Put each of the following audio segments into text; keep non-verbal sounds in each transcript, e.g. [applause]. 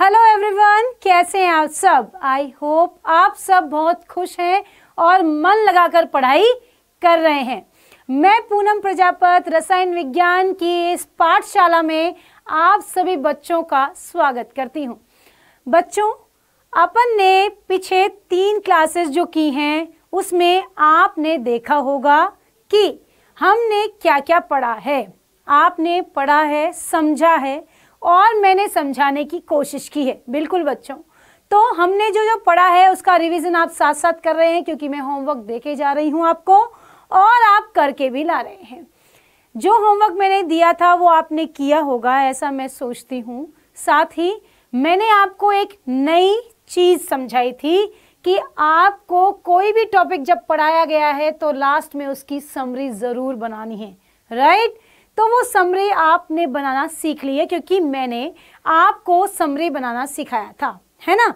Hello everyone कैसे हैं आप सब आई होप आप सब बहुत खुश हैं और मन लगाकर पढ़ाई कर रहे हैं मैं पूनम प्रजापत रसायन विज्ञान की इस पाठशाला में आप सभी बच्चों का स्वागत करती हूं। बच्चों अपन ने पीछे तीन क्लासेस जो की हैं उसमें आपने देखा होगा कि हमने क्या क्या पढ़ा है आपने पढ़ा है समझा है और मैंने समझाने की कोशिश की है बिल्कुल बच्चों तो हमने जो जो पढ़ा है उसका रिवीजन आप साथ साथ कर रहे हैं क्योंकि मैं होमवर्क देके जा रही हूँ आपको और आप करके भी ला रहे हैं जो होमवर्क मैंने दिया था वो आपने किया होगा ऐसा मैं सोचती हूँ साथ ही मैंने आपको एक नई चीज़ समझाई थी कि आपको कोई भी टॉपिक जब पढ़ाया गया है तो लास्ट में उसकी समरी ज़रूर बनानी है राइट right? तो वो समरी आपने बनाना सीख लिया क्योंकि मैंने आपको समरी बनाना सिखाया था है ना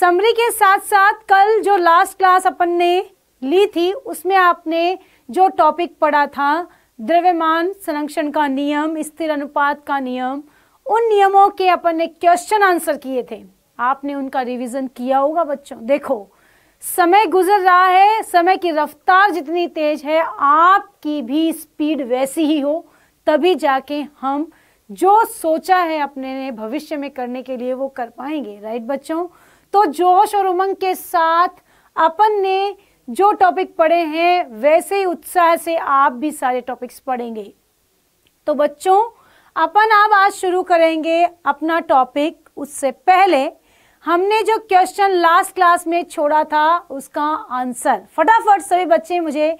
समरी के साथ साथ कल जो लास्ट क्लास अपन ने ली थी उसमें आपने जो टॉपिक पढ़ा था द्रव्यमान संरक्षण का नियम स्थिर अनुपात का नियम उन नियमों के अपन ने क्वेश्चन आंसर किए थे आपने उनका रिवीजन किया होगा बच्चों देखो समय गुजर रहा है समय की रफ्तार जितनी तेज है आपकी भी स्पीड वैसी ही हो तभी जाके हम जो सोचा है अपने भविष्य में करने के लिए वो कर पाएंगे राइट बच्चों तो जोश और उमंग के साथ अपन ने जो टॉपिक पढ़े हैं वैसे ही उत्साह से आप भी सारे टॉपिक्स पढ़ेंगे तो बच्चों अपन आप आज शुरू करेंगे अपना टॉपिक उससे पहले हमने जो क्वेश्चन लास्ट क्लास में छोड़ा था उसका आंसर फटाफट सभी बच्चे मुझे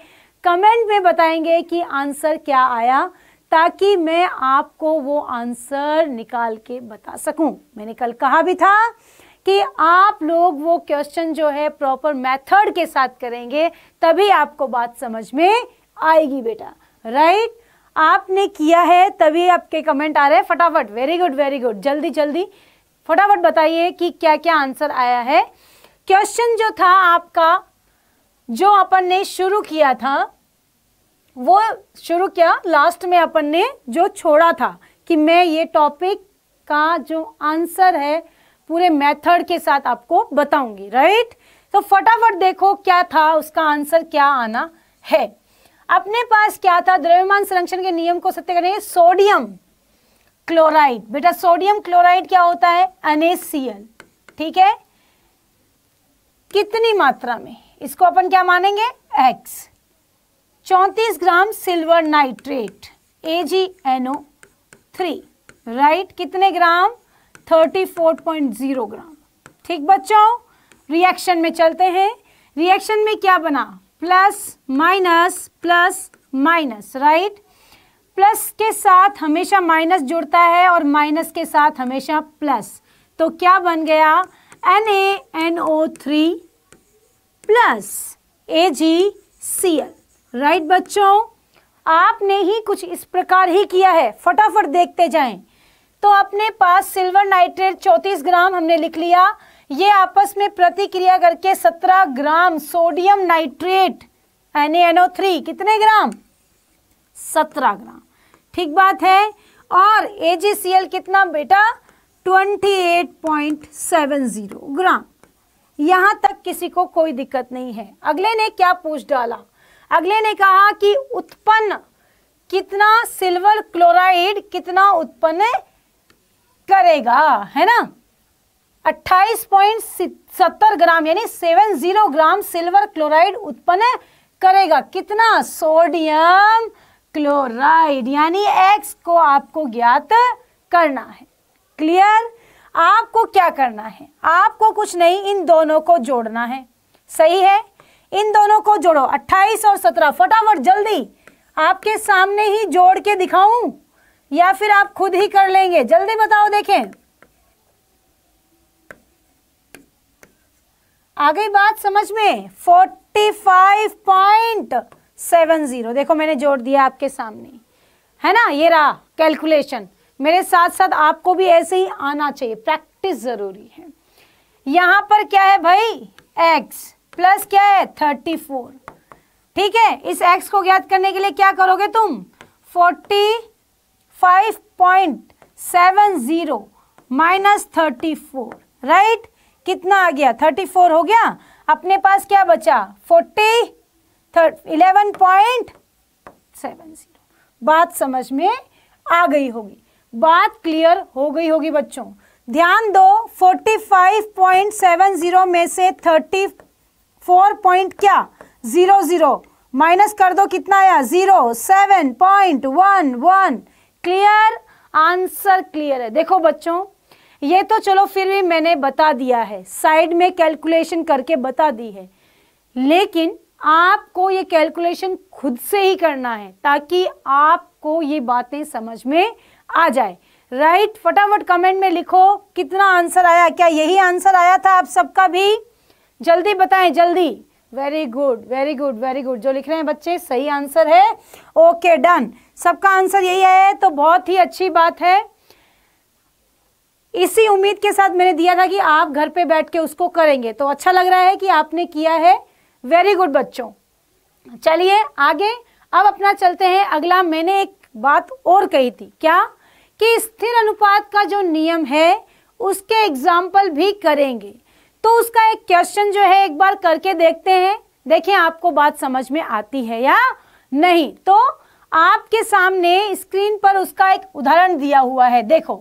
कमेंट में बताएंगे कि आंसर क्या आया ताकि मैं आपको वो आंसर निकाल के बता सकूं मैंने कल कहा भी था कि आप लोग वो क्वेश्चन जो है प्रॉपर मेथड के साथ करेंगे तभी आपको बात समझ में आएगी बेटा राइट आपने किया है तभी आपके कमेंट आ रहे हैं फटाफट वेरी गुड वेरी गुड जल्दी जल्दी फटाफट बताइए कि क्या क्या आंसर आया है क्वेश्चन जो था आपका जो अपन ने शुरू किया था वो शुरू किया लास्ट में अपन ने जो छोड़ा था कि मैं ये टॉपिक का जो आंसर है पूरे मेथड के साथ आपको बताऊंगी राइट तो फटाफट देखो क्या था उसका आंसर क्या आना है अपने पास क्या था द्रव्यमान संरक्षण के नियम को सत्य करेंगे सोडियम क्लोराइड बेटा सोडियम क्लोराइड क्या होता है अनेसियल ठीक है कितनी मात्रा में इसको अपन क्या मानेंगे एक्स चौंतीस gram silver nitrate A G N O three right कितने gram thirty four point zero gram ठीक बच्चों रिएक्शन में चलते हैं रिएक्शन में क्या बना plus minus plus minus right plus के साथ हमेशा माइनस जुड़ता है और माइनस के साथ हमेशा प्लस तो क्या बन गया N A N O three plus A G C L right बच्चों आपने ही कुछ इस प्रकार ही किया है फटाफट देखते जाएं तो अपने पास सिल्वर नाइट्रेट चौतीस ग्राम हमने लिख लिया ये आपस में प्रतिक्रिया करके 17 ग्राम सोडियम नाइट्रेट एन कितने ग्राम 17 ग्राम ठीक बात है और ए कितना बेटा 28.70 ग्राम यहां तक किसी को कोई दिक्कत नहीं है अगले ने क्या पूछ डाला अगले ने कहा कि उत्पन्न कितना सिल्वर क्लोराइड कितना उत्पन्न करेगा है ना 28.70 ग्राम यानी 70 ग्राम सिल्वर क्लोराइड उत्पन्न करेगा कितना सोडियम क्लोराइड यानी एक्स को आपको ज्ञात करना है क्लियर आपको क्या करना है आपको कुछ नहीं इन दोनों को जोड़ना है सही है इन दोनों को जोड़ो 28 और 17 फटाफट जल्दी आपके सामने ही जोड़ के दिखाऊं या फिर आप खुद ही कर लेंगे जल्दी बताओ देखें आ गई बात समझ में पॉइंट सेवन जीरो देखो मैंने जोड़ दिया आपके सामने है ना ये रहा कैलकुलेशन मेरे साथ साथ आपको भी ऐसे ही आना चाहिए प्रैक्टिस ज़रूरी है यहाँ पर क्या है भाई एक्स प्लस क्या है थर्टी फोर ठीक है इस एक्स को ज्ञात करने के लिए क्या करोगे तुम forty five point seven zero minus thirty four right कितना आ गया थर्टी फोर हो गया अपने पास क्या बचा forty eleven point seven zero बात समझ में आ गई होगी बात क्लियर हो गई होगी बच्चों ध्यान दो forty five point seven zero में से थर्टी फोर पॉइंट क्या जीरो जीरो माइनस कर दो कितना आया zero seven point one one clear answer clear है देखो बच्चों ये तो चलो फिर भी मैंने बता दिया है साइड में कैलकुलेशन करके बता दी है लेकिन आपको ये कैलकुलेशन खुद से ही करना है ताकि आपको ये बातें समझ में आ जाए राइट right? फटाफट कमेंट में लिखो कितना आंसर आया क्या यही आंसर आया था आप सबका भी जल्दी बताएं जल्दी very good very good very good जो लिख रहे हैं बच्चे सही आंसर है ओके डन सबका आंसर यही है तो बहुत ही अच्छी बात है इसी उम्मीद के साथ मैंने दिया था कि आप घर पे बैठ के उसको करेंगे तो अच्छा लग रहा है कि आपने किया है वेरी गुड बच्चों चलिए आगे अब अपना चलते हैं अगला मैंने एक बात और कही थी क्या कि स्थिर अनुपात का जो नियम है उसके एग्जाम्पल भी करेंगे तो उसका एक क्वेश्चन जो है एक बार करके देखते हैं देखें आपको बात समझ में आती है या नहीं तो आपके सामने स्क्रीन पर उसका एक उदाहरण दिया हुआ है देखो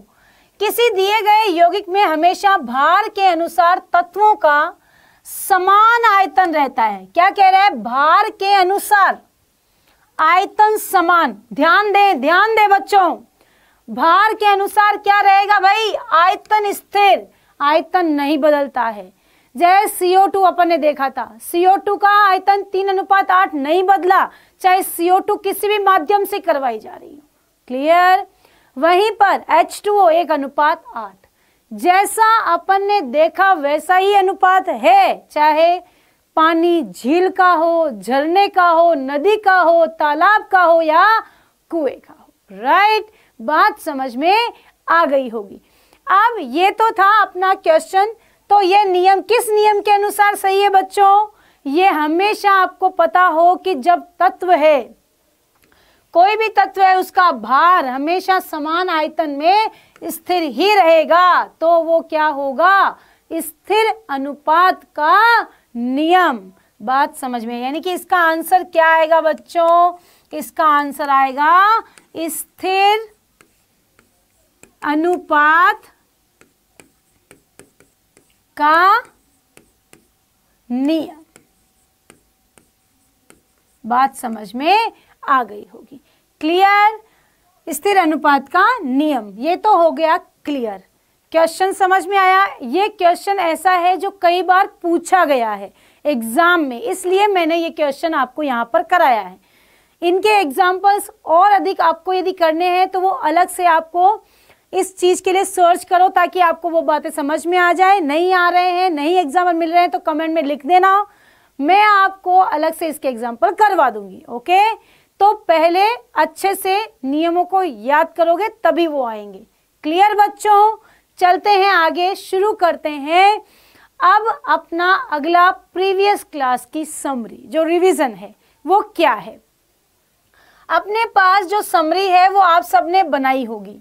किसी दिए गए यौगिक में हमेशा भार के अनुसार तत्वों का समान आयतन रहता है क्या कह रहा है भार के अनुसार आयतन समान ध्यान दे ध्यान दे बच्चों भार के अनुसार क्या रहेगा भाई आयतन स्थिर आयतन नहीं बदलता है जैसे सीओ टू अपन ने देखा था सीओ टू का आयतन तीन अनुपात आठ नहीं बदला चाहे सीओ टू किसी भी माध्यम से करवाई जा रही हो क्लियर वहीं पर एच टू ओ एक अनुपात आठ जैसा अपन ने देखा वैसा ही अनुपात है चाहे पानी झील का हो झरने का हो नदी का हो तालाब का हो या कुएं का हो राइट बात समझ में आ गई होगी अब ये तो था अपना क्वेश्चन तो ये नियम किस नियम के अनुसार सही है बच्चों ये हमेशा आपको पता हो कि जब तत्व है कोई भी तत्व है उसका भार हमेशा समान आयतन में स्थिर ही रहेगा तो वो क्या होगा स्थिर अनुपात का नियम बात समझ में यानी कि इसका आंसर क्या आएगा बच्चों इसका आंसर आएगा स्थिर अनुपात का नियम बात समझ में आ गई होगी क्लियर स्थिर अनुपात का नियम ये तो हो गया क्लियर क्वेश्चन समझ में आया ये क्वेश्चन ऐसा है जो कई बार पूछा गया है एग्जाम में इसलिए मैंने ये क्वेश्चन आपको यहाँ पर कराया है इनके एग्जाम्पल्स और अधिक आपको यदि करने हैं तो वो अलग से आपको इस चीज़ के लिए सर्च करो ताकि आपको वो बातें समझ में आ जाए नहीं आ रहे हैं नहीं एग्जाम्पल मिल रहे हैं तो कमेंट में लिख देना मैं आपको अलग से इसके एग्जाम्पल करवा दूंगी ओके तो पहले अच्छे से नियमों को याद करोगे तभी वो आएंगे क्लियर बच्चों चलते हैं आगे शुरू करते हैं अब अपना अगला प्रीवियस क्लास की समरी जो रिवीजन है वो क्या है अपने पास जो समरी है वो आप सबने बनाई होगी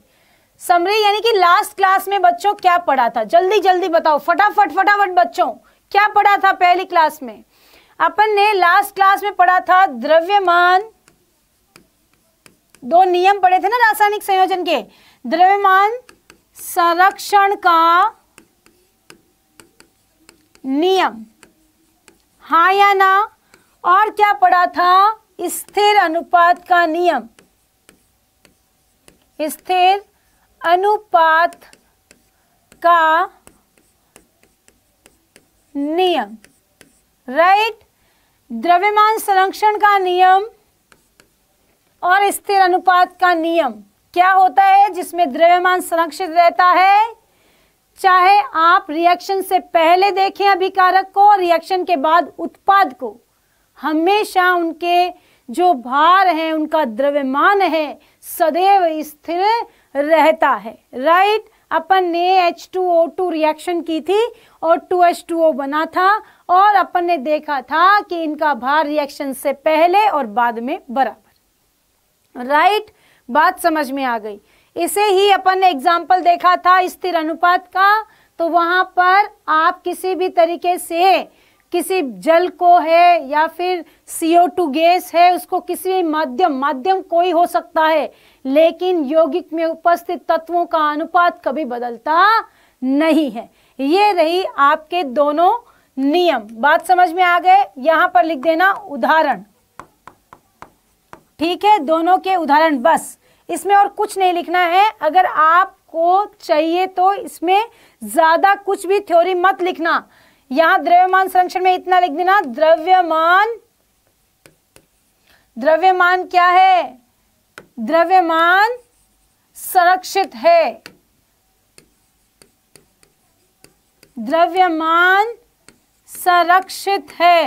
समरी यानी कि लास्ट क्लास में बच्चों क्या पढ़ा था जल्दी जल्दी बताओ फटाफट फटाफट बच्चों क्या पढ़ा था पहली क्लास में अपन ने लास्ट क्लास में पढ़ा था द्रव्यमान दो नियम पढ़े थे ना रासायनिक संयोजन के द्रव्यमान संरक्षण का नियम हा या ना और क्या पढ़ा था स्थिर अनुपात का नियम स्थिर अनुपात का नियम राइट द्रव्यमान संरक्षण का नियम और स्थिर अनुपात का नियम क्या होता है जिसमें द्रव्यमान संरक्षित रहता है चाहे आप रिएक्शन से पहले देखें अभिकारक को रिएक्शन के बाद उत्पाद को हमेशा उनके जो भार है उनका द्रव्यमान है सदैव स्थिर रहता है राइट अपन ने H2O2 रिएक्शन की थी और 2H2O बना था और अपन ने देखा था कि इनका भार रिएक्शन से पहले और बाद में बढ़ा राइट बात समझ में आ गई इसे ही अपन ने एग्जाम्पल देखा था स्थिर अनुपात का तो वहां पर आप किसी भी तरीके से किसी जल को है या फिर सीओ टू गैस है उसको किसी भी माध्यम माध्यम कोई हो सकता है लेकिन यौगिक में उपस्थित तत्वों का अनुपात कभी बदलता नहीं है ये रही आपके दोनों नियम बात समझ में आ गए यहाँ पर लिख देना उदाहरण ठीक है दोनों के उदाहरण बस इसमें और कुछ नहीं लिखना है अगर आपको चाहिए तो इसमें ज़्यादा कुछ भी थ्योरी मत लिखना यहां द्रव्यमान संरक्षण में इतना लिख देना द्रव्यमान द्रव्यमान क्या है द्रव्यमान संरक्षित है द्रव्यमान संरक्षित है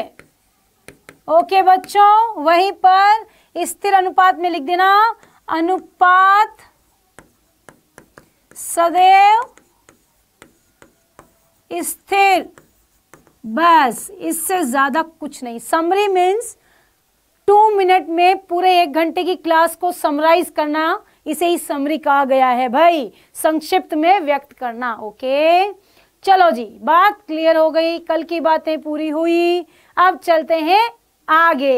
ओके बच्चों वहीं पर स्थिर अनुपात में लिख देना अनुपात सदैव स्थिर बस इससे ज्यादा कुछ नहीं समरी मीन्स टू मिनट में पूरे एक घंटे की क्लास को समराइज करना इसे ही समरी कहा गया है भाई संक्षिप्त में व्यक्त करना ओके चलो जी बात क्लियर हो गई कल की बातें पूरी हुई अब चलते हैं आगे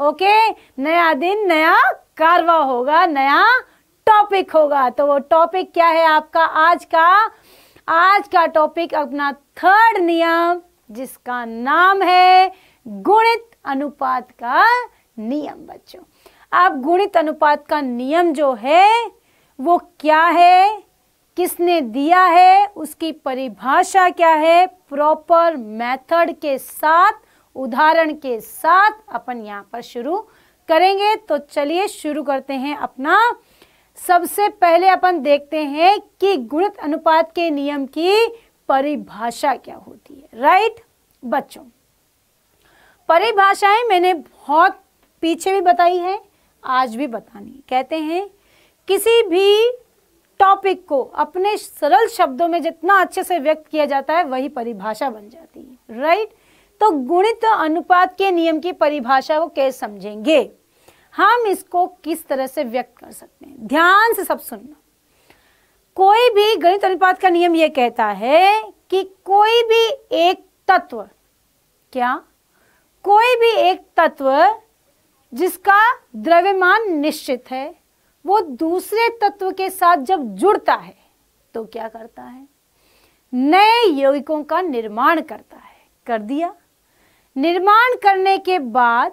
ओके नया दिन नया कारवा होगा नया टॉपिक होगा तो वो टॉपिक क्या है आपका आज का आज का टॉपिक अपना थर्ड नियम जिसका नाम है गुणित अनुपात का नियम बच्चों अब गुणित अनुपात का नियम जो है वो क्या है किसने दिया है उसकी परिभाषा क्या है प्रॉपर मेथड के साथ उदाहरण के साथ अपन यहाँ पर शुरू करेंगे तो चलिए शुरू करते हैं अपना सबसे पहले अपन देखते हैं कि गुणित अनुपात के नियम की परिभाषा क्या होती है राइट बच्चों परिभाषाएं मैंने बहुत पीछे भी बताई है आज भी बतानी कहते हैं किसी भी टॉपिक को अपने सरल शब्दों में जितना अच्छे से व्यक्त किया जाता है वही परिभाषा बन जाती है राइट right? तो गुणित अनुपात के नियम की परिभाषा को कैसे समझेंगे हम इसको किस तरह से व्यक्त कर सकते हैं ध्यान से सब सुनना कोई भी गणित अनुपात का नियम यह कहता है कि कोई भी एक तत्व क्या कोई भी एक तत्व जिसका द्रव्यमान निश्चित है वो दूसरे तत्व के साथ जब जुड़ता है तो क्या करता है नए यौगिकों का निर्माण करता है कर दिया निर्माण करने के बाद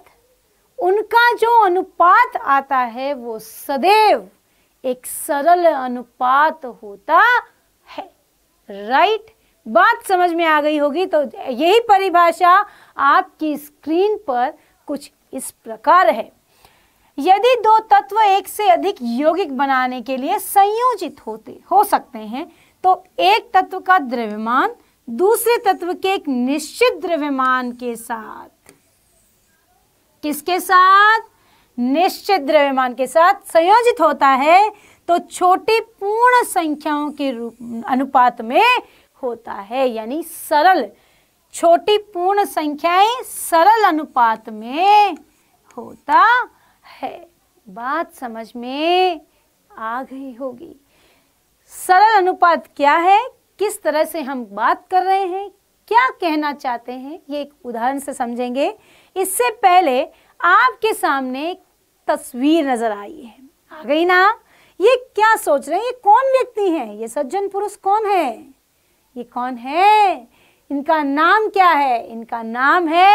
उनका जो अनुपात आता है वो सदैव एक सरल अनुपात होता है राइट right? बात समझ में आ गई होगी तो यही परिभाषा आपकी स्क्रीन पर कुछ इस प्रकार है यदि दो तत्व एक से अधिक यौगिक बनाने के लिए संयोजित होते हो सकते हैं तो एक तत्व का द्रव्यमान दूसरे तत्व के एक निश्चित द्रव्यमान के साथ किसके साथ निश्चित द्रव्यमान के साथ संयोजित होता है तो छोटी पूर्ण संख्याओं के रूप अनुपात में होता है यानी सरल छोटी पूर्ण संख्याएं सरल अनुपात में होता है बात समझ में आ गई होगी सरल अनुपात क्या है किस तरह से हम बात कर रहे हैं क्या कहना चाहते हैं ये एक उदाहरण से समझेंगे इससे पहले आपके सामने तस्वीर नजर आई है आ गई ना ये क्या सोच रहे हैं ये कौन व्यक्ति हैं ये सज्जन पुरुष कौन है ये कौन है इनका नाम क्या है इनका नाम है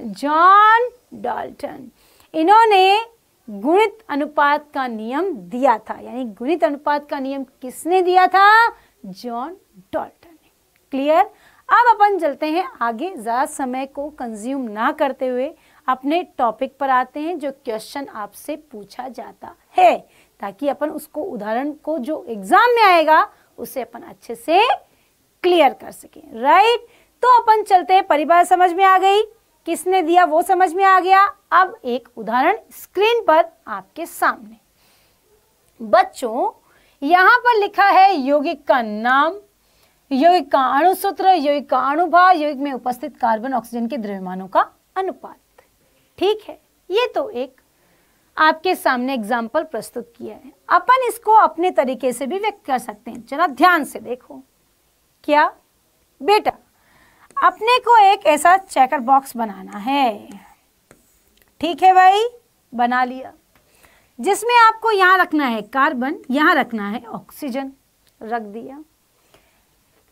जॉन डाल्टन इन्होंने गुणित अनुपात का नियम दिया था यानी गुणित अनुपात का नियम किसने दिया था जॉन डॉल्टन है क्लियर अब अपन चलते हैं आगे ज़्यादा समय को कंज्यूम ना करते हुए अपने टॉपिक पर आते हैं जो क्वेश्चन आपसे पूछा जाता है ताकि अपन उसको उदाहरण को जो एग्जाम में आएगा उसे अपन अच्छे से क्लियर कर सके राइट तो अपन चलते हैं परिवार समझ में आ गई किसने दिया वो समझ में आ गया अब एक उदाहरण स्क्रीन पर आपके सामने बच्चों यहां पर लिखा है यौगिक का नाम यौगिक का अणुसूत्र यौगिक का अणुभार यौगिक में उपस्थित कार्बन ऑक्सीजन के द्रव्यमानों का अनुपात ठीक है ये तो एक आपके सामने एग्जाम्पल प्रस्तुत किया है अपन इसको अपने तरीके से भी व्यक्त कर सकते हैं जरा ध्यान से देखो क्या बेटा अपने को एक ऐसा चेकर बॉक्स बनाना है ठीक है भाई बना लिया जिसमें आपको यहाँ रखना है कार्बन यहाँ रखना है ऑक्सीजन रख दिया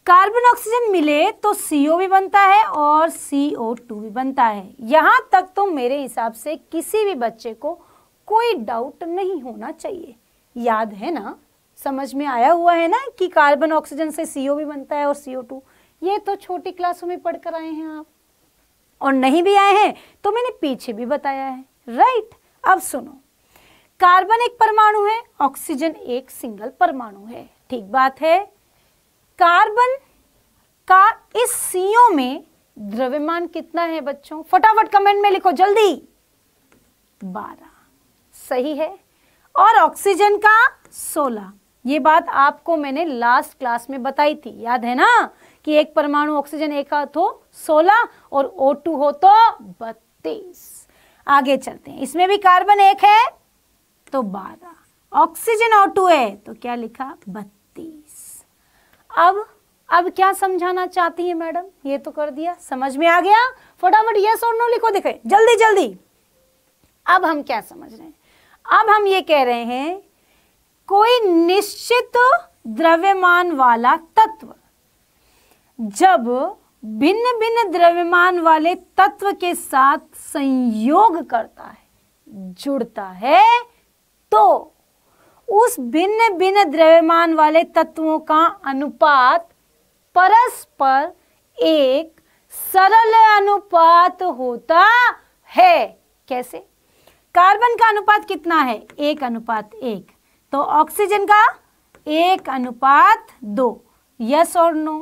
कार्बन ऑक्सीजन मिले तो CO भी बनता है और CO2 भी बनता है यहाँ तक तो मेरे हिसाब से किसी भी बच्चे को कोई डाउट नहीं होना चाहिए याद है ना समझ में आया हुआ है ना कि कार्बन ऑक्सीजन से CO भी बनता है और CO2 ये तो छोटी क्लासों में पढ़कर आए हैं आप और नहीं भी आए हैं तो मैंने पीछे भी बताया है राइट अब सुनो कार्बन एक परमाणु है ऑक्सीजन एक सिंगल परमाणु है ठीक बात है कार्बन का इस सीओ में द्रव्यमान कितना है बच्चों फटाफट कमेंट में लिखो जल्दी बारह सही है और ऑक्सीजन का सोलह ये बात आपको मैंने लास्ट क्लास में बताई थी याद है ना कि एक परमाणु ऑक्सीजन एक हो सोलह और ओ टू हो तो बत्तीस आगे चलते हैं इसमें भी कार्बन एक है तो बारह ऑक्सीजन ओ टू है तो क्या लिखा बत्तीस अब अब क्या समझाना चाहती है मैडम ये तो कर दिया समझ में आ गया फटाफट यस और नो लिखो दिखे जल्दी जल्दी अब हम क्या समझ रहे हैं अब हम ये कह रहे हैं कोई निश्चित द्रव्यमान वाला तत्व जब भिन्न भिन्न द्रव्यमान वाले तत्व के साथ संयोग करता है जुड़ता है तो उस भिन्न भिन्न द्रव्यमान वाले तत्वों का अनुपात परस्पर एक सरल अनुपात होता है कैसे कार्बन का अनुपात कितना है एक अनुपात एक तो ऑक्सीजन का एक अनुपात दो यस और नो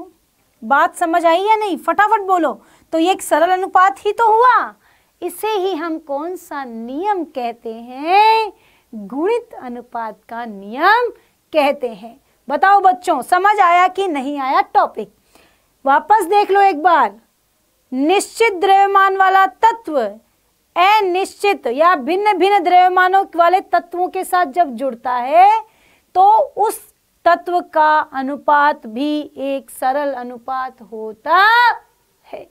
बात समझ आई या नहीं फटाफट बोलो तो ये एक सरल अनुपात ही तो हुआ इसे ही हम कौन सा नियम कहते हैं गुणित अनुपात का नियम कहते हैं बताओ बच्चों समझ आया कि नहीं आया टॉपिक वापस देख लो एक बार निश्चित द्रव्यमान वाला तत्व अनिश्चित या भिन्न भिन्न द्रव्यमानों वाले तत्वों के साथ जब जुड़ता है तो उस तत्व का अनुपात भी एक सरल अनुपात होता है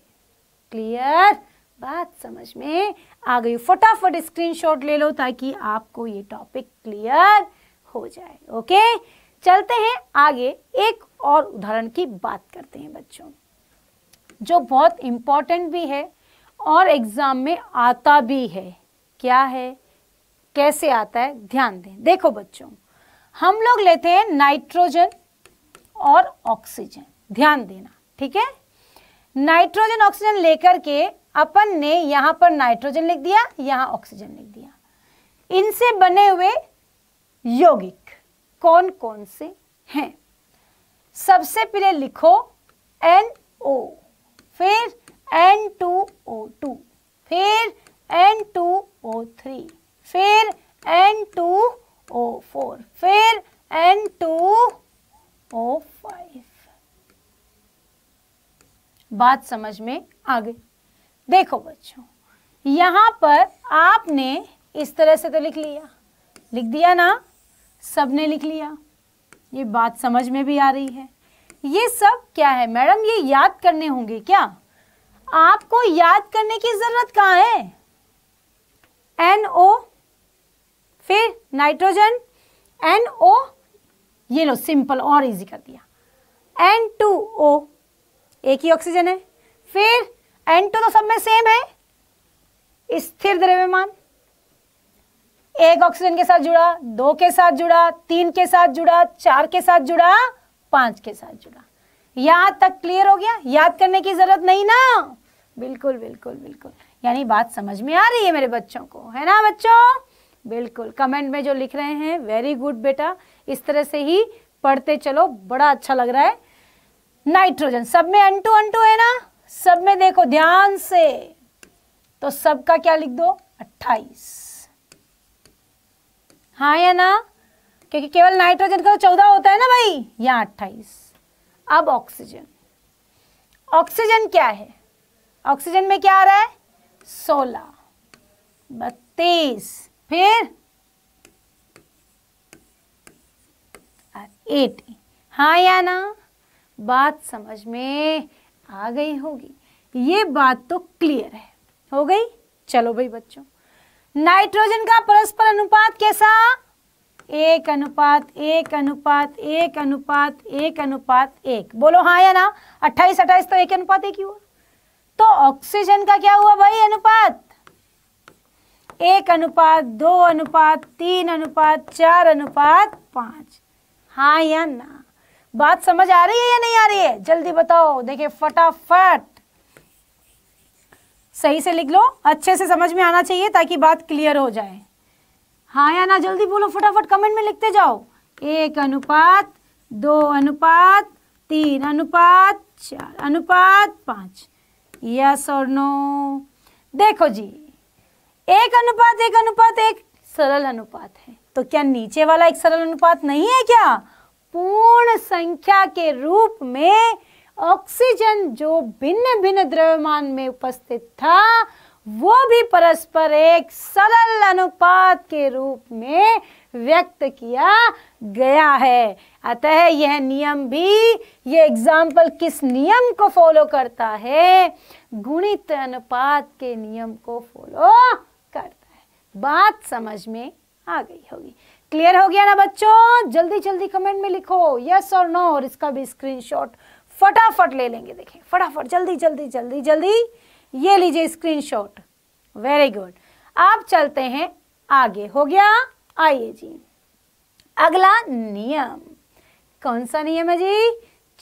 क्लियर बात समझ में आ गई फटाफट स्क्रीनशॉट ले लो ताकि आपको ये टॉपिक क्लियर हो जाए ओके चलते हैं आगे एक और उदाहरण की बात करते हैं बच्चों जो बहुत इंपॉर्टेंट भी है और एग्ज़ाम में आता भी है क्या है कैसे आता है ध्यान दें देखो बच्चों हम लोग लेते हैं नाइट्रोजन और ऑक्सीजन ध्यान देना ठीक है नाइट्रोजन ऑक्सीजन लेकर के अपन ने यहाँ पर नाइट्रोजन लिख दिया यहाँ ऑक्सीजन लिख दिया इनसे बने हुए यौगिक कौन कौन से हैं सबसे पहले लिखो ओ फिर एन टू ओ टू फिर एन टू ओ थ्री फिर एन टू ओ फोर फिर एन टू ओ फाइव बात समझ में आ गई देखो बच्चों यहाँ पर आपने इस तरह से तो लिख लिया लिख दिया ना सबने लिख लिया ये बात समझ में भी आ रही है ये सब क्या है मैडम ये याद करने होंगे क्या आपको याद करने की ज़रूरत कहाँ है एन ओ फिर नाइट्रोजन एन ओ ये लो सिंपल और इजी कर दिया एन टू ओ एक ही ऑक्सीजन है फिर एन टू तो सब में सेम है स्थिर द्रव्यमान एक ऑक्सीजन के साथ जुड़ा दो के साथ जुड़ा तीन के साथ जुड़ा चार के साथ जुड़ा पांच के साथ जुड़ा यहां तक क्लियर हो गया याद करने की जरूरत नहीं ना बिल्कुल बिल्कुल बिल्कुल यानी बात समझ में आ रही है मेरे बच्चों को है ना बच्चों बिल्कुल कमेंट में जो लिख रहे हैं वेरी गुड बेटा इस तरह से ही पढ़ते चलो बड़ा अच्छा लग रहा है नाइट्रोजन सब में एन टू एन टू है ना सब में देखो ध्यान से तो सबका क्या लिख दो अट्ठाईस हाँ या ना क्योंकि केवल नाइट्रोजन का तो चौदह होता है ना भाई यहां अट्ठाईस अब ऑक्सीजन ऑक्सीजन क्या है ऑक्सीजन में क्या आ रहा है सोलह बत्तीस फिर एटी हाँ या ना बात समझ में आ गई होगी ये बात तो क्लियर है हो गई चलो भाई बच्चों नाइट्रोजन का परस्पर अनुपात कैसा एक अनुपात एक अनुपात एक अनुपात एक अनुपात एक बोलो हाँ या ना अट्ठाईस अट्ठाईस तो एक अनुपात एक ही हुआ तो ऑक्सीजन का क्या हुआ भाई अनुपात एक अनुपात दो अनुपात तीन अनुपात चार अनुपात पांच हाँ या ना बात समझ आ रही है या नहीं आ रही है जल्दी बताओ देखिए फटाफट सही से लिख लो अच्छे से समझ में आना चाहिए ताकि बात क्लियर हो जाए हाँ या ना जल्दी बोलो फटाफट कमेंट में लिखते जाओ एक अनुपात दो अनुपात तीन अनुपात चार अनुपात पांच यस और नो देखो जी एक अनुपात एक अनुपात एक सरल अनुपात है तो क्या नीचे वाला एक सरल अनुपात नहीं है क्या पूर्ण संख्या के रूप में ऑक्सीजन जो भिन्न भिन्न द्रव्यमान में उपस्थित था वो भी परस्पर एक सरल अनुपात के रूप में व्यक्त किया गया है अतः यह नियम भी ये एग्जाम्पल किस नियम को फॉलो करता है गुणित अनुपात के नियम को फॉलो करता है बात समझ में आ गई होगी क्लियर हो गया ना बच्चों जल्दी जल्दी कमेंट में लिखो यस और नो और इसका भी स्क्रीनशॉट फटाफट ले लेंगे देखें फटाफट जल्दी जल्दी जल्दी जल्दी ये लीजिए स्क्रीनशॉट वेरी गुड आप चलते हैं आगे हो गया आइए जी अगला नियम कौन सा नियम है जी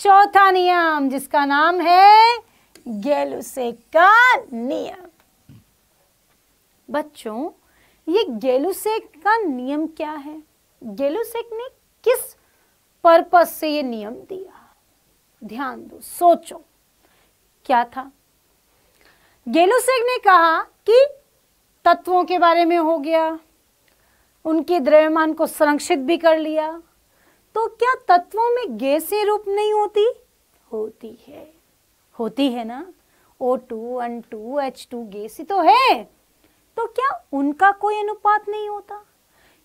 चौथा नियम जिसका नाम है गैलुसेक का नियम बच्चों ये गेलुसेक का नियम क्या है गेलुसेक ने किस पर्पस से ये नियम दिया ध्यान दो सोचो क्या था गेलुसेक ने कहा कि तत्वों के बारे में हो गया उनके द्रव्यमान को संरक्षित भी कर लिया तो क्या तत्वों में गैसे रूप नहीं होती होती है होती है ना O2 N2 H2 टू ही तो है तो क्या उनका कोई अनुपात नहीं होता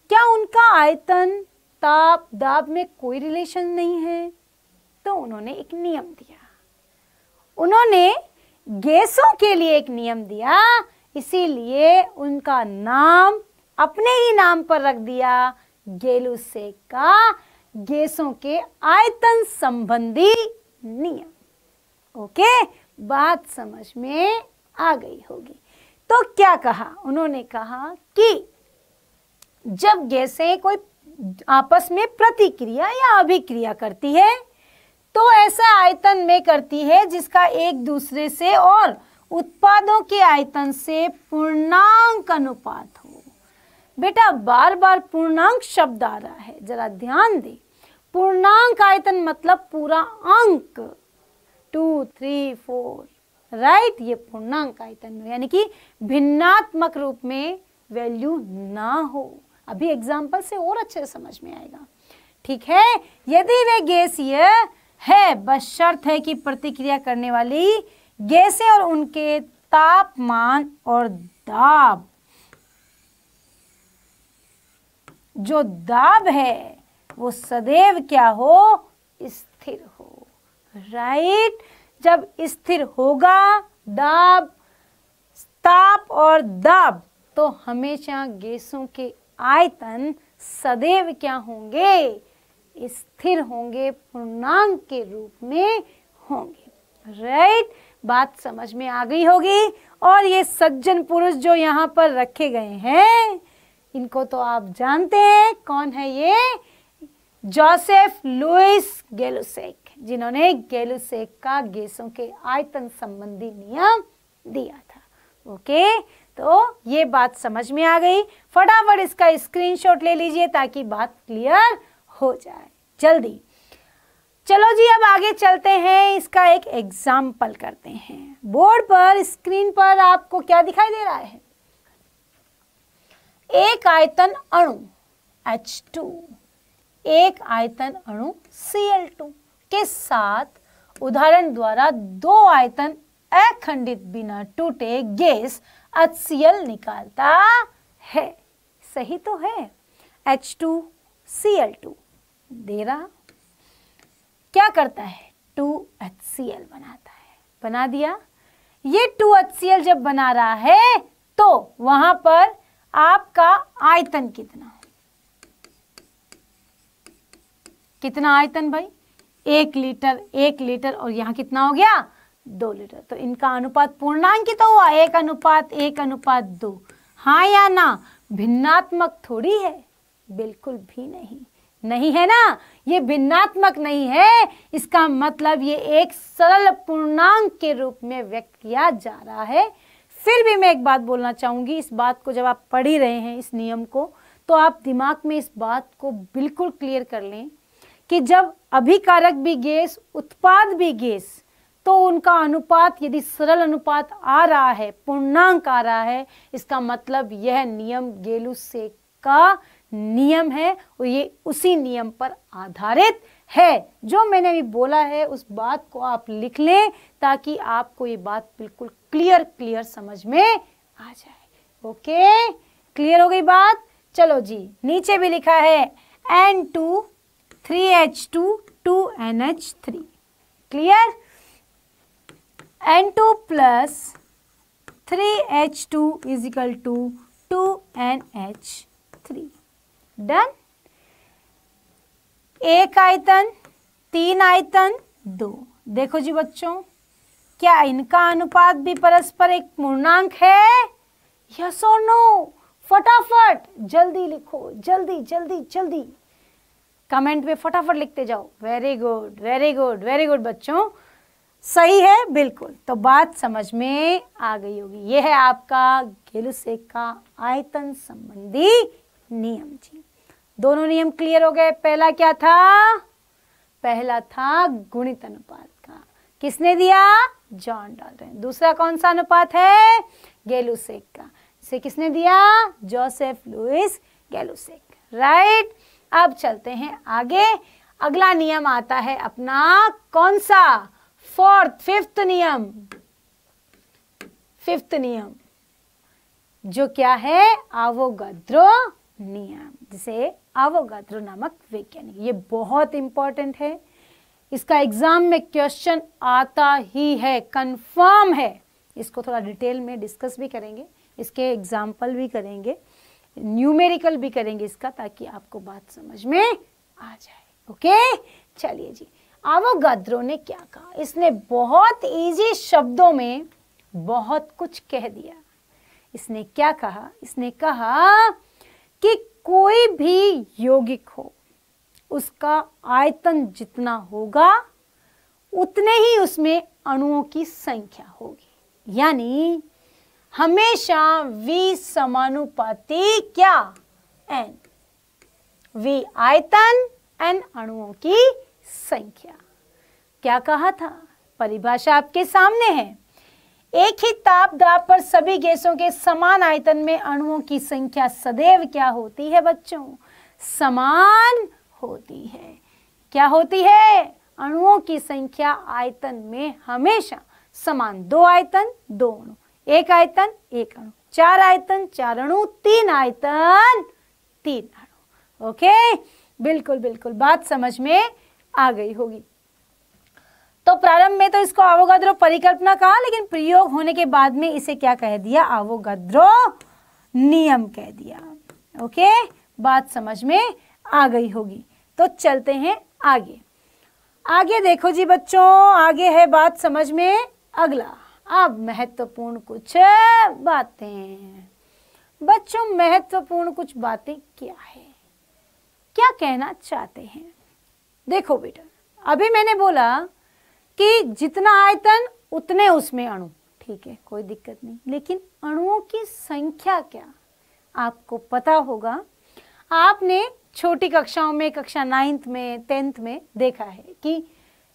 क्या उनका आयतन ताप दाब में कोई रिलेशन नहीं है तो उन्होंने एक नियम दिया उन्होंने गैसों के लिए एक नियम दिया इसीलिए उनका नाम अपने ही नाम पर रख दिया गेलुसे का गैसों के आयतन संबंधी नियम ओके बात समझ में आ गई होगी तो क्या कहा उन्होंने कहा कि जब गैसें कोई आपस में प्रतिक्रिया या अभिक्रिया करती है तो ऐसा आयतन में करती है जिसका एक दूसरे से और उत्पादों के आयतन से पूर्णांक अनुपात हो बेटा बार बार पूर्णांक शब्द आ रहा है जरा ध्यान दे पूर्णांक आयतन मतलब पूरा अंक टू थ्री फोर राइट ये पूर्णांक आयतन यानी कि भिन्नात्मक रूप में वैल्यू ना हो अभी एग्जाम्पल से और अच्छे समझ में आएगा ठीक है यदि वे गैसीय है बस शर्त है कि प्रतिक्रिया करने वाली गैसें और उनके तापमान और दाब जो दाब है वो सदैव क्या हो स्थिर हो राइट right? जब स्थिर होगा दाब ताप और दाब तो हमेशा गैसों के आयतन सदैव क्या होंगे स्थिर होंगे पूर्णांक के रूप में होंगे राइट बात समझ में आ गई होगी और ये सज्जन पुरुष जो यहाँ पर रखे गए हैं इनको तो आप जानते हैं कौन है ये जोसेफ लुइस गेलोसेक जिन्होंने गेलुसेक का गैसों के आयतन संबंधी नियम दिया था ओके तो ये बात समझ में आ गई फटाफट इसका स्क्रीनशॉट ले लीजिए ताकि बात क्लियर हो जाए जल्दी चलो जी अब आगे चलते हैं इसका एक एग्जाम्पल करते हैं बोर्ड पर स्क्रीन पर आपको क्या दिखाई दे रहा है एक आयतन अणु H2 एक आयतन अणु Cl2 के साथ उदाहरण द्वारा दो आयतन अखंडित बिना टूटे गैस HCl निकालता है सही तो है H two C L two दे रहा क्या करता है टू एच सी एल बनाता है बना दिया ये एल जब बना रहा है तो वहां पर आपका आयतन कितना कितना आयतन भाई एक लीटर एक लीटर और यहाँ कितना हो गया दो लीटर तो इनका अनुपात पूर्णांक तो हुआ एक अनुपात एक अनुपात दो हाँ या ना भिन्नात्मक थोड़ी है बिल्कुल भी नहीं नहीं है ना ये भिन्नात्मक नहीं है इसका मतलब ये एक सरल पूर्णांक के रूप में व्यक्त किया जा रहा है फिर भी मैं एक बात बोलना चाहूँगी इस बात को जब आप पढ़ ही रहे हैं इस नियम को तो आप दिमाग में इस बात को बिल्कुल क्लियर कर लें कि जब अभिकारक भी गैस उत्पाद भी गैस तो उनका अनुपात यदि सरल अनुपात आ रहा है पूर्णांक आ रहा है इसका मतलब यह नियम गेलू से का नियम है और ये उसी नियम पर आधारित है जो मैंने अभी बोला है उस बात को आप लिख लें ताकि आपको ये बात बिल्कुल क्लियर क्लियर समझ में आ जाए ओके क्लियर हो गई बात चलो जी नीचे भी लिखा है N two three H two two N H three clear N two plus three H two is equal to two N H three done एक आयतन तीन आयतन दो देखो जी बच्चों क्या इनका अनुपात भी परस्पर एक पूर्णांक है यस और नो फटाफट जल्दी लिखो जल्दी जल्दी जल्दी कमेंट में फटाफट लिखते जाओ very good very good very good बच्चों सही है बिल्कुल तो बात समझ में आ गई होगी यह है आपका गिल का आयतन संबंधी नियम जी दोनों नियम क्लियर हो गए पहला क्या था पहला था गुणित अनुपात का किसने दिया जॉन डाल्टन दूसरा कौन सा अनुपात है गेलुसेक का इसे किसने दिया जोसेफ लुइस गेलुसेक राइट अब चलते हैं आगे अगला नियम आता है अपना कौन सा फोर्थ फिफ्थ नियम फिफ्थ नियम जो क्या है अवोगद्रो नियम जिसे अवोगद्रो नामक वैज्ञानिक ये बहुत इंपॉर्टेंट है इसका एग्जाम में क्वेश्चन आता ही है कंफर्म है इसको थोड़ा डिटेल में डिस्कस भी करेंगे इसके एग्जाम्पल भी करेंगे न्यूमेरिकल भी करेंगे इसका ताकि आपको बात समझ में आ जाए ओके चलिए जी आवोगाद्रो ने क्या कहा इसने बहुत इजी शब्दों में बहुत कुछ कह दिया इसने क्या कहा इसने कहा कि कोई भी यौगिक हो उसका आयतन जितना होगा उतने ही उसमें अणुओं की संख्या होगी यानी हमेशा v समानुपाती क्या n v आयतन एन अणुओं की संख्या क्या कहा था परिभाषा आपके सामने है एक ही ताप दाब पर सभी गैसों के समान आयतन में अणुओं की संख्या सदैव क्या होती है बच्चों समान होती है क्या होती है अणुओं की संख्या आयतन में हमेशा समान दो आयतन दो अणु एक आयतन एक अणु चार आयतन चार अणु तीन आयतन तीन अणु ओके बिल्कुल बिल्कुल बात समझ में आ गई होगी तो प्रारंभ में तो इसको आवोगाद्रो परिकल्पना कहा लेकिन प्रयोग होने के बाद में इसे क्या कह दिया आवोगाद्रो नियम कह दिया ओके बात समझ में आ गई होगी तो चलते हैं आगे आगे देखो जी बच्चों आगे है बात समझ में अगला अब महत्वपूर्ण कुछ बातें बच्चों महत्वपूर्ण कुछ बातें क्या है क्या कहना चाहते हैं देखो बेटा अभी मैंने बोला कि जितना आयतन उतने उसमें अणु ठीक है कोई दिक्कत नहीं लेकिन अणुओं की संख्या क्या आपको पता होगा आपने छोटी कक्षाओं में कक्षा नाइन्थ में टेंथ में देखा है कि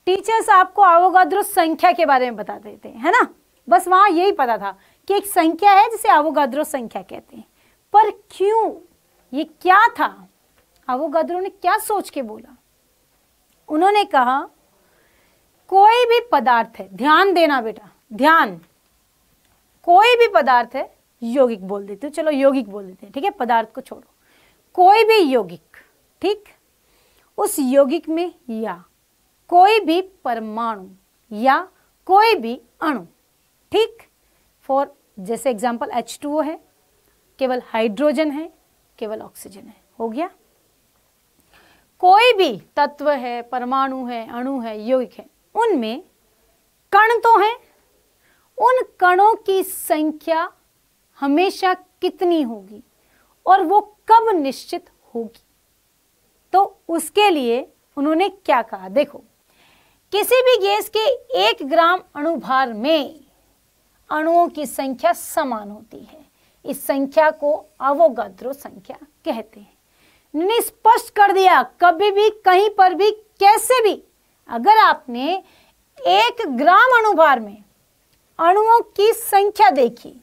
टीचर्स आपको आवोगाद्रो संख्या के बारे में बता देते हैं है ना बस वहाँ यही पता था कि एक संख्या है जिसे आवोगाद्रो संख्या कहते हैं पर क्यों ये क्या था आवोगाद्रो ने क्या सोच के बोला उन्होंने कहा कोई भी पदार्थ है ध्यान देना बेटा ध्यान कोई भी पदार्थ है यौगिक बोल देते हैं चलो यौगिक बोल देते हैं ठीक है पदार्थ को छोड़ो कोई भी यौगिक ठीक उस यौगिक में या कोई भी परमाणु या कोई भी अणु ठीक फॉर जैसे एग्जाम्पल एच टू ओ है केवल हाइड्रोजन है केवल ऑक्सीजन है हो गया कोई भी तत्व है परमाणु है अणु है यौगिक है उनमें कण तो हैं उन कणों की संख्या हमेशा कितनी होगी और वो कब निश्चित होगी तो उसके लिए उन्होंने क्या कहा देखो किसी भी गैस के एक ग्राम अणुभार में अणुओं की संख्या समान होती है इस संख्या को अवोगद्रो संख्या कहते हैं निष्पष्ट कर दिया कभी भी कहीं पर भी कैसे भी अगर आपने एक ग्राम अणुभार में अणुओं की संख्या देखी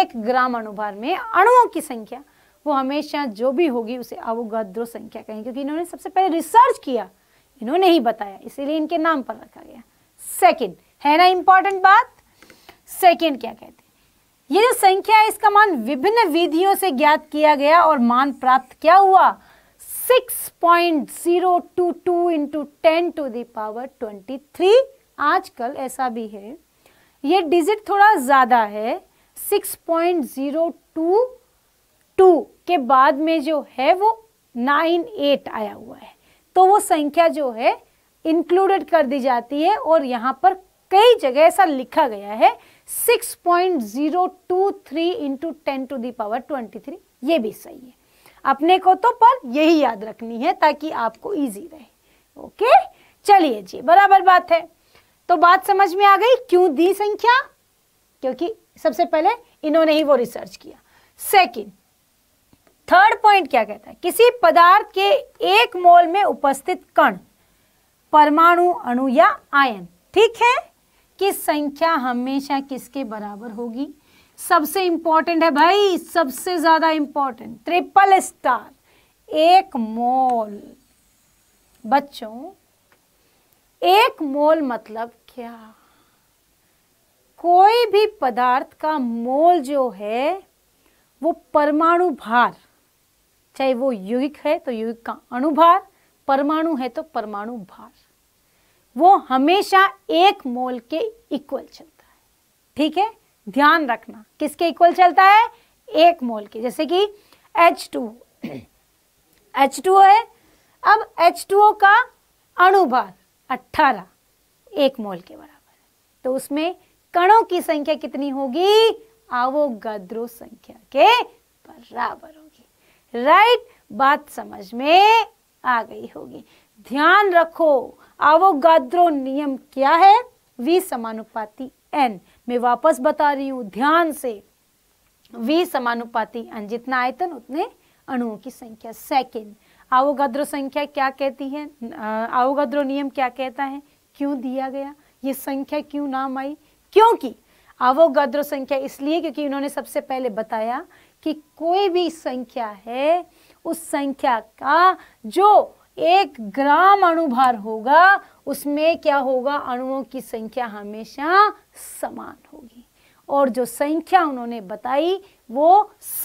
एक ग्राम अणुभार में अणुओं की संख्या वो हमेशा जो भी होगी उसे अवोगाद्रो संख्या कहें क्योंकि इन्होंने सबसे पहले रिसर्च किया इन्होंने ही बताया इसीलिए इनके नाम पर रखा गया सेकंड है ना इंपॉर्टेंट बात सेकेंड क्या कहते हैं ये जो संख्या है इसका मान विभिन्न विधियों से ज्ञात किया गया और मान प्राप्त क्या हुआ 6.022 into ten to the power twenty three आजकल ऐसा भी है ये डिजिट थोड़ा ज़्यादा है 6.022 के बाद में जो है वो 98 आया हुआ है तो वो संख्या जो है इंक्लूडेड कर दी जाती है और यहाँ पर कई जगह ऐसा लिखा गया है 6.023 into ten to the power three ये भी सही है अपने को तो पर यही याद रखनी है ताकि आपको इजी रहे ओके चलिए जी बराबर बात है तो बात समझ में आ गई क्यों दी संख्या क्योंकि सबसे पहले इन्होंने ही वो रिसर्च किया सेकंड थर्ड पॉइंट क्या कहता है किसी पदार्थ के एक मोल में उपस्थित कण परमाणु अणु या आयन ठीक है की संख्या हमेशा किसके बराबर होगी सबसे इंपॉर्टेंट है भाई सबसे ज्यादा इंपॉर्टेंट ट्रिपल स्टार एक मोल बच्चों एक मोल मतलब क्या कोई भी पदार्थ का मोल जो है वो परमाणु भार चाहे वो युगिक है तो युगिक का अणुभार परमाणु है तो परमाणु भार वो हमेशा एक मोल के इक्वल चलता है ठीक है ध्यान रखना किसके इक्वल चलता है एक मोल के जैसे कि एच टू एच टू है अब एच टू का अणुभार अट्ठारह एक मोल के बराबर है तो उसमें कणों की संख्या कितनी होगी आवो गद्रो संख्या के बराबर होगी राइट बात समझ में आ गई होगी ध्यान रखो आवोगाद्रो नियम क्या है v समानुपाती n मैं वापस बता रही हूं ध्यान से v समानुपाती n जितना आयतन उतने अणुओं की संख्या सेकेंड आवोगाद्रो संख्या क्या कहती है आवोगाद्रो नियम क्या कहता है क्यों दिया गया ये संख्या क्यों नाम आई क्योंकि आवोगाद्रो संख्या इसलिए क्योंकि इन्होंने सबसे पहले बताया कि कोई भी संख्या है उस संख्या का जो एक ग्राम अणुभार होगा उसमें क्या होगा अणुओं की संख्या हमेशा समान होगी और जो संख्या उन्होंने बताई वो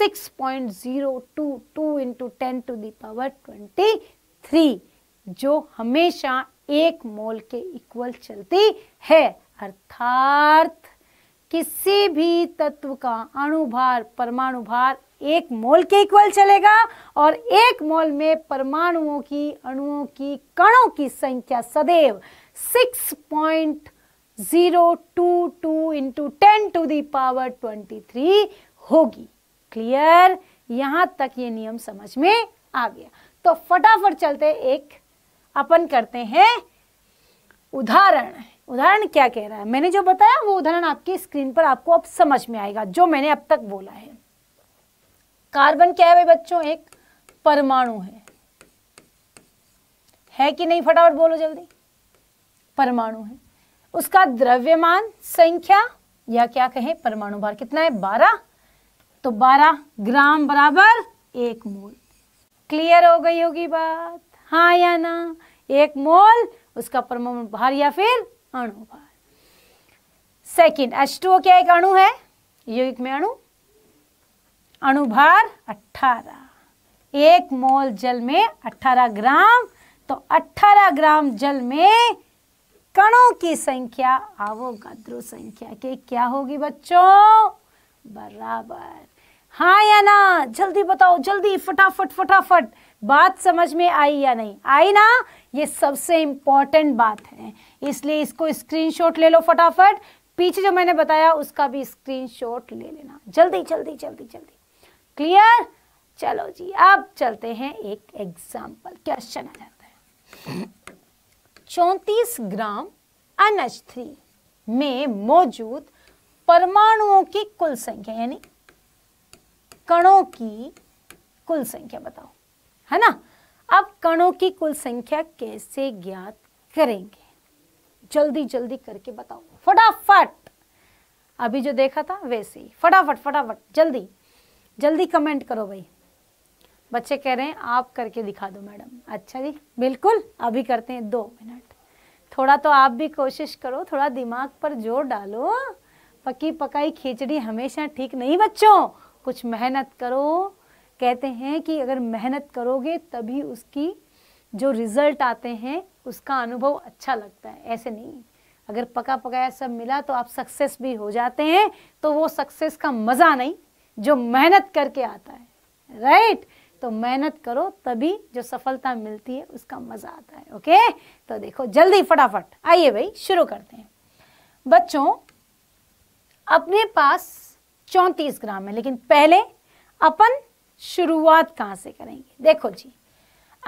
6.022 point zero two two into ten to the power twenty three जो हमेशा एक मोल के इक्वल चलती है अर्थात किसी भी तत्व का अणुभार परमाणु भार एक मोल के इक्वल चलेगा और एक मोल में परमाणुओं की अणुओं की कणों की संख्या सदैव 6.022 into ten to the power twenty होगी क्लियर यहां तक ये नियम समझ में आ गया तो फटाफट चलते एक अपन करते हैं उदाहरण उदाहरण क्या कह रहा है मैंने जो बताया वो उदाहरण आपकी स्क्रीन पर आपको अब समझ में आएगा जो मैंने अब तक बोला है कार्बन क्या है भाई बच्चों एक परमाणु है है कि नहीं फटाफट बोलो जल्दी परमाणु है उसका द्रव्यमान संख्या या क्या कहें परमाणु भार कितना है बारह तो बारह ग्राम बराबर एक मोल क्लियर हो गई होगी बात हाँ या ना एक मोल उसका परमाणु भार या फिर अणु सेकेंड एच टू क्या एक अणु है यौगिक में अणु अणुभार अठारह एक मोल जल में अठारह ग्राम तो अठारह ग्राम जल में कणों की संख्या आवो गद्रो संख्या के क्या होगी बच्चों बराबर हाँ या ना जल्दी बताओ जल्दी फटाफट फटाफट बात समझ में आई या नहीं आई ना ये सबसे इंपॉर्टेंट बात है इसलिए इसको स्क्रीनशॉट ले लो फटाफट पीछे जो मैंने बताया उसका भी स्क्रीनशॉट ले लेना जल्दी जल्दी जल्दी जल्दी क्लियर चलो जी अब चलते हैं एक एग्जाम्पल क्वेश्चन आ जाता है चौतीस ग्राम एनएच थ्री में मौजूद परमाणुओं की कुल संख्या यानी कणों की कुल संख्या बताओ है ना अब कणों की कुल संख्या कैसे ज्ञात करेंगे जल्दी जल्दी करके बताओ फटाफट अभी जो देखा था वैसे ही फटाफट फटाफट जल्दी जल्दी कमेंट करो भाई बच्चे कह रहे हैं आप करके दिखा दो मैडम अच्छा जी बिल्कुल अभी करते हैं दो मिनट थोड़ा तो आप भी कोशिश करो थोड़ा दिमाग पर जोर डालो पकी पकाई खिचड़ी हमेशा ठीक नहीं बच्चों कुछ मेहनत करो कहते हैं कि अगर मेहनत करोगे तभी उसकी जो रिज़ल्ट आते हैं उसका अनुभव अच्छा लगता है ऐसे नहीं अगर पका पकाया सब मिला तो आप सक्सेस भी हो जाते हैं तो वो सक्सेस का मज़ा नहीं जो मेहनत करके आता है राइट तो मेहनत करो तभी जो सफलता मिलती है उसका मज़ा आता है ओके तो देखो जल्दी फटाफट आइए भाई शुरू करते हैं बच्चों अपने पास चौंतीस ग्राम है लेकिन पहले अपन शुरुआत कहाँ से करेंगे देखो जी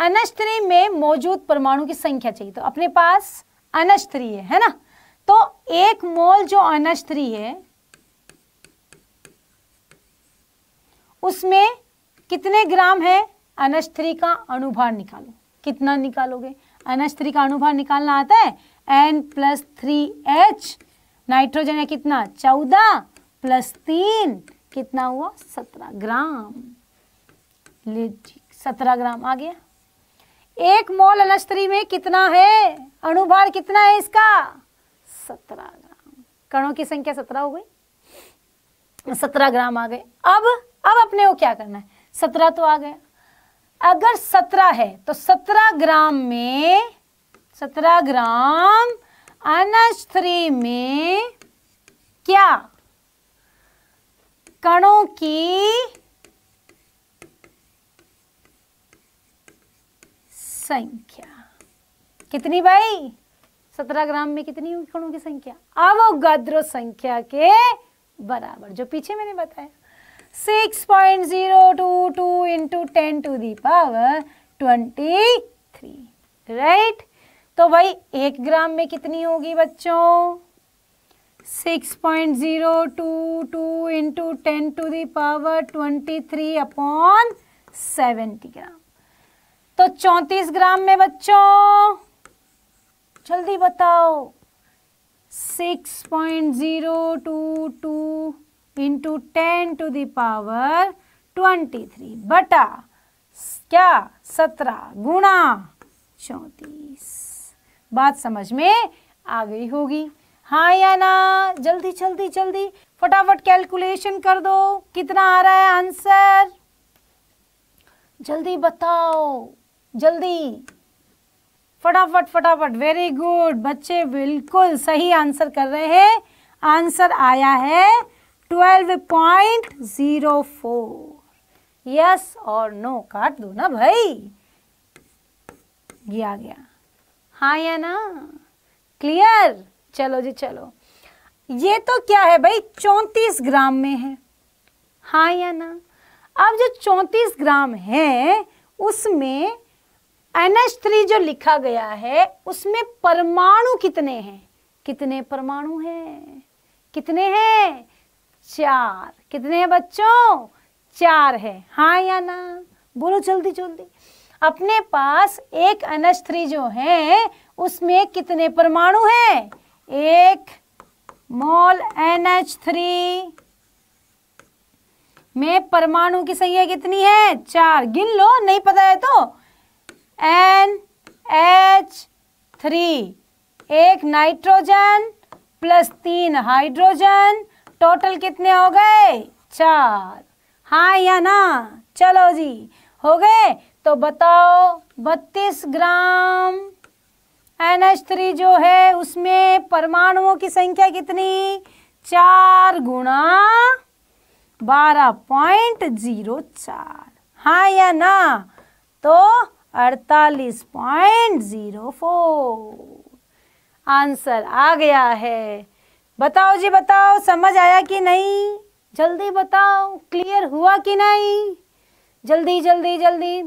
अनस्त्री में मौजूद परमाणु की संख्या चाहिए तो अपने पास अनस्त्री है है ना तो एक मोल जो अनस्त्री है उसमें कितने ग्राम है अनस्त्री का अनुभार निकालो कितना निकालोगे अनस्त्री का अनुभार निकालना आता है N plus three H nitrogen है कितना चौदह प्लस तीन कितना हुआ सत्रह ग्राम सत्रह ग्राम आ गया एक मोल अनस्तरी में कितना है अणुभार कितना है इसका सत्रह ग्राम कणों की संख्या सत्रह हो गई सत्रह ग्राम आ गए अब अब अपने को क्या करना है सत्रह तो आ गया अगर सत्रह है तो सत्रह ग्राम में सत्रह ग्राम अनस्त्री में क्या कणों की संख्या कितनी भाई सत्रह ग्राम में कितनी खड़ों की संख्या गद्रो संख्या के बराबर जो पीछे मैंने बताया six point zero two two into ten to the power twenty three right तो भाई एक ग्राम में कितनी होगी बच्चों six point zero two two into ten to the power twenty three upon seventy gram तो 34 ग्राम में बच्चों जल्दी बताओ 6.022 into ten to the power twenty three बटा क्या सत्रह गुणा चौंतीस बात समझ में आ गई होगी हाँ या ना जल्दी जल्दी जल्दी फटाफट कैलकुलेशन कर दो कितना आ रहा है आंसर जल्दी बताओ जल्दी फटाफट फटाफट वेरी गुड बच्चे बिल्कुल सही आंसर कर रहे हैं आंसर आया है twelve point zero four yes और नो काट दो ना भाई गया गया हाँ या ना क्लियर चलो जी चलो ये तो क्या है भाई चौंतीस ग्राम में है हाँ या ना अब जो चौतीस ग्राम है उसमें थ्री जो लिखा गया है उसमें परमाणु कितने हैं कितने परमाणु हैं कितने हैं चार कितने हैं बच्चों चार है हा या ना बोलो जल्दी जल्दी अपने पास एक थ्री जो है उसमें कितने परमाणु हैं एक मोल थ्री में परमाणु की संख्या कितनी है चार गिन लो नहीं पता है तो एन एच थ्री एक नाइट्रोजन प्लस तीन हाइड्रोजन टोटल कितने हो गए चार हाँ या ना चलो जी हो गए तो बताओ बत्तीस ग्राम एन एच थ्री जो है उसमें परमाणुओं की संख्या कितनी चार गुणा बारह पॉइंट जीरो चार हाँ या ना तो अड़तालीस पॉइंट जीरो फोर आंसर आ गया है बताओ जी बताओ समझ आया कि नहीं जल्दी बताओ क्लियर हुआ कि नहीं जल्दी जल्दी जल्दी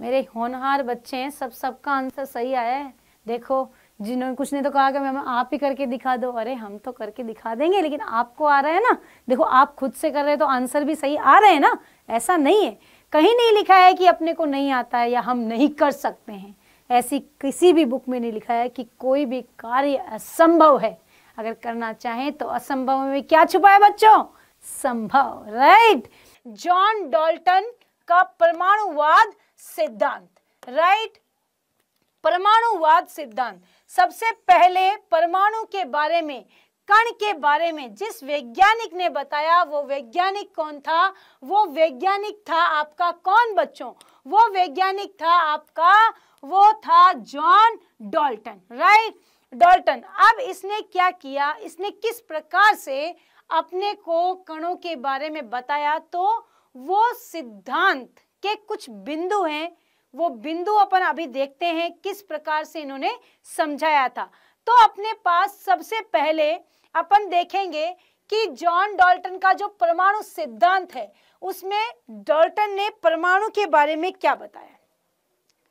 मेरे होनहार बच्चे हैं सब सबका आंसर सही आया है देखो जिन्होंने कुछ ने तो कहा कि मैम आप ही करके दिखा दो अरे हम तो करके दिखा देंगे लेकिन आपको आ रहा है ना देखो आप खुद से कर रहे हो तो आंसर भी सही आ रहे हैं ना ऐसा नहीं है कहीं नहीं लिखा है कि अपने को नहीं आता है या हम नहीं कर सकते हैं ऐसी किसी भी बुक में नहीं लिखा है कि कोई भी कार्य असंभव है अगर करना चाहें तो असंभव में क्या छुपा है बच्चों संभव राइट जॉन डॉल्टन का परमाणुवाद सिद्धांत राइट परमाणुवाद सिद्धांत सबसे पहले परमाणु के बारे में कण के बारे में जिस वैज्ञानिक ने बताया वो वैज्ञानिक कौन था वो वैज्ञानिक था आपका कौन बच्चों वो वैज्ञानिक था आपका वो था जॉन डॉल्टन राइट डॉल्टन अब इसने क्या किया इसने किस प्रकार से अपने को कणों के बारे में बताया तो वो सिद्धांत के कुछ बिंदु हैं वो बिंदु अपन अभी देखते हैं किस प्रकार से इन्होंने समझाया था तो अपने पास सबसे पहले अपन देखेंगे कि जॉन डॉल्टन का जो परमाणु सिद्धांत है उसमें डॉल्टन ने परमाणु के बारे में क्या बताया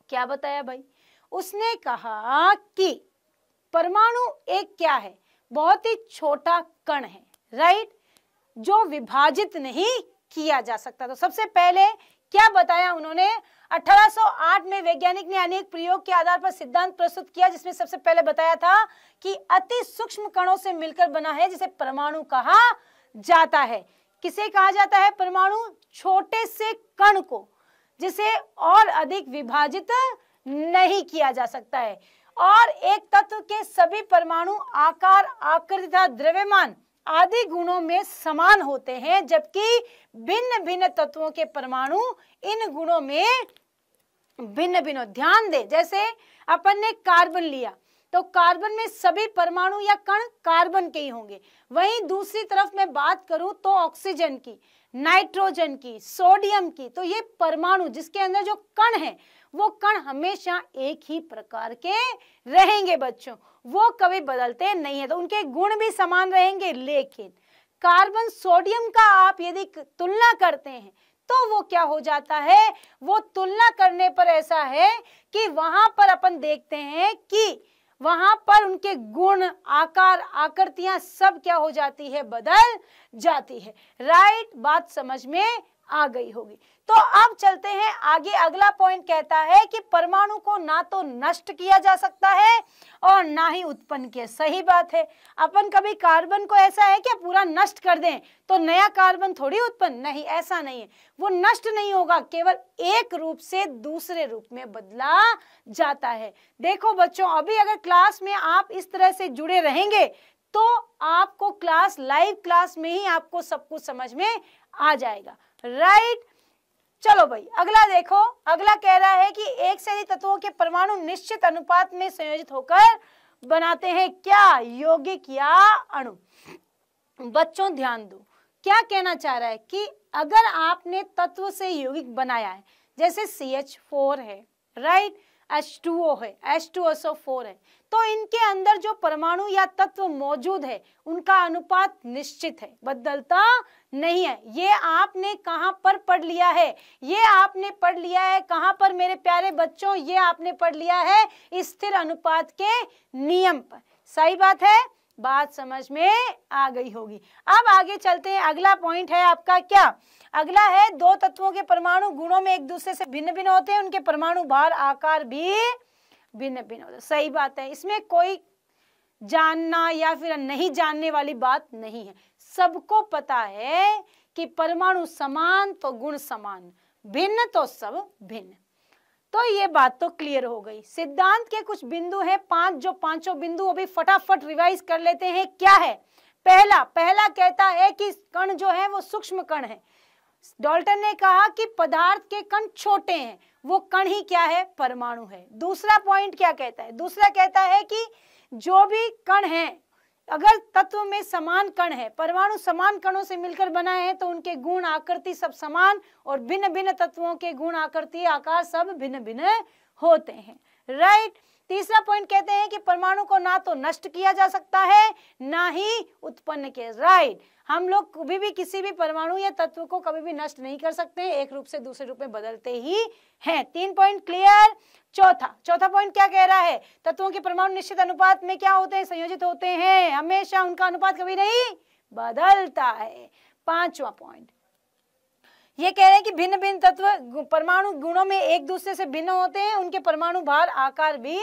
क्या बताया भाई उसने कहा कि परमाणु एक क्या है बहुत ही छोटा कण है राइट जो विभाजित नहीं किया जा सकता तो सबसे पहले क्या बताया उन्होंने 1808 में वैज्ञानिक ने अनेक प्रयोग के आधार पर सिद्धांत प्रस्तुत किया जिसमें सबसे पहले बताया था कि अति सूक्ष्म कणों से मिलकर बना है जिसे परमाणु कहा जाता है किसे कहा जाता है परमाणु छोटे से कण को जिसे और अधिक विभाजित नहीं किया जा सकता है और एक तत्व के सभी परमाणु आकार आकृति द्रव्यमान आदि गुणों में समान होते हैं जबकि भिन्न भिन्न तत्वों के परमाणु इन गुणों में भिन्न भिन्न ध्यान दे जैसे अपन ने कार्बन लिया तो कार्बन में सभी परमाणु या कण कार्बन के ही होंगे वहीं दूसरी तरफ मैं बात करूं तो ऑक्सीजन की नाइट्रोजन की सोडियम की तो ये परमाणु जिसके अंदर जो कण है वो कण हमेशा एक ही प्रकार के रहेंगे बच्चों वो कभी बदलते नहीं है तो उनके गुण भी समान रहेंगे लेकिन कार्बन सोडियम का आप यदि तुलना करते हैं तो वो क्या हो जाता है वो तुलना करने पर ऐसा है कि वहां पर अपन देखते हैं कि वहां पर उनके गुण आकार आकृतियां सब क्या हो जाती है बदल जाती है राइट बात समझ में आ गई होगी तो अब चलते हैं आगे अगला पॉइंट कहता है कि परमाणु को ना तो नष्ट किया जा सकता है और ना ही उत्पन्न किया सही बात है अपन कभी कार्बन को ऐसा है कि पूरा नष्ट कर दें तो नया कार्बन थोड़ी उत्पन्न नहीं ऐसा नहीं है वो नष्ट नहीं होगा केवल एक रूप से दूसरे रूप में बदला जाता है देखो बच्चों अभी अगर क्लास में आप इस तरह से जुड़े रहेंगे तो आपको क्लास लाइव क्लास में ही आपको सब कुछ समझ में आ जाएगा राइट चलो भाई अगला देखो अगला कह रहा है कि एक से अधिक तत्वों के परमाणु निश्चित अनुपात में संयोजित होकर बनाते हैं क्या यौगिक या अणु बच्चों ध्यान दो क्या कहना चाह रहा है कि अगर आपने तत्व से यौगिक बनाया है जैसे सी एच फोर है राइट एच टू ओ है H two S O four है तो इनके अंदर जो परमाणु या तत्व मौजूद है उनका अनुपात निश्चित है बदलता नहीं है ये आपने कहाँ पर पढ़ लिया है ये आपने पढ़ लिया है कहाँ पर मेरे प्यारे बच्चों ये आपने पढ़ लिया है स्थिर अनुपात के नियम पर सही बात है बात समझ में आ गई होगी अब आगे चलते हैं अगला पॉइंट है आपका क्या अगला है दो तत्वों के परमाणु गुणों में एक दूसरे से भिन्न भिन्न होते हैं उनके परमाणु भार आकार भी भिन्न भिन्न होते हैं सही बात है इसमें कोई जानना या फिर नहीं जानने वाली बात नहीं है सबको पता है कि परमाणु समान तो गुण समान भिन्न तो सब भिन्न तो ये बात तो क्लियर हो गई सिद्धांत के कुछ बिंदु हैं पांच जो पांचों बिंदु अभी फटाफट रिवाइज कर लेते हैं क्या है पहला पहला कहता है कि कण जो है वो सूक्ष्म कण है डॉल्टन ने कहा कि पदार्थ के कण छोटे हैं वो कण ही क्या है परमाणु है दूसरा पॉइंट क्या कहता है दूसरा कहता है कि जो भी कण है अगर तत्व में समान कण है परमाणु समान कणों से मिलकर बनाए है तो उनके गुण आकृति सब समान और भिन्न भिन्न तत्वों के गुण आकृति आकार सब भिन्न भिन्न होते हैं राइट तीसरा पॉइंट कहते हैं कि परमाणु को ना तो नष्ट किया जा सकता है ना ही उत्पन्न किया राइट हम लोग कभी भी किसी भी परमाणु या तत्व को कभी भी नष्ट नहीं कर सकते एक रूप से दूसरे रूप में बदलते ही हैं तीन पॉइंट क्लियर चौथा चौथा पॉइंट क्या कह रहा है तत्वों के परमाणु निश्चित अनुपात में क्या होते हैं संयोजित होते हैं हमेशा उनका अनुपात कभी नहीं बदलता है पांचवा पॉइंट ये कह रहे हैं कि भिन्न भिन्न तत्व परमाणु गुणों में एक दूसरे से भिन्न होते हैं उनके परमाणु भार आकार भी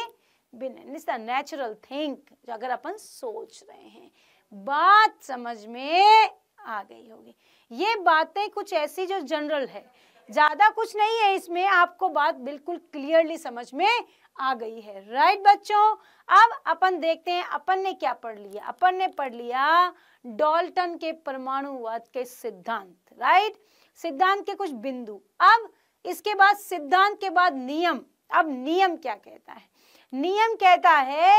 भिन्न नेचुरल थिंक अगर अपन सोच रहे हैं बात समझ में आ गई होगी ये बातें कुछ ऐसी जो जनरल है ज्यादा कुछ नहीं है इसमें आपको बात बिल्कुल क्लियरली समझ में आ गई है राइट बच्चों अब अपन देखते हैं अपन ने क्या पढ़ लिया अपन ने पढ़ लिया डॉल्टन के परमाणुवाद के सिद्धांत राइट सिद्धांत के कुछ बिंदु अब इसके बाद सिद्धांत के बाद नियम अब नियम क्या कहता है नियम कहता है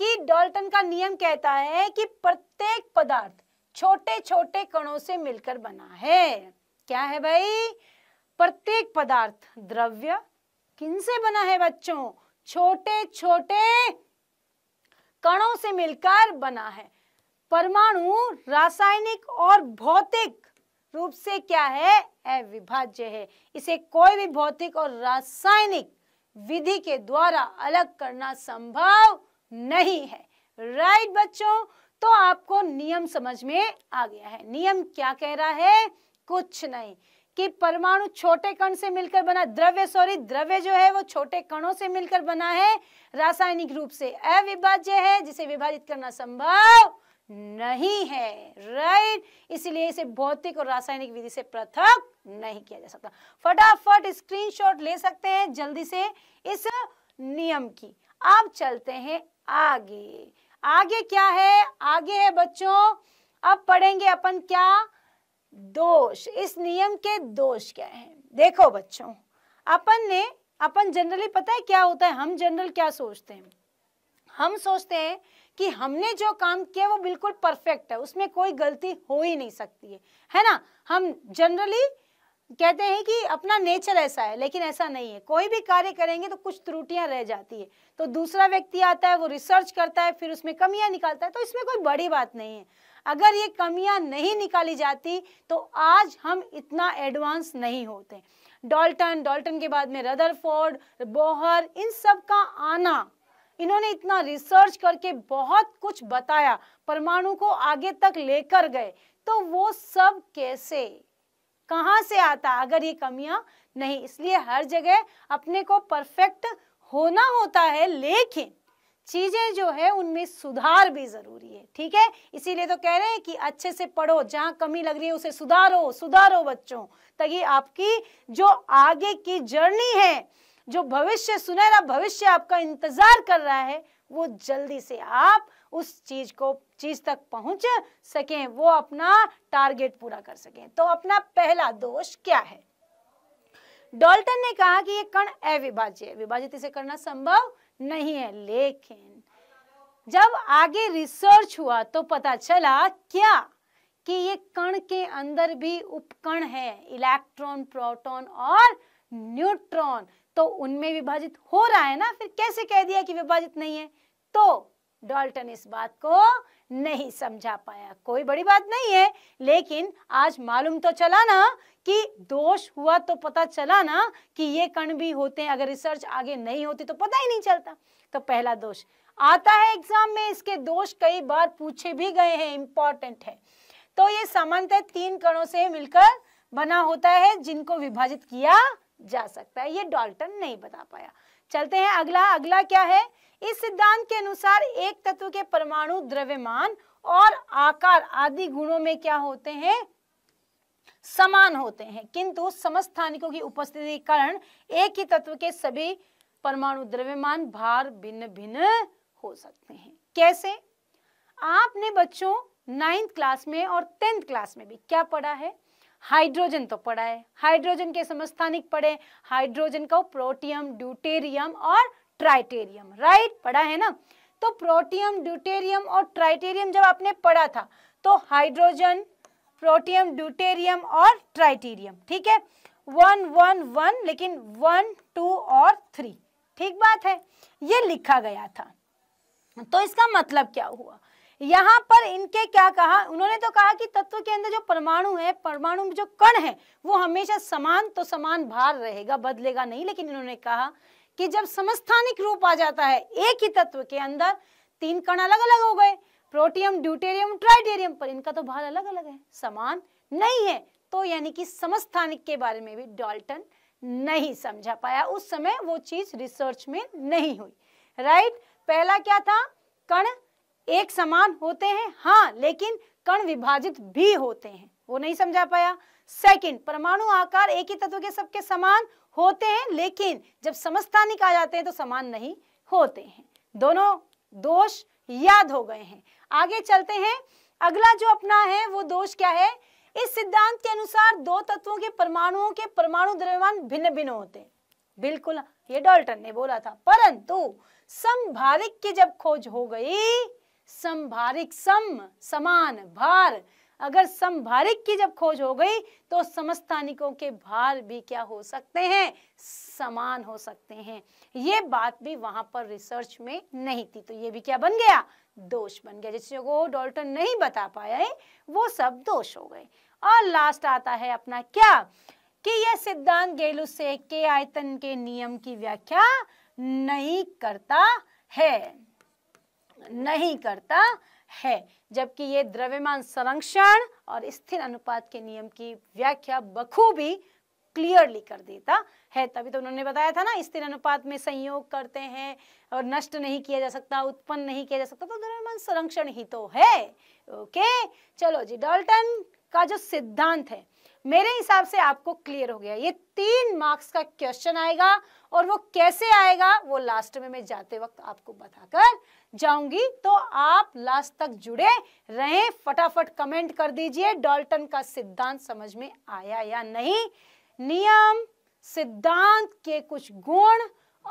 कि डॉल्टन का नियम कहता है कि प्रत्येक पदार्थ छोटे छोटे कणों से मिलकर बना है क्या है भाई प्रत्येक पदार्थ द्रव्य से बना है बच्चों छोटे छोटे कणों से मिलकर बना है परमाणु रासायनिक और भौतिक रूप से क्या है अविभाज्य है इसे कोई भी भौतिक और रासायनिक विधि के द्वारा अलग करना संभव नहीं है राइट बच्चों तो आपको नियम समझ में आ गया है नियम क्या कह रहा है कुछ नहीं कि परमाणु छोटे कण से मिलकर बना द्रव्य सॉरी द्रव्य जो है वो छोटे कणों से मिलकर बना है रासायनिक रूप से अविभाज्य है जिसे विभाजित करना संभव नहीं है राइट इसलिए इसे भौतिक और रासायनिक विधि से पृथक नहीं किया जा सकता फटाफट स्क्रीनशॉट ले सकते हैं जल्दी से इस नियम की अब चलते हैं आगे आगे क्या है आगे है बच्चों अब पढ़ेंगे अपन क्या दोष इस नियम के दोष क्या हैं देखो बच्चों अपन ने अपन जनरली पता है क्या होता है हम जनरल क्या सोचते हैं हम सोचते हैं कि हमने जो काम किया वो बिल्कुल परफेक्ट है उसमें कोई गलती हो ही नहीं सकती है है ना हम जनरली कहते हैं कि अपना नेचर ऐसा है लेकिन ऐसा नहीं है कोई भी कार्य करेंगे तो कुछ त्रुटियां रह जाती है तो दूसरा व्यक्ति आता है वो रिसर्च करता है फिर उसमें कमियां निकालता है तो इसमें कोई बड़ी बात नहीं है अगर ये कमियां नहीं निकाली जाती तो आज हम इतना एडवांस नहीं होते डॉल्टन डॉल्टन के बाद में रदरफोर्ड बोहर इन सब का आना इन्होंने इतना रिसर्च करके बहुत कुछ बताया परमाणु को आगे तक लेकर गए तो वो सब कैसे कहाँ से आता अगर ये कमियां नहीं इसलिए हर जगह अपने को परफेक्ट होना होता है लेकिन चीजें जो है उनमें सुधार भी जरूरी है ठीक है इसीलिए तो कह रहे हैं कि अच्छे से पढ़ो जहाँ कमी लग रही है उसे सुधारो सुधारो बच्चों ताकि आपकी जो आगे की जर्नी है जो भविष्य सुनहरा भविष्य आपका इंतजार कर रहा है वो जल्दी से आप उस चीज को चीज तक पहुंच सकें वो अपना टारगेट पूरा कर सकें तो अपना पहला दोष क्या है डॉल्टन ने कहा कि ये कण अविभाज्य है विभाजित इसे करना संभव नहीं है लेकिन जब आगे रिसर्च हुआ तो पता चला क्या कि ये कण के अंदर भी उपकण है इलेक्ट्रॉन प्रोटॉन और न्यूट्रॉन तो उनमें विभाजित हो रहा है ना फिर कैसे कह दिया कि विभाजित नहीं है तो डॉल्टन इस बात को नहीं समझा पाया कोई बड़ी बात नहीं है लेकिन आज मालूम तो चला ना कि दोष हुआ तो पता चला ना कि ये कण भी होते हैं अगर रिसर्च आगे नहीं होती तो पता ही नहीं चलता तो पहला दोष आता है एग्जाम में इसके दोष कई बार पूछे भी गए हैं इंपॉर्टेंट है तो ये सामान्यतः तीन कणों से मिलकर बना होता है जिनको विभाजित किया जा सकता है ये डॉल्टन नहीं बता पाया चलते हैं अगला अगला क्या है इस सिद्धांत के अनुसार एक तत्व के परमाणु द्रव्यमान और आकार आदि गुणों में क्या होते हैं समान होते हैं किंतु समस्थानिकों की उपस्थिति के कारण एक ही तत्व के सभी परमाणु द्रव्यमान भार भिन्न भिन्न हो सकते हैं कैसे आपने बच्चों नाइन्थ क्लास में और टेंथ क्लास में भी क्या पढ़ा है हाइड्रोजन तो पड़ा है हाइड्रोजन के समस्थानिक पड़े हाइड्रोजन को प्रोटियम ड्यूटेरियम और ट्राइटेरियम राइट पढ़ा है ना तो प्रोटियम ड्यूटेरियम और ट्राइटेरियम जब आपने पढ़ा था तो हाइड्रोजन प्रोटियम ड्यूटेरियम और ट्राइटेरियम ठीक है वन वन वन लेकिन वन टू और थ्री ठीक बात है ये लिखा गया था तो इसका मतलब क्या हुआ यहाँ पर इनके क्या कहा उन्होंने तो कहा कि तत्व के अंदर जो परमाणु है परमाणु में जो कण है वो हमेशा समान तो समान भार रहेगा बदलेगा नहीं लेकिन इन्होंने कहा कि जब समस्थानिक रूप आ जाता है एक ही तत्व के अंदर तीन कण अलग अलग हो गए प्रोटियम ड्यूटेरियम ट्राइटेरियम पर इनका तो भार अलग अलग है समान नहीं है तो यानी कि समस्थानिक के बारे में भी डॉल्टन नहीं समझा पाया उस समय वो चीज रिसर्च में नहीं हुई राइट पहला क्या था कण एक समान होते हैं हाँ लेकिन कण विभाजित भी होते हैं वो नहीं समझा पाया सेकंड परमाणु आकार एक ही तत्व के सबके समान होते हैं लेकिन जब समस्थानिक आ जाते हैं तो समान नहीं होते हैं दोनों दोष याद हो गए हैं आगे चलते हैं अगला जो अपना है वो दोष क्या है इस सिद्धांत के अनुसार दो तत्वों के परमाणुओं के परमाणु द्रव्यमान भिन्न भिन्न होते हैं बिल्कुल ये डॉल्टन ने बोला था परंतु संभाविक की जब खोज हो गई संभारिक सम समान भार अगर संभारिक की जब खोज हो गई तो समस्थानिकों के भार भी क्या हो सकते हैं समान हो सकते हैं ये बात भी वहां पर रिसर्च में नहीं थी तो ये भी क्या बन गया दोष बन गया जिस वो डॉल्टन नहीं बता पाया है वो सब दोष हो गए और लास्ट आता है अपना क्या कि यह सिद्धांत से के आयतन के नियम की व्याख्या नहीं करता है नहीं करता है जबकि ये द्रव्यमान संरक्षण और स्थिर अनुपात के नियम की व्याख्या बखूबी क्लियरली कर देता है तभी तो उन्होंने बताया था ना स्थिर अनुपात में संयोग करते हैं और नष्ट नहीं किया जा सकता उत्पन्न नहीं किया जा सकता तो द्रव्यमान संरक्षण ही तो है ओके चलो जी डॉल्टन का जो सिद्धांत है मेरे हिसाब से आपको क्लियर हो गया ये तीन मार्क्स का क्वेश्चन आएगा और वो कैसे आएगा वो लास्ट में मैं जाते वक्त आपको बताकर जाऊंगी तो आप लास्ट तक जुड़े रहें फटाफट कमेंट कर दीजिए डॉल्टन का सिद्धांत समझ में आया या नहीं नियम सिद्धांत के कुछ गुण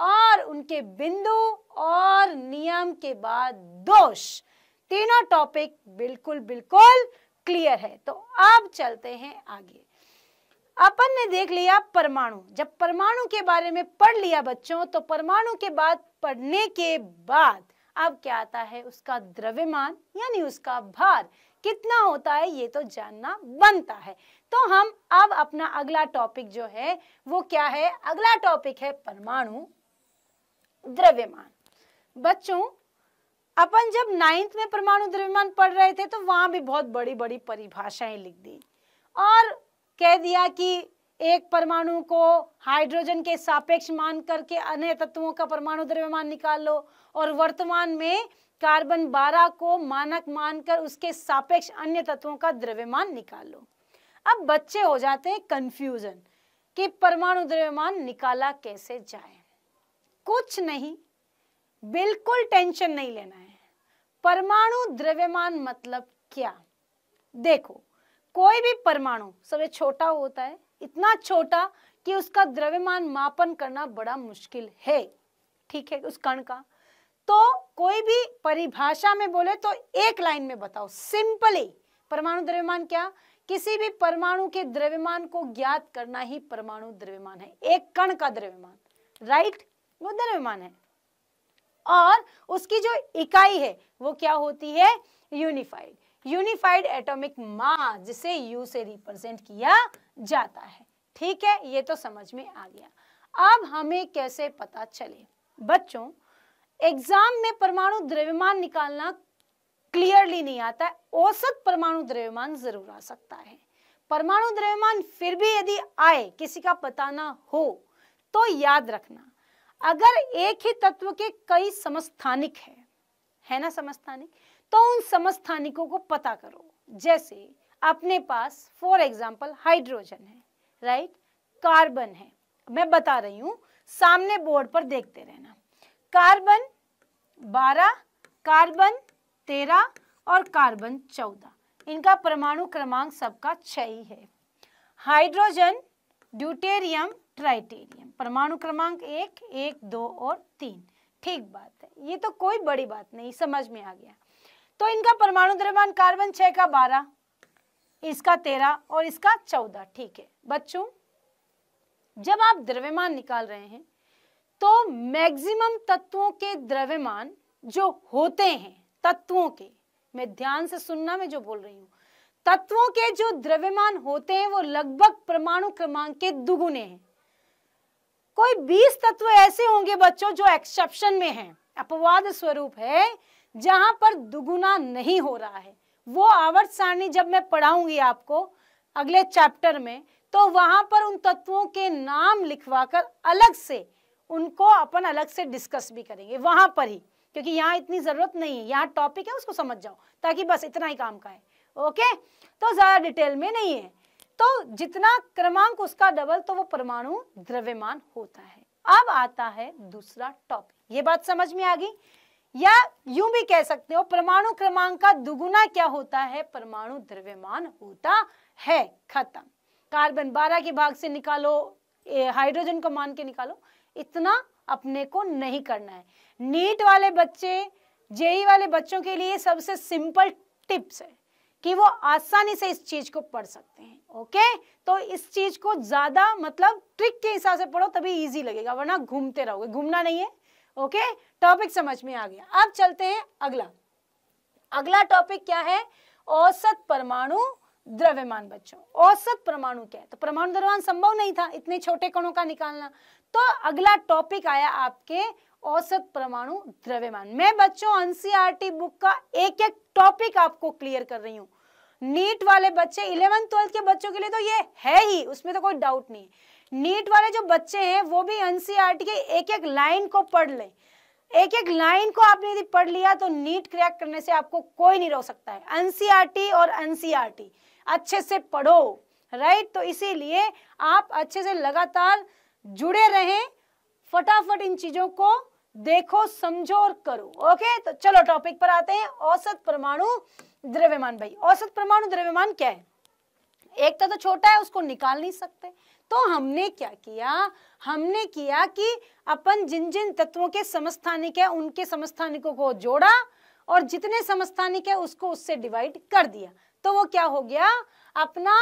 और उनके बिंदु और नियम के बाद दोष तीनों टॉपिक बिल्कुल बिल्कुल क्लियर है तो अब चलते हैं आगे अपन ने देख लिया परमाणु जब परमाणु के बारे में पढ़ लिया बच्चों तो परमाणु के बाद पढ़ने के बाद अब क्या आता है उसका द्रव्यमान यानी उसका भार कितना होता है ये तो जानना बनता है तो हम अब अपना अगला टॉपिक जो है वो क्या है अगला टॉपिक है परमाणु द्रव्यमान बच्चों अपन जब नाइन्थ में परमाणु द्रव्यमान पढ़ रहे थे तो वहां भी बहुत बड़ी बड़ी परिभाषाएं लिख दी और कह दिया कि एक परमाणु को हाइड्रोजन के सापेक्ष मान करके अन्य तत्वों का परमाणु द्रव्यमान निकाल लो और वर्तमान में कार्बन 12 को मानक मानकर उसके सापेक्ष अन्य तत्वों का द्रव्यमान निकालो अब बच्चे हो जाते हैं कंफ्यूजन कि परमाणु द्रव्यमान निकाला कैसे जाए कुछ नहीं बिल्कुल टेंशन नहीं लेना है परमाणु द्रव्यमान मतलब क्या देखो कोई भी परमाणु सबसे छोटा होता है इतना छोटा कि उसका द्रव्यमान मापन करना बड़ा मुश्किल है ठीक है उस कण का तो कोई भी परिभाषा में बोले तो एक लाइन में बताओ सिंपली परमाणु द्रव्यमान क्या किसी भी परमाणु के द्रव्यमान को ज्ञात करना ही परमाणु द्रव्यमान है एक कण का द्रव्यमान राइट वो द्रव्यमान है और उसकी जो इकाई है वो क्या होती है यूनिफाइड यूनिफाइड एटॉमिक मास जिसे यू से रिप्रेजेंट किया जाता है ठीक है ये तो समझ में आ गया अब हमें कैसे पता चले बच्चों एग्जाम में परमाणु द्रव्यमान निकालना क्लियरली नहीं आता औसत परमाणु द्रव्यमान जरूर आ सकता है परमाणु द्रव्यमान फिर भी यदि आए किसी का पता ना हो तो याद रखना अगर एक ही तत्व के कई समस्थानिक है है ना समस्थानिक तो उन समस्थानिकों को पता करो जैसे अपने पास फॉर एग्जाम्पल हाइड्रोजन है राइट कार्बन है मैं बता रही हूँ सामने बोर्ड पर देखते रहना कार्बन बारह कार्बन तेरह और कार्बन चौदह इनका परमाणु क्रमांक सबका छ ही है हाइड्रोजन ड्यूटेरियम ट्राइटेरियम परमाणु क्रमांक एक एक दो और तीन ठीक बात है ये तो कोई बड़ी बात नहीं समझ में आ गया तो इनका परमाणु द्रव्यमान कार्बन छह का बारह इसका तेरह और इसका चौदह ठीक है बच्चों जब आप द्रव्यमान निकाल रहे हैं तो मैक्सिमम तत्वों के द्रव्यमान जो होते हैं तत्वों के मैं ध्यान से सुनना मैं जो बोल रही हूँ तत्वों के जो द्रव्यमान होते हैं वो लगभग परमाणु क्रमांक के दुगुने हैं कोई 20 तत्व ऐसे होंगे बच्चों जो एक्सेप्शन में हैं अपवाद स्वरूप है जहां पर दुगुना नहीं हो रहा है वो आवर्त सारणी जब मैं पढ़ाऊंगी आपको अगले चैप्टर में तो वहां पर उन तत्वों के नाम लिखवाकर अलग से उनको अपन अलग से डिस्कस भी करेंगे वहां पर ही क्योंकि यहाँ इतनी ज़रूरत नहीं है यहाँ टॉपिक है उसको समझ जाओ ताकि बस इतना ही काम का है ओके तो ज़्यादा डिटेल में नहीं है तो जितना क्रमांक उसका डबल तो वो परमाणु द्रव्यमान होता है अब आता है दूसरा टॉपिक ये बात समझ में आ गई या यूं भी कह सकते हो परमाणु क्रमांक का दुगुना क्या होता है परमाणु द्रव्यमान होता है खत्म कार्बन 12 के भाग से निकालो हाइड्रोजन को मान के निकालो इतना अपने को नहीं करना है नीट वाले बच्चे जेई वाले बच्चों के लिए सबसे सिंपल टिप्स है कि वो आसानी से इस चीज को पढ़ सकते हैं ओके तो इस चीज को ज्यादा मतलब ट्रिक के हिसाब से पढ़ो तभी इजी लगेगा वरना घूमते रहोगे घूमना नहीं है ओके टॉपिक समझ में आ गया अब चलते हैं अगला अगला टॉपिक क्या है औसत परमाणु द्रव्यमान बच्चों औसत परमाणु क्या है तो परमाणु द्रव्यमान संभव नहीं था इतने छोटे कणों का निकालना तो अगला टॉपिक आया आपके औसत परमाणु द्रव्यमान मैं बच्चों एनसीईआरटी बुक e का एक एक टॉपिक आपको क्लियर कर रही हूँ नीट वाले बच्चे इलेवन ट्वेल्थ के बच्चों के लिए तो ये है ही उसमें तो कोई डाउट नहीं नीट वाले जो बच्चे हैं वो भी एनसीईआरटी e के एक एक लाइन को पढ़ लें एक एक लाइन को आपने यदि पढ़ लिया तो नीट क्रैक करने से आपको कोई नहीं रोक सकता है एनसीईआरटी e और एनसीईआरटी अच्छे से पढ़ो राइट तो इसीलिए आप अच्छे से लगातार जुड़े रहें फटाफट इन चीजों को देखो समझो और करो ओके तो चलो टॉपिक पर आते हैं औसत परमाणु द्रव्यमान भाई औसत परमाणु द्रव्यमान क्या है एक तो, तो, छोटा है उसको निकाल नहीं सकते तो हमने क्या किया हमने किया कि अपन जिन जिन तत्वों के समस्थानिक है उनके समस्थानिकों को जोड़ा और जितने समस्थानिक है उसको उससे डिवाइड कर दिया तो वो क्या हो गया अपना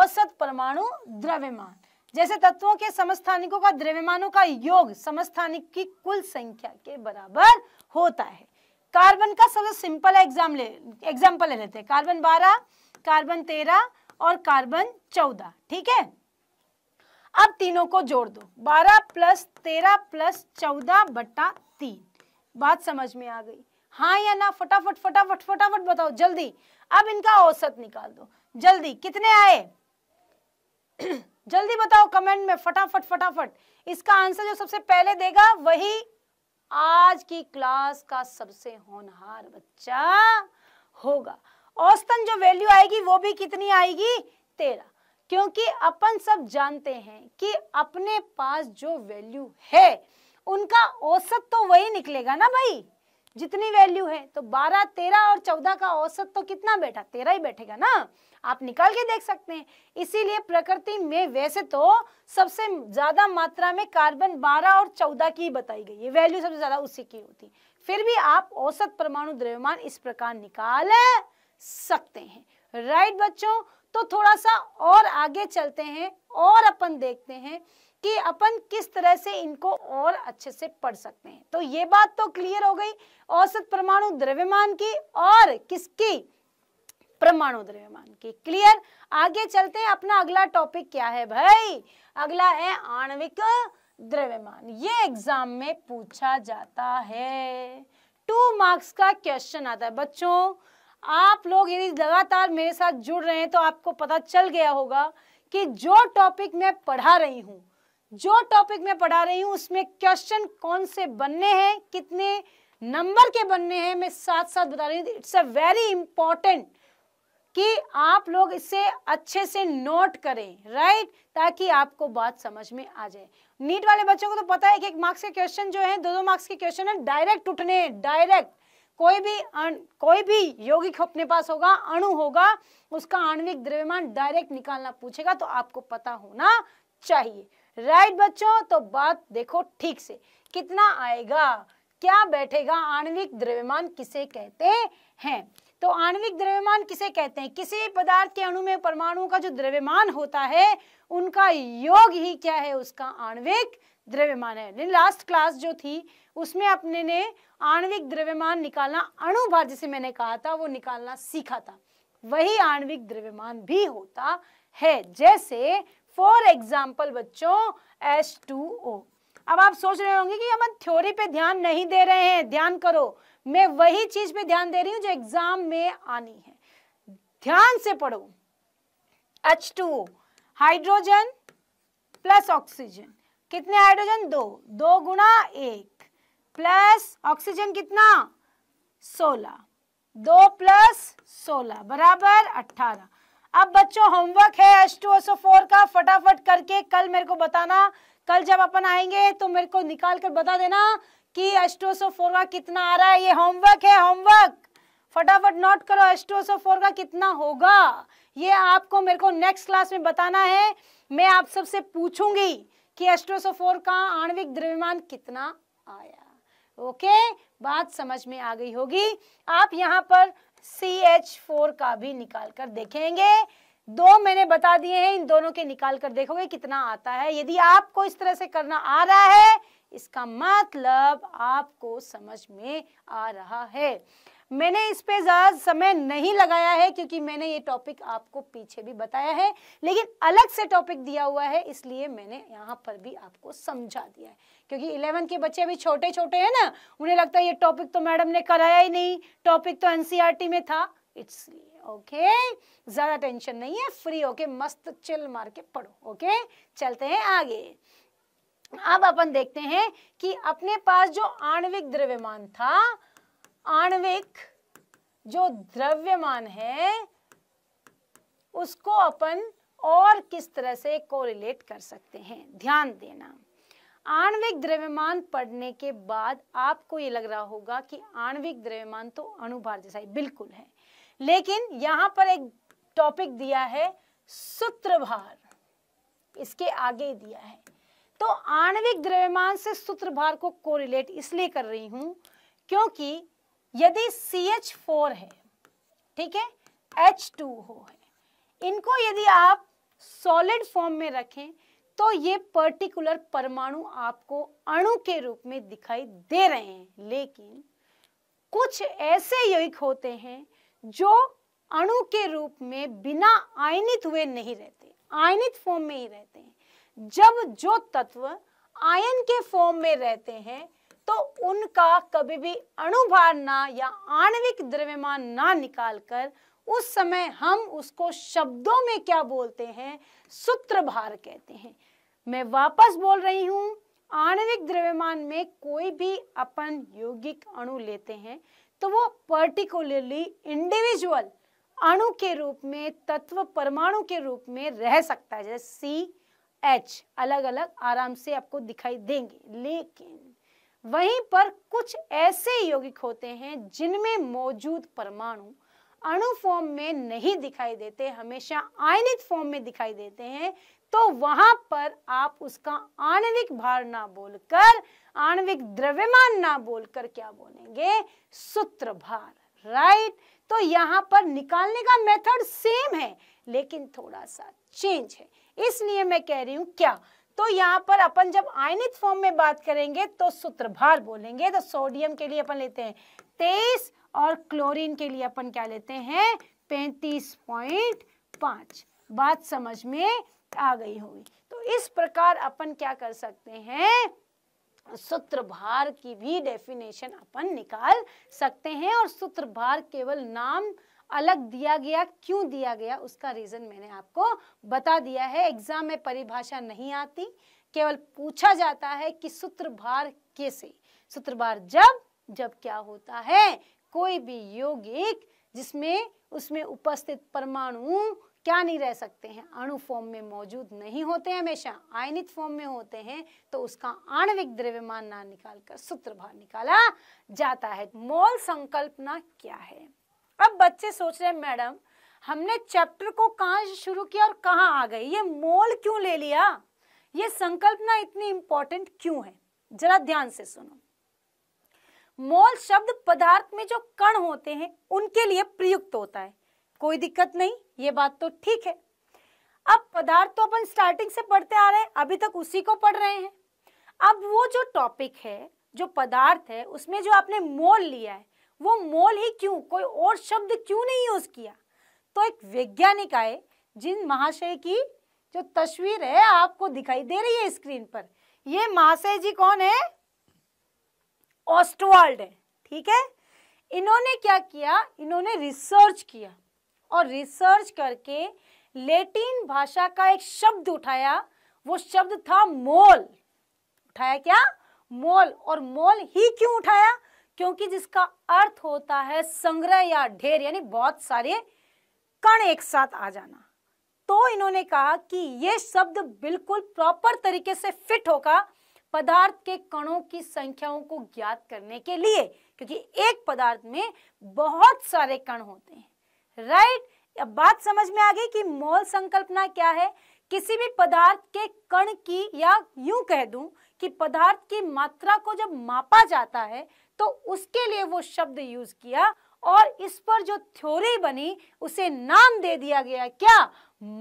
औसत परमाणु द्रव्यमान जैसे तत्वों के समस्थानिकों का द्रव्यमानों का योग समस्थानिक की कुल संख्या के बराबर होता है कार्बन का सबसे सिंपल एग्जाम ले एग्जाम्पल ले लेते हैं कार्बन बारह कार्बन तेरह और कार्बन चौदह ठीक है अब तीनों को जोड़ दो बारह प्लस तेरह प्लस चौदह बट्टा तीन बात समझ में आ गई हाँ या ना फटाफट फटाफट फटाफट बताओ जल्दी अब इनका औसत निकाल दो जल्दी कितने आए जल्दी बताओ कमेंट में फटाफट फटाफट इसका आंसर जो सबसे पहले देगा वही आज की क्लास का सबसे होनहार बच्चा होगा औसतन जो वैल्यू आएगी वो भी कितनी आएगी तेरह क्योंकि अपन सब जानते हैं कि अपने पास जो वैल्यू है उनका औसत तो वही निकलेगा ना भाई जितनी वैल्यू है तो बारह तेरह और चौदह का औसत तो कितना बैठा तेरह ही बैठेगा ना आप निकाल के देख सकते हैं इसीलिए प्रकृति में वैसे तो सबसे ज़्यादा मात्रा में कार्बन 12 और 14 की बताई गई है वैल्यू सबसे ज़्यादा उसी की होती फिर भी आप औसत परमाणु द्रव्यमान इस प्रकार निकाल सकते हैं राइट बच्चों तो थोड़ा सा और आगे चलते हैं और अपन देखते हैं कि अपन किस तरह से इनको और अच्छे से पढ़ सकते हैं तो ये बात तो क्लियर हो गई औसत परमाणु द्रव्यमान की और किसकी परमाणु द्रव्यमान की क्लियर आगे चलते हैं अपना अगला टॉपिक क्या है भाई अगला है आणविक द्रव्यमान ये एग्जाम में पूछा जाता है टू मार्क्स का क्वेश्चन आता है बच्चों आप लोग यदि लगातार मेरे साथ जुड़ रहे हैं तो आपको पता चल गया होगा कि जो टॉपिक मैं पढ़ा रही हूँ जो टॉपिक मैं पढ़ा रही हूँ उसमें क्वेश्चन कौन से बनने हैं कितने नंबर के बनने हैं मैं साथ साथ बता रही हूँ इट्स अ वेरी इंपॉर्टेंट कि आप लोग इसे अच्छे से नोट करें राइट ताकि आपको बात समझ में आ जाए नीट वाले बच्चों को तो पता है कि एक मार्क्स के क्वेश्चन जो है दो दो मार्क्स के क्वेश्चन है डायरेक्ट उठने डायरेक्ट कोई भी अन, कोई भी यौगिक अपने पास होगा अणु होगा उसका आणविक द्रव्यमान डायरेक्ट निकालना पूछेगा तो आपको पता होना चाहिए राइट बच्चों तो बात देखो ठीक से कितना आएगा क्या बैठेगा आणविक द्रव्यमान किसे कहते हैं तो आणविक द्रव्यमान किसे कहते हैं किसी पदार्थ के अणु में परमाणु का जो द्रव्यमान होता है उनका योग ही क्या है उसका आणविक द्रव्यमान है नहीं लास्ट क्लास जो थी उसमें अपने ने आणविक द्रव्यमान निकालना अणु जिसे मैंने कहा था वो निकालना सीखा था वही आणविक द्रव्यमान भी होता है जैसे फॉर एग्जाम्पल बच्चों H2O अब आप सोच रहे होंगे कि हम थ्योरी पे ध्यान नहीं दे रहे हैं ध्यान करो मैं वही चीज पे ध्यान दे रही हूं जो एग्जाम में आनी है ध्यान से पढ़ो H two hydrogen plus oxygen कितने हाइड्रोजन दो दो गुणा एक प्लस ऑक्सीजन कितना सोलह दो प्लस सोलह बराबर अट्ठारह अब बच्चों होमवर्क है एच टू एसओ फोर का फटाफट करके कल मेरे को बताना कल जब अपन आएंगे तो मेरे को निकाल कर बता देना कि एस्ट्रोसोफोर का कितना आ रहा है ये होमवर्क है होमवर्क फटाफट नोट करो एस्ट्रोसोफोर का कितना होगा ये आपको मेरे को नेक्स्ट क्लास में बताना है मैं आप सबसे पूछूंगी कि एस्ट्रोसोफोर का आणविक द्रव्यमान कितना आया ओके बात समझ में आ गई होगी आप यहाँ पर सी एच फोर का भी निकाल कर देखेंगे दो मैंने बता दिए हैं इन दोनों के निकाल कर देखोगे कितना आता है यदि आपको इस तरह से करना आ रहा है इसका मतलब आपको समझ में आ रहा है मैंने इस पे ज़्यादा समय नहीं लगाया है क्योंकि मैंने ये टॉपिक आपको पीछे भी बताया है लेकिन अलग से टॉपिक दिया हुआ है इसलिए मैंने यहाँ पर भी आपको समझा दिया है क्योंकि इलेवन के बच्चे अभी छोटे छोटे हैं ना उन्हें लगता है ये टॉपिक तो मैडम ने कराया ही नहीं टॉपिक तो एनसीआर e में था इट्स ओके ज़्यादा टेंशन नहीं है फ्री ओके मस्त चिल मार के पढ़ो ओके चलते हैं आगे अब अपन देखते हैं कि अपने पास जो आणविक द्रव्यमान था आणविक जो द्रव्यमान है उसको अपन और किस तरह से कोरिलेट कर सकते हैं ध्यान देना आणविक द्रव्यमान पढ़ने के बाद आपको ये लग रहा होगा कि आणविक द्रव्यमान तो अणुभार जैसा ही बिल्कुल है लेकिन यहाँ पर एक टॉपिक दिया है सूत्रभार इसके आगे दिया है तो आणविक द्रव्यमान से सूत्र भार को कोरिलेट इसलिए कर रही हूं क्योंकि यदि सी एच फोर है ठीक है एच टू हो है इनको यदि आप सॉलिड फॉर्म में रखें तो ये पर्टिकुलर परमाणु आपको अणु के रूप में दिखाई दे रहे हैं लेकिन कुछ ऐसे यौगिक होते हैं जो अणु के रूप में बिना आयनित हुए नहीं रहते आयनित फॉर्म में ही रहते हैं जब जो तत्व आयन के फॉर्म में रहते हैं तो उनका कभी भी अणुभार ना या आणविक द्रव्यमान ना निकालकर उस समय हम उसको शब्दों में क्या बोलते हैं भार कहते हैं मैं वापस बोल रही हूँ आणविक द्रव्यमान में कोई भी अपन यौगिक अणु लेते हैं तो वो पर्टिकुलरली इंडिविजुअल अणु के रूप में तत्व परमाणु के रूप में रह सकता है जैसे सी एच अलग अलग आराम से आपको दिखाई देंगे लेकिन वहीं पर कुछ ऐसे यौगिक होते हैं जिनमें मौजूद परमाणु अणु फॉर्म में नहीं दिखाई देते हमेशा आयनित फॉर्म में दिखाई देते हैं तो वहां पर आप उसका आणविक भार ना बोलकर आणविक द्रव्यमान ना बोलकर क्या बोलेंगे सूत्र भार राइट तो यहाँ पर निकालने का मेथड सेम है लेकिन थोड़ा सा चेंज है इसलिए मैं कह रही हूँ क्या तो यहाँ पर अपन जब आयनित फॉर्म में बात करेंगे तो सूत्रभार बोलेंगे तो सोडियम के लिए अपन लेते हैं तेईस और क्लोरीन के लिए अपन क्या लेते हैं पैंतीस पॉइंट पांच बात समझ में आ गई होगी तो इस प्रकार अपन क्या कर सकते हैं सूत्रभार की भी डेफिनेशन अपन निकाल सकते हैं और सूत्रभार केवल नाम अलग दिया गया क्यों दिया गया उसका रीज़न मैंने आपको बता दिया है एग्ज़ाम में परिभाषा नहीं आती केवल पूछा जाता है कि भार कैसे भार जब जब क्या होता है कोई भी यौगिक जिसमें उसमें उपस्थित परमाणु क्या नहीं रह सकते हैं अणु फॉर्म में मौजूद नहीं होते हमेशा आयनित फॉर्म में होते हैं तो उसका आणविक द्रव्यमान ना निकालकर भार निकाला जाता है मोल संकल्पना क्या है अब बच्चे सोच रहे हैं मैडम हमने चैप्टर को कहाँ शुरू किया और कहाँ आ गए ये मोल क्यों ले लिया ये संकल्पना इतनी इंपॉर्टेंट क्यों है जरा ध्यान से सुनो मोल शब्द पदार्थ में जो कण होते हैं उनके लिए प्रयुक्त होता है कोई दिक्कत नहीं ये बात तो ठीक है अब पदार्थ तो अपन स्टार्टिंग से पढ़ते आ रहे हैं अभी तक उसी को पढ़ रहे हैं अब वो जो टॉपिक है जो पदार्थ है उसमें जो आपने मोल लिया है वो मोल ही क्यों कोई और शब्द क्यों नहीं यूज किया तो एक वैज्ञानिक आए जिन महाशय की जो तस्वीर है आपको दिखाई दे रही है स्क्रीन पर ये महाशय जी कौन है ऑस्टवर्ल्ड है ठीक है इन्होंने क्या किया इन्होंने रिसर्च किया और रिसर्च करके लेटिन भाषा का एक शब्द उठाया वो शब्द था मोल उठाया क्या मोल और मोल ही क्यों उठाया क्योंकि जिसका अर्थ होता है संग्रह या ढेर यानी बहुत सारे कण एक साथ आ जाना तो इन्होंने कहा कि ये शब्द बिल्कुल प्रॉपर तरीके से फिट होगा पदार्थ के कणों की संख्याओं को ज्ञात करने के लिए क्योंकि एक पदार्थ में बहुत सारे कण होते हैं राइट अब बात समझ में आ गई कि मोल संकल्पना क्या है किसी भी पदार्थ के कण की या यूं कह दूं कि पदार्थ की मात्रा को जब मापा जाता है तो उसके लिए वो शब्द यूज किया और इस पर जो थ्योरी बनी उसे नाम दे दिया गया क्या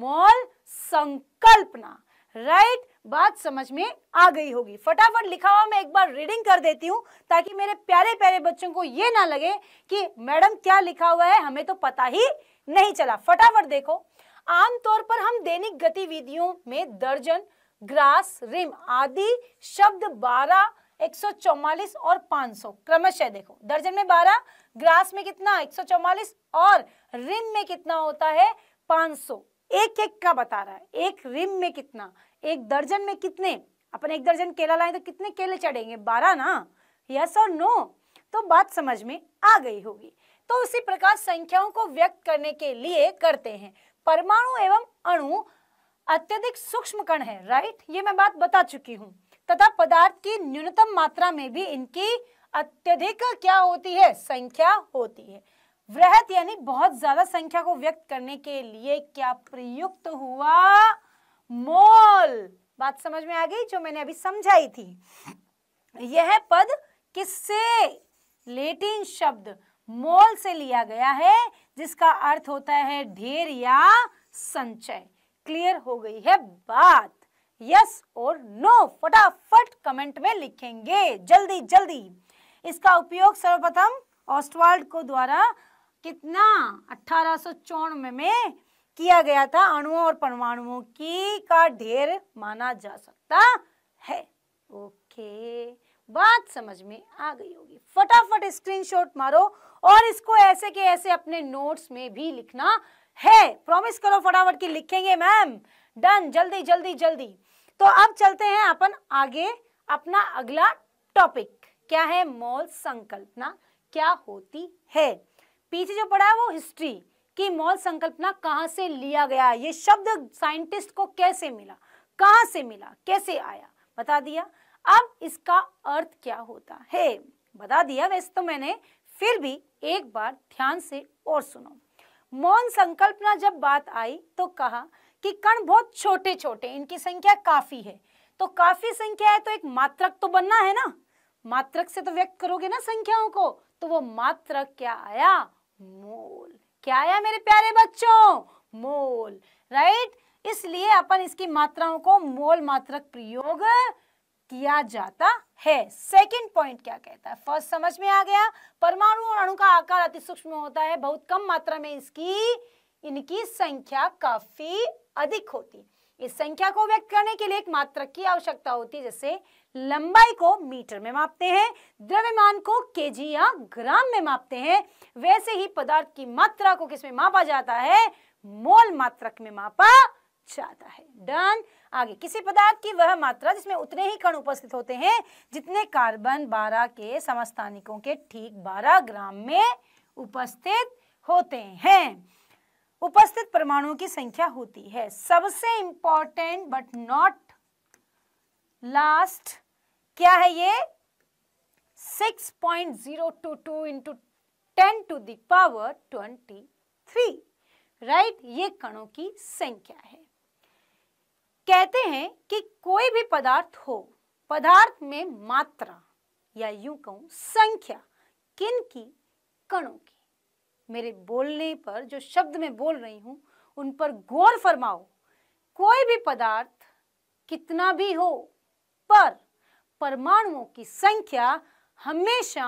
मॉल संकल्पना राइट right? बात समझ में आ गई होगी फटाफट लिखा हुआ मैं एक बार रीडिंग कर देती हूँ ताकि मेरे प्यारे प्यारे बच्चों को ये ना लगे कि मैडम क्या लिखा हुआ है हमें तो पता ही नहीं चला फटाफट देखो आमतौर पर हम दैनिक गतिविधियों में दर्जन ग्रास रिम आदि शब्द बारह 144 और 500 क्रमशः देखो दर्जन में 12 ग्रास में कितना 144 और रिम में कितना होता है 500 एक एक का बता रहा है एक रिम में कितना एक दर्जन में कितने अपन एक दर्जन केला लाए तो कितने केले चढ़ेंगे बारह ना यस और नो तो बात समझ में आ गई होगी तो उसी प्रकार संख्याओं को व्यक्त करने के लिए करते हैं परमाणु एवं अणु अत्यधिक सूक्ष्म कण है राइट ये मैं बात बता चुकी हूँ तथा पदार्थ की न्यूनतम मात्रा में भी इनकी अत्यधिक क्या होती है संख्या होती है वृहत यानी बहुत ज्यादा संख्या को व्यक्त करने के लिए क्या प्रयुक्त हुआ मोल बात समझ में आ गई जो मैंने अभी समझाई थी यह पद किससे लेटिन शब्द मोल से लिया गया है जिसका अर्थ होता है ढेर या संचय क्लियर हो गई है बात यस और नो फटाफट कमेंट में लिखेंगे जल्दी जल्दी इसका उपयोग सर्वप्रथम ऑस्टवाल्ड को द्वारा कितना अठारह में, में किया गया था अणुओं और परमाणुओं की का ढेर माना जा सकता है ओके बात समझ में आ गई होगी फटाफट स्क्रीनशॉट मारो और इसको ऐसे के ऐसे अपने नोट्स में भी लिखना है प्रॉमिस करो फटाफट की लिखेंगे मैम डन जल्दी जल्दी जल्दी तो अब चलते हैं अपन आगे अपना अगला टॉपिक क्या है मॉल संकल्पना क्या होती है पीछे जो पढ़ा है वो हिस्ट्री कि मॉल संकल्पना कहाँ से लिया गया ये शब्द साइंटिस्ट को कैसे मिला कहाँ से मिला कैसे आया बता दिया अब इसका अर्थ क्या होता है बता दिया वैसे तो मैंने फिर भी एक बार ध्यान से और सुनो मौन संकल्पना जब बात आई तो कहा कि कण बहुत छोटे छोटे इनकी संख्या काफी है तो काफी संख्या है तो एक मात्रक तो बनना है ना मात्रक से तो व्यक्त करोगे ना संख्याओं को तो वो मात्रक क्या आया मोल क्या आया मेरे प्यारे बच्चों मोल राइट इसलिए अपन इसकी मात्राओं को मोल मात्रक प्रयोग किया जाता है सेकंड पॉइंट क्या कहता है फर्स्ट समझ में आ गया परमाणु और अणु का आकार अति सूक्ष्म होता है बहुत कम मात्रा में इसकी इनकी संख्या काफी अधिक होती है इस संख्या को व्यक्त करने के लिए एक मात्रक की आवश्यकता होती है जैसे लंबाई को मीटर में मापते हैं द्रव्यमान को केजी या ग्राम में मापते हैं वैसे ही पदार्थ की मात्रा को किसमें मापा जाता है मोल मात्रक में मापा जाता है डन आगे किसी पदार्थ की वह मात्रा जिसमें उतने ही कण उपस्थित होते हैं जितने कार्बन 12 के समस्थानिकों के ठीक 12 ग्राम में उपस्थित होते हैं उपस्थित परमाणुओं की संख्या होती है सबसे इंपॉर्टेंट बट नॉट लास्ट क्या है ये 6.022 into ten to the power twenty three right ये कणों की संख्या है कहते हैं कि कोई भी पदार्थ हो पदार्थ में मात्रा या यूं कहूं संख्या किन की कणों की मेरे बोलने पर जो शब्द में बोल रही हूं उन पर गौर फरमाओ कोई भी पदार्थ कितना भी हो पर परमाणुओं की संख्या हमेशा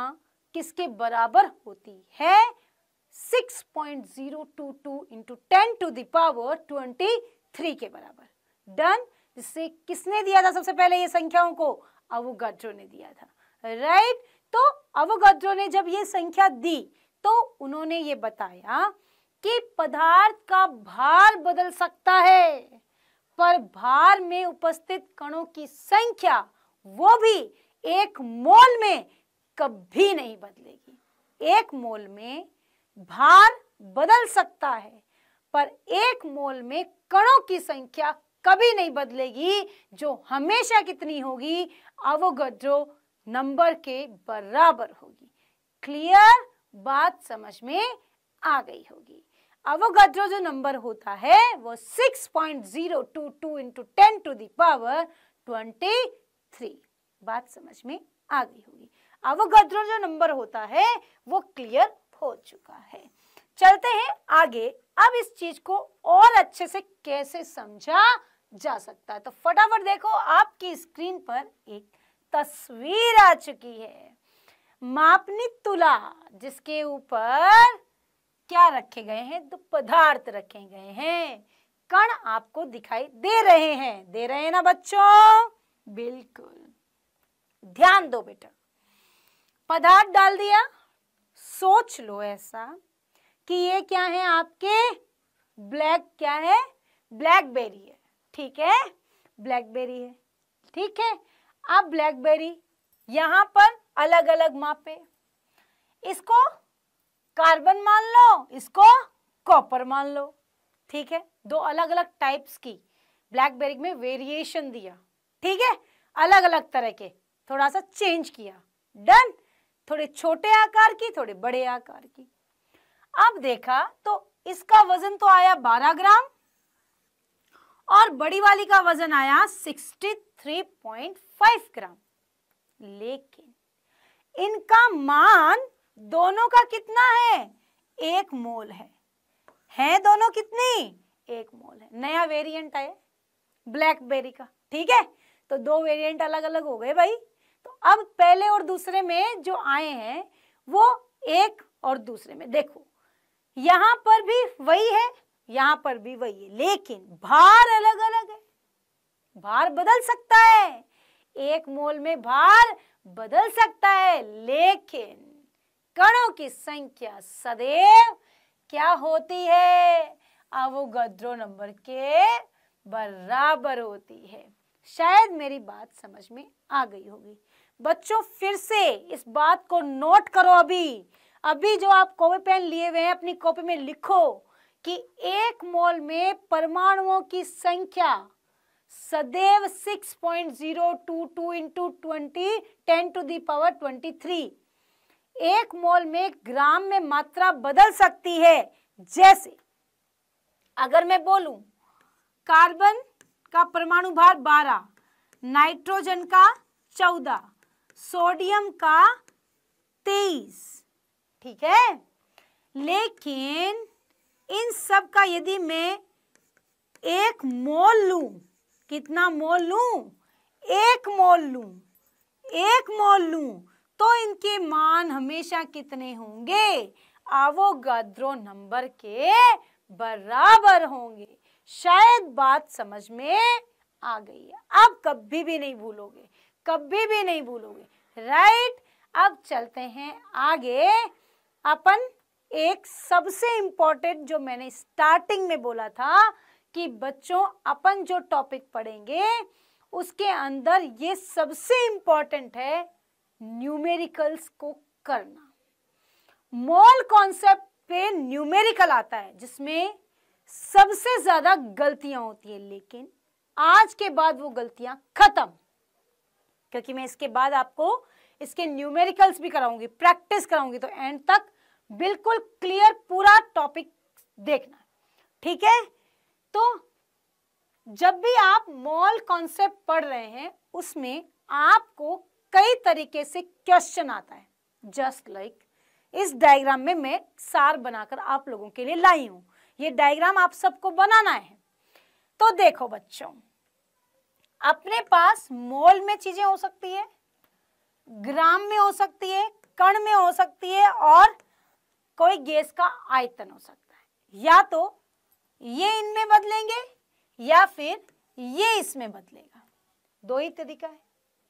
किसके बराबर होती है 6.022 point zero two two into ten to the power twenty three के बराबर डन जिससे किसने दिया था सबसे पहले ये संख्याओं को अवगद्रो ने दिया था राइट right? तो अवगद्रो ने जब ये संख्या दी तो उन्होंने ये बताया कि पदार्थ का भार बदल सकता है पर भार में उपस्थित कणों की संख्या वो भी एक मोल में कभी नहीं बदलेगी एक मोल में भार बदल सकता है पर एक मोल में कणों की संख्या कभी नहीं बदलेगी जो हमेशा कितनी होगी अवोगड्रो नंबर के बराबर होगी क्लियर बात समझ में आ गई होगी अवोगड्रो जो नंबर होता है वो 6.022 point zero two two into ten to the power twenty three बात समझ में आ गई होगी अवगद्रो जो नंबर होता है वो क्लियर हो चुका है चलते हैं आगे अब इस चीज को और अच्छे से कैसे समझा जा सकता है तो फटाफट देखो आपकी स्क्रीन पर एक तस्वीर आ चुकी है मापनी तुला जिसके ऊपर क्या रखे गए हैं तो पदार्थ रखे गए हैं कण आपको दिखाई दे रहे हैं दे रहे हैं ना बच्चों बिल्कुल ध्यान दो बेटा पदार्थ डाल दिया सोच लो ऐसा कि ये क्या है आपके ब्लैक क्या है ब्लैकबेरी है ठीक है ब्लैकबेरी है ठीक है अब ब्लैकबेरी यहाँ पर अलग अलग मापे इसको कार्बन मान लो इसको कॉपर मान लो ठीक है दो अलग अलग टाइप्स की ब्लैकबेरी में वेरिएशन दिया ठीक है अलग अलग तरह के थोड़ा सा चेंज किया डन थोड़े छोटे आकार की थोड़े बड़े आकार की अब देखा तो इसका वजन तो आया 12 ग्राम और बड़ी वाली का वजन आया 63.5 ग्राम लेकिन इनका मान दोनों का कितना है एक मोल है हैं दोनों कितनी एक मोल है नया वेरिएंट आया ब्लैकबेरी का ठीक है तो दो वेरिएंट अलग अलग हो गए भाई तो अब पहले और दूसरे में जो आए हैं वो एक और दूसरे में देखो यहां पर भी वही है यहां पर भी वही है लेकिन भार अलग अलग है भार बदल सकता है एक मोल में भार बदल सकता है लेकिन कणों की संख्या सदैव क्या होती है अवोगद्रो नंबर के बराबर होती है शायद मेरी बात समझ में आ गई होगी बच्चों फिर से इस बात को नोट करो अभी अभी जो आप कॉपी पेन लिए हुए हैं अपनी कॉपी में लिखो कि एक मोल में परमाणुओं की संख्या सदैव 6.022 point zero two two into twenty ten to the power twenty three एक मोल में ग्राम में मात्रा बदल सकती है जैसे अगर मैं बोलूं कार्बन का परमाणु भार 12, नाइट्रोजन का 14, सोडियम का 23, ठीक है लेकिन इन सब का यदि मैं एक मोल लू कितना मोल लू एक मोल लू एक मोल लू तो इनके मान हमेशा कितने होंगे आवोगाद्रो नंबर के बराबर होंगे शायद बात समझ में आ गई है अब कभी भी नहीं भूलोगे कभी भी नहीं भूलोगे राइट अब चलते हैं आगे अपन एक सबसे इम्पॉर्टेंट जो मैंने स्टार्टिंग में बोला था कि बच्चों अपन जो टॉपिक पढ़ेंगे उसके अंदर ये सबसे इम्पॉर्टेंट है न्यूमेरिकल्स को करना मॉल कॉन्सेप्ट पे न्यूमेरिकल आता है जिसमें सबसे ज्यादा गलतियां होती है लेकिन आज के बाद वो गलतियां खत्म क्योंकि मैं इसके बाद आपको इसके न्यूमेरिकल्स भी कराऊंगी प्रैक्टिस कराऊंगी तो एंड तक बिल्कुल क्लियर पूरा टॉपिक देखना ठीक है तो जब भी आप मॉल कॉन्सेप्ट पढ़ रहे हैं उसमें आपको कई तरीके से क्वेश्चन आता है जस्ट लाइक like, इस डायग्राम में मैं सार बनाकर आप लोगों के लिए लाई हूं ये डायग्राम आप सबको बनाना है तो देखो बच्चों अपने पास मॉल में चीजें हो सकती है ग्राम में हो सकती है कण में हो सकती है और कोई गैस का आयतन हो सकता है या तो ये इनमें बदलेंगे या फिर ये इसमें बदलेगा दो ही तरीका है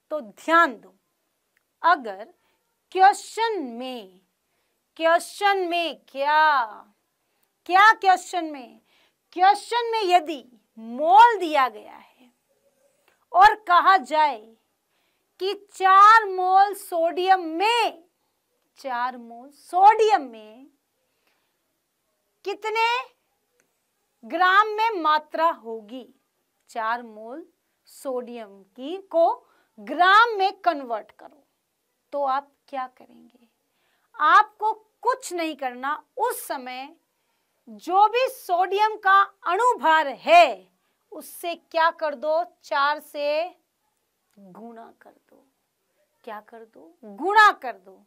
तो ध्यान दो अगर क्वेश्चन में क्वेश्चन में क्या क्या क्वेश्चन में क्वेश्चन में यदि मोल दिया गया है और कहा जाए कि चार मोल सोडियम में चार मोल सोडियम में कितने ग्राम में मात्रा होगी चार मोल सोडियम की को ग्राम में कन्वर्ट करो तो आप क्या करेंगे आपको कुछ नहीं करना उस समय जो भी सोडियम का अणुभार है उससे क्या कर दो चार से गुणा कर दो क्या कर दो गुणा कर दो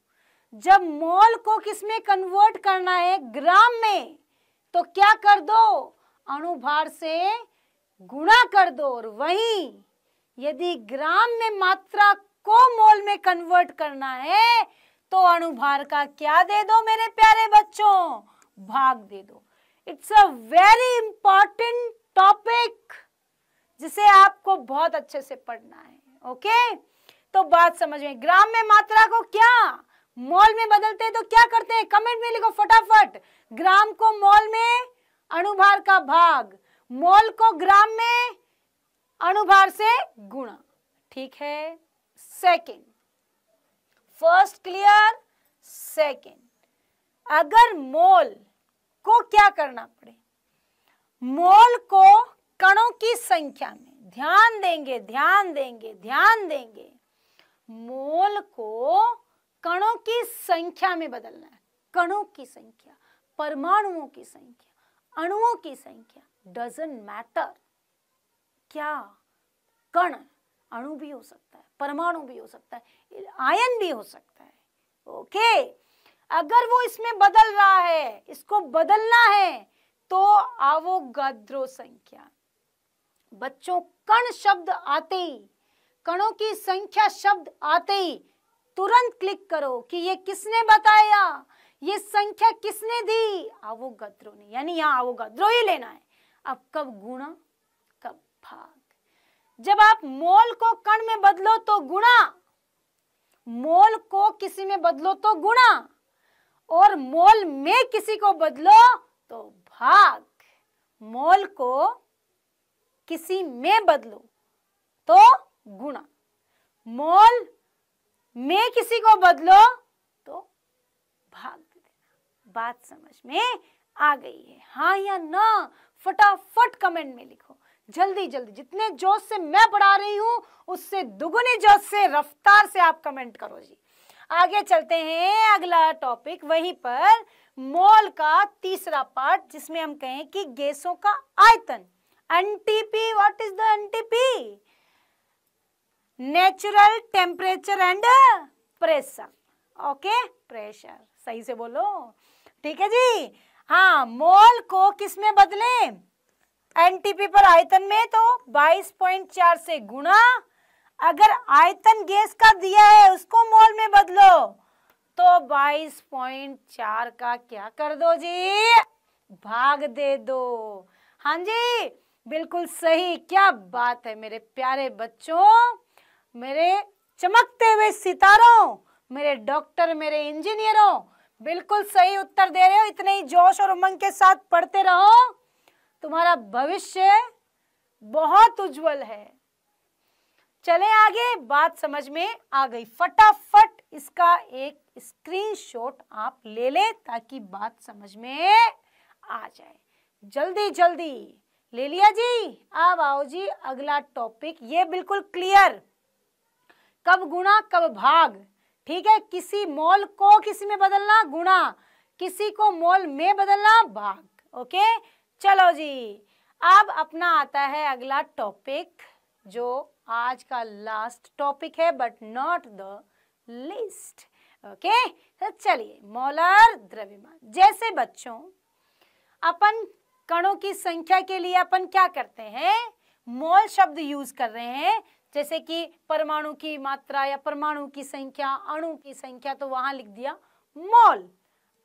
जब मोल को किसमें कन्वर्ट करना है ग्राम में तो क्या कर दो अणुभार से गुणा कर दो और वहीं यदि ग्राम में मात्रा को मोल में कन्वर्ट करना है तो अणुभार का क्या दे दो मेरे प्यारे बच्चों भाग दे दो it's a very important topic जिसे आपको बहुत अच्छे से पढ़ना है ओके तो बात समझ में ग्राम में मात्रा को क्या मॉल में बदलते हैं तो क्या करते हैं कमेंट में लिखो फटाफट ग्राम को मॉल में अणुभार का भाग मॉल को ग्राम में अणुभार से गुणा ठीक है सेकंड फर्स्ट क्लियर सेकंड अगर मोल को क्या करना पड़े मोल को कणों की संख्या में ध्यान देंगे ध्यान देंगे ध्यान देंगे मोल को कणों की संख्या में बदलना है कणों की संख्या परमाणुओं की संख्या अणुओं की संख्या डजेंट मैटर क्या कण अणु भी हो सकता है परमाणु भी हो सकता है आयन भी हो सकता है ओके अगर वो इसमें बदल रहा है इसको बदलना है तो आवो गद्रो संख्या बच्चों कण शब्द आते ही कणों की संख्या शब्द आते ही तुरंत क्लिक करो कि ये किसने बताया ये संख्या किसने दी आवोगद्रो ने यानी यहाँ आवोगद्रो ही लेना है अब कब गुणा कब भाग जब आप मोल को कण में बदलो तो गुणा मोल को किसी में बदलो तो गुणा और मोल में किसी को बदलो तो भाग मोल को किसी में बदलो तो गुणा मोल में किसी को बदलो तो भाग दे देना बात समझ में आ गई है हाँ या ना फटाफट कमेंट में लिखो जल्दी जल्दी जितने जोश से मैं पढ़ा रही हूँ उससे दुगुनी जोश से रफ्तार से आप कमेंट करो जी आगे चलते हैं अगला टॉपिक वहीं पर मोल का तीसरा पार्ट जिसमें हम कहें कि गैसों का आयतन NTP what is the NTP natural temperature and pressure okay pressure सही से बोलो ठीक है जी हाँ मोल को किस में बदले एनटीपी पर आयतन में तो 22.4 से गुणा अगर आयतन गैस का दिया है उसको मोल में बदलो तो 22.4 का क्या कर दो जी भाग दे दो हाँ जी बिल्कुल सही क्या बात है मेरे प्यारे बच्चों मेरे चमकते हुए सितारों मेरे डॉक्टर मेरे इंजीनियरों बिल्कुल सही उत्तर दे रहे हो इतने ही जोश और उमंग के साथ पढ़ते रहो तुम्हारा भविष्य बहुत उज्जवल है चले आगे बात समझ में आ गई फटाफट इसका एक स्क्रीनशॉट आप ले ले ताकि बात समझ में आ जाए जल्दी जल्दी ले लिया जी अब आओ जी अगला टॉपिक ये बिल्कुल क्लियर कब गुणा कब भाग ठीक है किसी मोल को किसी में बदलना गुणा किसी को मोल में बदलना भाग ओके चलो जी अब अपना आता है अगला टॉपिक जो आज का लास्ट टॉपिक है but not the list okay तो चलिए मोलर द्रव्यमान जैसे बच्चों अपन कणों की संख्या के लिए अपन क्या करते हैं मोल शब्द यूज कर रहे हैं जैसे कि परमाणु की मात्रा या परमाणु की संख्या अणु की संख्या तो वहां लिख दिया मोल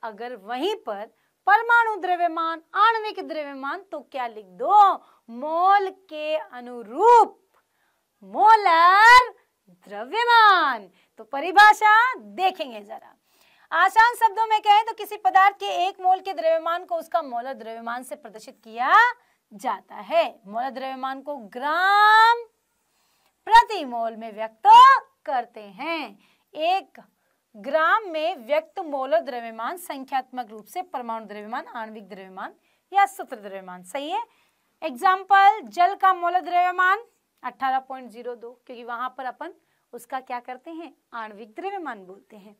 अगर वहीं पर परमाणु द्रव्यमान आणविक द्रव्यमान तो क्या लिख दो मोल के अनुरूप मोलर द्रव्यमान तो परिभाषा देखेंगे जरा आसान शब्दों में कहें तो किसी पदार्थ के एक मोल के द्रव्यमान को उसका मोलर द्रव्यमान से प्रदर्शित किया जाता है मोलर द्रव्यमान को ग्राम प्रति मोल में व्यक्त करते हैं एक ग्राम में व्यक्त मोल द्रव्यमान संख्यात्मक रूप से परमाणु द्रव्यमान आणविक द्रव्यमान या सूत्र द्रव्यमान सही है एग्जाम्पल जल का मोल द्रव्यमान 18.02 क्योंकि वहां पर अपन उसका क्या करते हैं आणविक द्रव्यमान बोलते हैं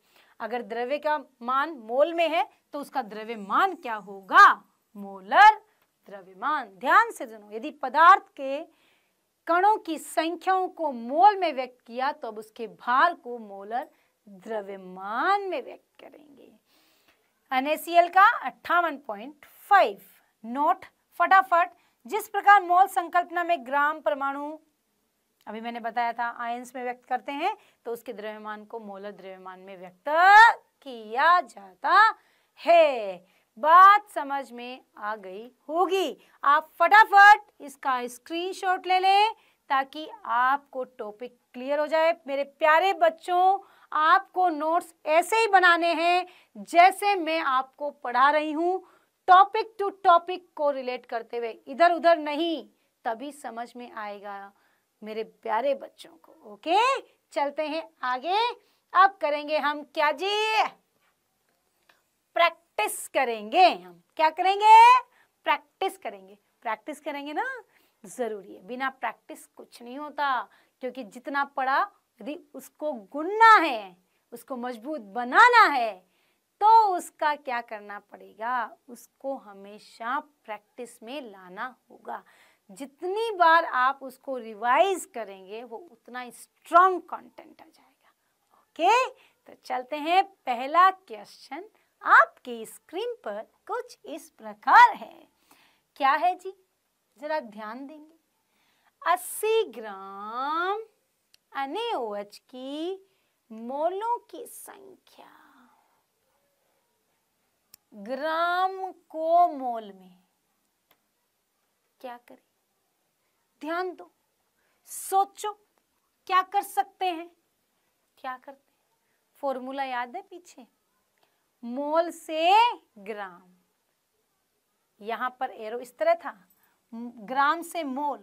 अगर द्रव्य का मान मोल में है तो उसका द्रव्यमान क्या होगा मोलर द्रव्यमान ध्यान से सुनो यदि पदार्थ के कणों की संख्याओं को मोल में व्यक्त किया तो अब उसके भार को मोलर द्रव्यमान में व्यक्त करेंगे एनएसीएल का अट्ठावन पॉइंट फाइव नोट फटाफट जिस प्रकार मोल संकल्पना में ग्राम परमाणु अभी मैंने बताया था आयंस में व्यक्त करते हैं तो उसके द्रव्यमान को मोलर द्रव्यमान में व्यक्त किया जाता है बात समझ में आ गई होगी आप फटाफट इसका स्क्रीनशॉट ले लें ताकि आपको टॉपिक क्लियर हो जाए मेरे प्यारे बच्चों आपको नोट्स ऐसे ही बनाने हैं जैसे मैं आपको पढ़ा रही हूँ टॉपिक टू टॉपिक को रिलेट करते हुए इधर उधर नहीं तभी समझ में आएगा मेरे प्यारे बच्चों को ओके चलते हैं आगे अब करेंगे हम क्या जी प्रैक्टिस प्रैक्टिस करेंगे हम क्या करेंगे प्रैक्टिस करेंगे प्रैक्टिस करेंगे ना जरूरी है बिना प्रैक्टिस कुछ नहीं होता क्योंकि जितना पढ़ा यदि उसको गुनना है उसको मजबूत बनाना है तो उसका क्या करना पड़ेगा उसको हमेशा प्रैक्टिस में लाना होगा जितनी बार आप उसको रिवाइज करेंगे वो उतना स्ट्रांग कंटेंट आ जाएगा ओके तो चलते हैं पहला क्वेश्चन आपके स्क्रीन पर कुछ इस प्रकार है क्या है जी जरा ध्यान देंगे 80 ग्राम अने की मोलों की संख्या ग्राम को मोल में क्या करें ध्यान दो सोचो क्या कर सकते हैं क्या करते हैं फॉर्मूला याद है पीछे मोल से ग्राम यहाँ पर एरो इस तरह था ग्राम से मोल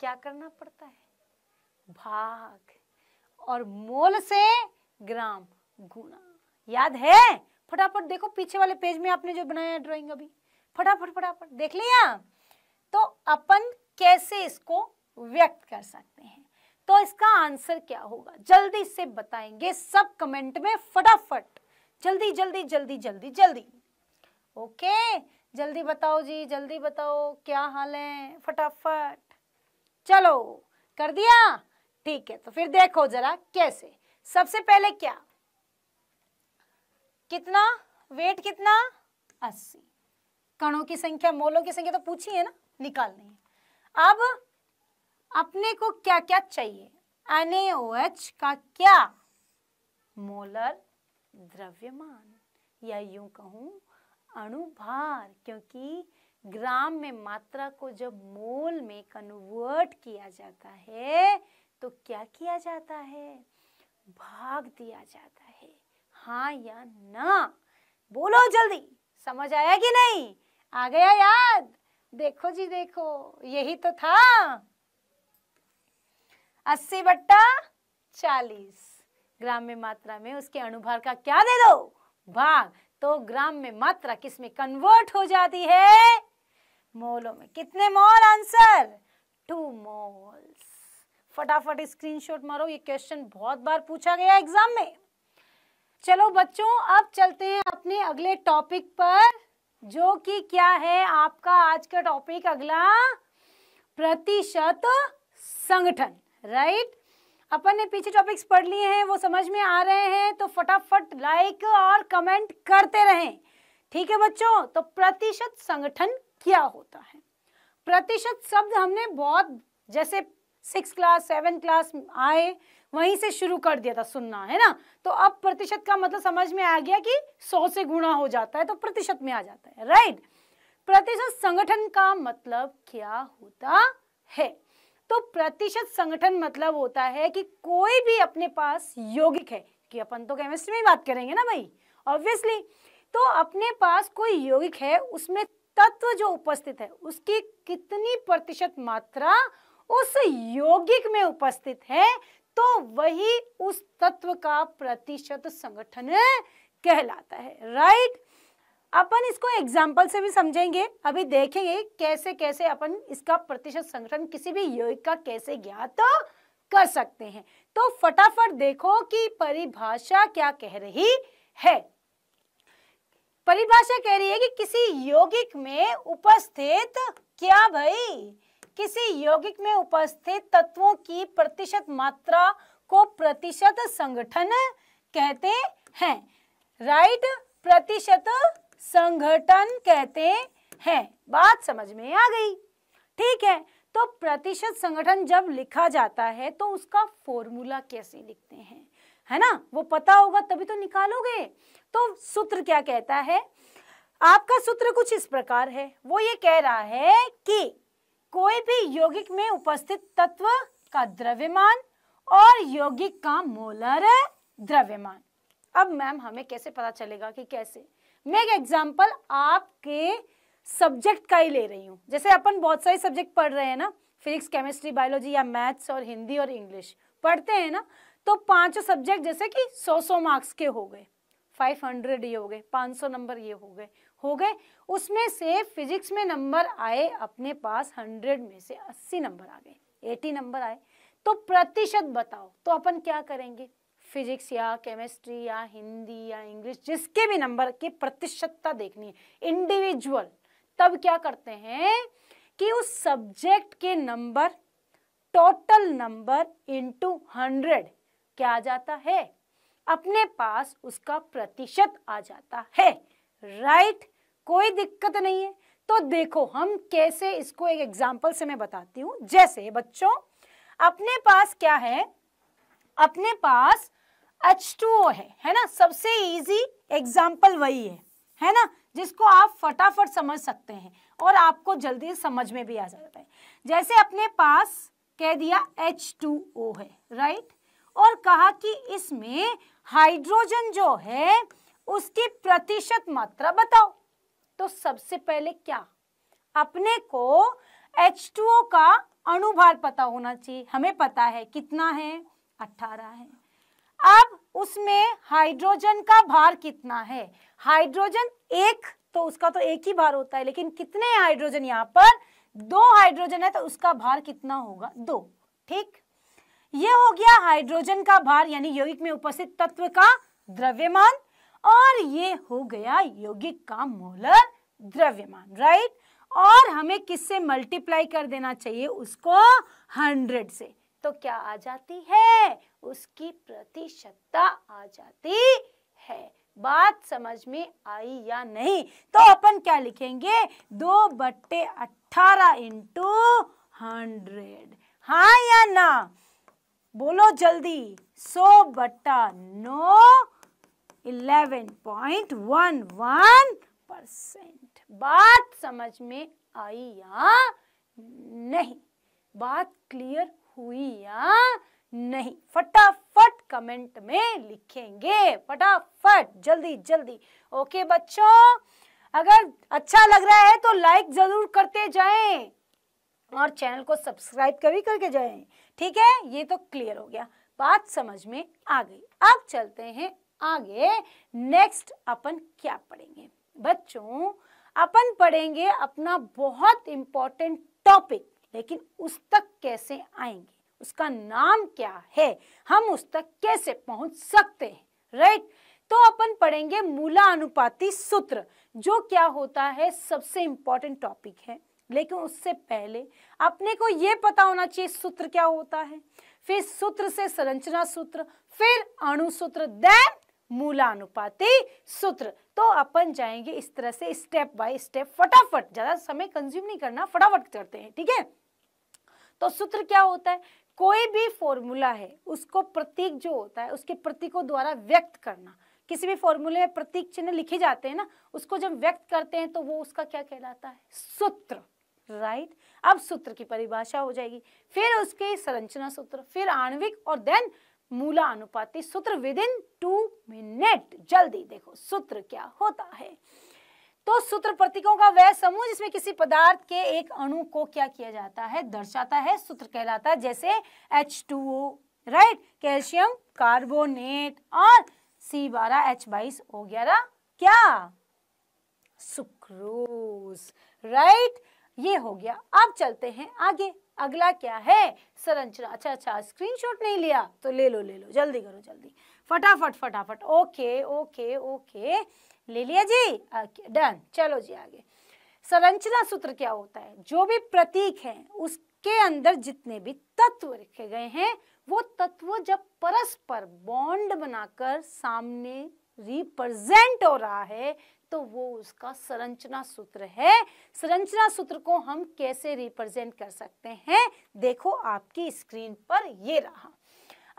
क्या करना पड़ता है भाग और मोल से ग्राम गुना याद है फटाफट देखो पीछे वाले पेज में आपने जो बनाया ड्राइंग अभी फटाफट फटाफट देख लिया तो अपन कैसे इसको व्यक्त कर सकते हैं तो इसका आंसर क्या होगा जल्दी से बताएंगे सब कमेंट में फटाफट जल्दी जल्दी जल्दी जल्दी जल्दी ओके जल्दी बताओ जी जल्दी बताओ क्या हाल है फटाफट चलो कर दिया ठीक है तो फिर देखो जरा कैसे सबसे पहले क्या कितना वेट कितना अस्सी कणों की संख्या मोलों की संख्या तो पूछी है ना निकालनी है अब अपने को क्या क्या चाहिए एन का क्या मोलर द्रव्यमान या यूं कहूँ अणुभार क्योंकि ग्राम में मात्रा को जब मोल में कन्वर्ट किया जाता है तो क्या किया जाता है भाग दिया जाता है हाँ या ना बोलो जल्दी समझ आया कि नहीं आ गया याद देखो जी देखो यही तो था अस्सी बट्टा चालीस ग्राम में मात्रा में उसके अनुभार का क्या दे दो भाग तो ग्राम में मात्रा किस में कन्वर्ट हो जाती है मोलों में कितने मोल आंसर टू मोल्स फटाफट स्क्रीनशॉट मारो ये क्वेश्चन बहुत बार पूछा गया एग्जाम में चलो बच्चों अब चलते हैं अपने अगले टॉपिक पर जो कि क्या है आपका आज का टॉपिक अगला प्रतिशत संगठन राइट अपन ने पीछे टॉपिक्स पढ़ लिए हैं वो समझ में आ रहे हैं तो फटाफट लाइक और कमेंट करते रहें ठीक है बच्चों तो प्रतिशत संगठन क्या होता है प्रतिशत शब्द हमने बहुत जैसे सिक्स क्लास सेवन क्लास आए वहीं से शुरू कर दिया था सुनना है ना तो अब प्रतिशत का मतलब समझ में आ गया कि सौ से गुणा हो जाता है तो प्रतिशत में आ जाता है राइट प्रतिशत संगठन का मतलब क्या होता है तो प्रतिशत संगठन मतलब होता है कि कोई भी अपने पास यौगिक है कि अपन तो केमिस्ट्री में ही बात करेंगे ना भाई ऑब्वियसली तो अपने पास कोई यौगिक है उसमें तत्व जो उपस्थित है उसकी कितनी प्रतिशत मात्रा उस यौगिक में उपस्थित है तो वही उस तत्व का प्रतिशत संगठन कहलाता है राइट अपन इसको एग्जाम्पल से भी समझेंगे अभी देखेंगे कैसे कैसे अपन इसका प्रतिशत संगठन किसी भी योग का कैसे ज्ञात कर सकते हैं तो फटाफट देखो कि परिभाषा क्या कह रही है परिभाषा कह रही है कि किसी यौगिक में उपस्थित क्या भाई किसी यौगिक में उपस्थित तत्वों की प्रतिशत मात्रा को प्रतिशत संगठन कहते हैं राइट प्रतिशत संगठन कहते हैं बात समझ में आ गई ठीक है तो प्रतिशत संगठन जब लिखा जाता है तो उसका फॉर्मूला कैसे लिखते हैं है ना वो पता होगा तभी तो निकालोगे तो सूत्र क्या कहता है आपका सूत्र कुछ इस प्रकार है वो ये कह रहा है कि कोई भी यौगिक में उपस्थित तत्व का द्रव्यमान और यौगिक का मोलर द्रव्यमान अब मैम हमें कैसे पता चलेगा कि कैसे मैं एक एग्जाम्पल आपके सब्जेक्ट का ही ले रही हूँ जैसे अपन बहुत सारे सब्जेक्ट पढ़ रहे हैं ना फिजिक्स केमिस्ट्री बायोलॉजी या मैथ्स और हिंदी और इंग्लिश पढ़ते हैं ना तो पांचों सब्जेक्ट जैसे कि सौ सौ मार्क्स के हो गए फाइव हंड्रेड ये हो गए पाँच सौ नंबर ये हो गए हो गए उसमें से फिजिक्स में नंबर आए अपने पास हंड्रेड में से अस्सी नंबर आ गए एटी नंबर आए तो प्रतिशत बताओ तो अपन क्या करेंगे फिजिक्स या केमिस्ट्री या हिंदी या इंग्लिश जिसके भी नंबर की प्रतिशतता देखनी है इंडिविजुअल तब क्या करते हैं कि उस सब्जेक्ट के number total number into hundred क्या आ जाता है अपने पास उसका प्रतिशत आ जाता है राइट right? कोई दिक्कत नहीं है तो देखो हम कैसे इसको एक एग्जाम्पल से मैं बताती हूँ जैसे बच्चों अपने पास क्या है अपने पास H2O है है ना सबसे इजी एग्जाम्पल वही है है ना जिसको आप फटाफट समझ सकते हैं और आपको जल्दी समझ में भी आ जाता है जैसे अपने पास कह दिया H2O है राइट और कहा कि इसमें हाइड्रोजन जो है उसकी प्रतिशत मात्रा बताओ तो सबसे पहले क्या अपने को H2O का अणुभार पता होना चाहिए हमें पता है कितना है 18 है अब उसमें हाइड्रोजन का भार कितना है हाइड्रोजन एक तो उसका तो एक ही भार होता है लेकिन कितने हाइड्रोजन यहाँ पर दो हाइड्रोजन है तो उसका भार कितना होगा दो ठीक ये हो गया हाइड्रोजन का भार यानी यौगिक में उपस्थित तत्व का द्रव्यमान और ये हो गया यौगिक का मोलर द्रव्यमान राइट और हमें किससे मल्टीप्लाई कर देना चाहिए उसको हंड्रेड से तो क्या आ जाती है उसकी प्रतिशतता आ जाती है बात समझ में आई या नहीं तो अपन क्या लिखेंगे दो बट्टे अठारह इंटू हंड्रेड हा या ना बोलो जल्दी सो बट्टा नो eleven point one one percent बात समझ में आई या नहीं बात क्लियर हुई या नहीं फटाफट कमेंट में लिखेंगे फटाफट जल्दी जल्दी ओके बच्चों अगर अच्छा लग रहा है तो लाइक जरूर करते जाएं और चैनल को सब्सक्राइब कभी करके जाएं ठीक है ये तो क्लियर हो गया बात समझ में आ गई अब चलते हैं आगे नेक्स्ट अपन क्या पढ़ेंगे बच्चों अपन पढ़ेंगे अपना बहुत इंपॉर्टेंट टॉपिक लेकिन उस तक कैसे आएंगे उसका नाम क्या है हम उस तक कैसे पहुंच सकते हैं राइट तो अपन पढ़ेंगे मूला अनुपाती सूत्र जो क्या होता है सबसे इंपॉर्टेंट टॉपिक है लेकिन उससे पहले अपने को यह पता होना चाहिए सूत्र क्या होता है फिर सूत्र से संरचना सूत्र फिर अणु सूत्र देन मूलानुपाती सूत्र तो अपन जाएंगे इस तरह से स्टेप बाय स्टेप फटाफट ज्यादा समय कंज्यूम नहीं करना फटाफट करते हैं ठीक है तो सूत्र क्या होता है कोई भी फॉर्मूला है उसको प्रतीक जो होता है उसके प्रतीकों द्वारा व्यक्त करना किसी भी फॉर्मूले में प्रतीक चिन्ह लिखे जाते हैं ना उसको जब व्यक्त करते हैं तो वो उसका क्या कहलाता है सूत्र राइट अब सूत्र की परिभाषा हो जाएगी फिर उसके संरचना सूत्र फिर आणविक और देन मूला अनुपाती सूत्र विद इन टू मिनट जल्दी देखो सूत्र क्या होता है तो सूत्र प्रतीकों का वह समूह जिसमें किसी पदार्थ के एक अणु को क्या किया जाता है दर्शाता है सूत्र कहलाता है जैसे H two O right calcium carbonate और सी बारह एच बाईस ओ ग्यारह क्या सुक्रोज राइट ये हो गया अब चलते हैं आगे अगला क्या है संरचना अच्छा अच्छा स्क्रीनशॉट नहीं लिया तो ले लो ले लो जल्दी करो जल्दी फटाफट फटाफट ओके ओके ओके ले लिया जी डन चलो जी आगे संरचना सूत्र क्या होता है जो भी प्रतीक है उसके अंदर जितने भी तत्व रखे गए हैं वो तत्व जब परस्पर बॉन्ड बनाकर सामने रिप्रेजेंट हो रहा है तो वो उसका संरचना सूत्र है संरचना सूत्र को हम कैसे रिप्रेजेंट कर सकते हैं देखो आपकी स्क्रीन पर ये रहा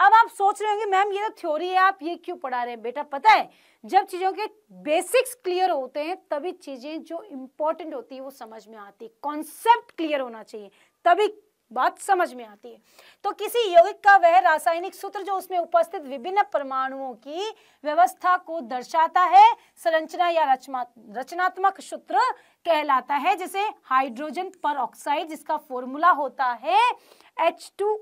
अब आप सोच रहे होंगे मैम ये तो थ्योरी है आप ये क्यों पढ़ा रहे हैं बेटा पता है जब चीज़ों के बेसिक्स क्लियर होते हैं तभी चीज़ें जो इंपॉर्टेंट होती है वो समझ में आती है कॉन्सेप्ट क्लियर होना चाहिए तभी बात समझ में आती है तो किसी यौगिक का वह रासायनिक सूत्र जो उसमें उपस्थित विभिन्न परमाणुओं की व्यवस्था को दर्शाता है संरचना या रचनात्मक सूत्र कहलाता है जिसे हाइड्रोजन पर जिसका फॉर्मूला होता है टू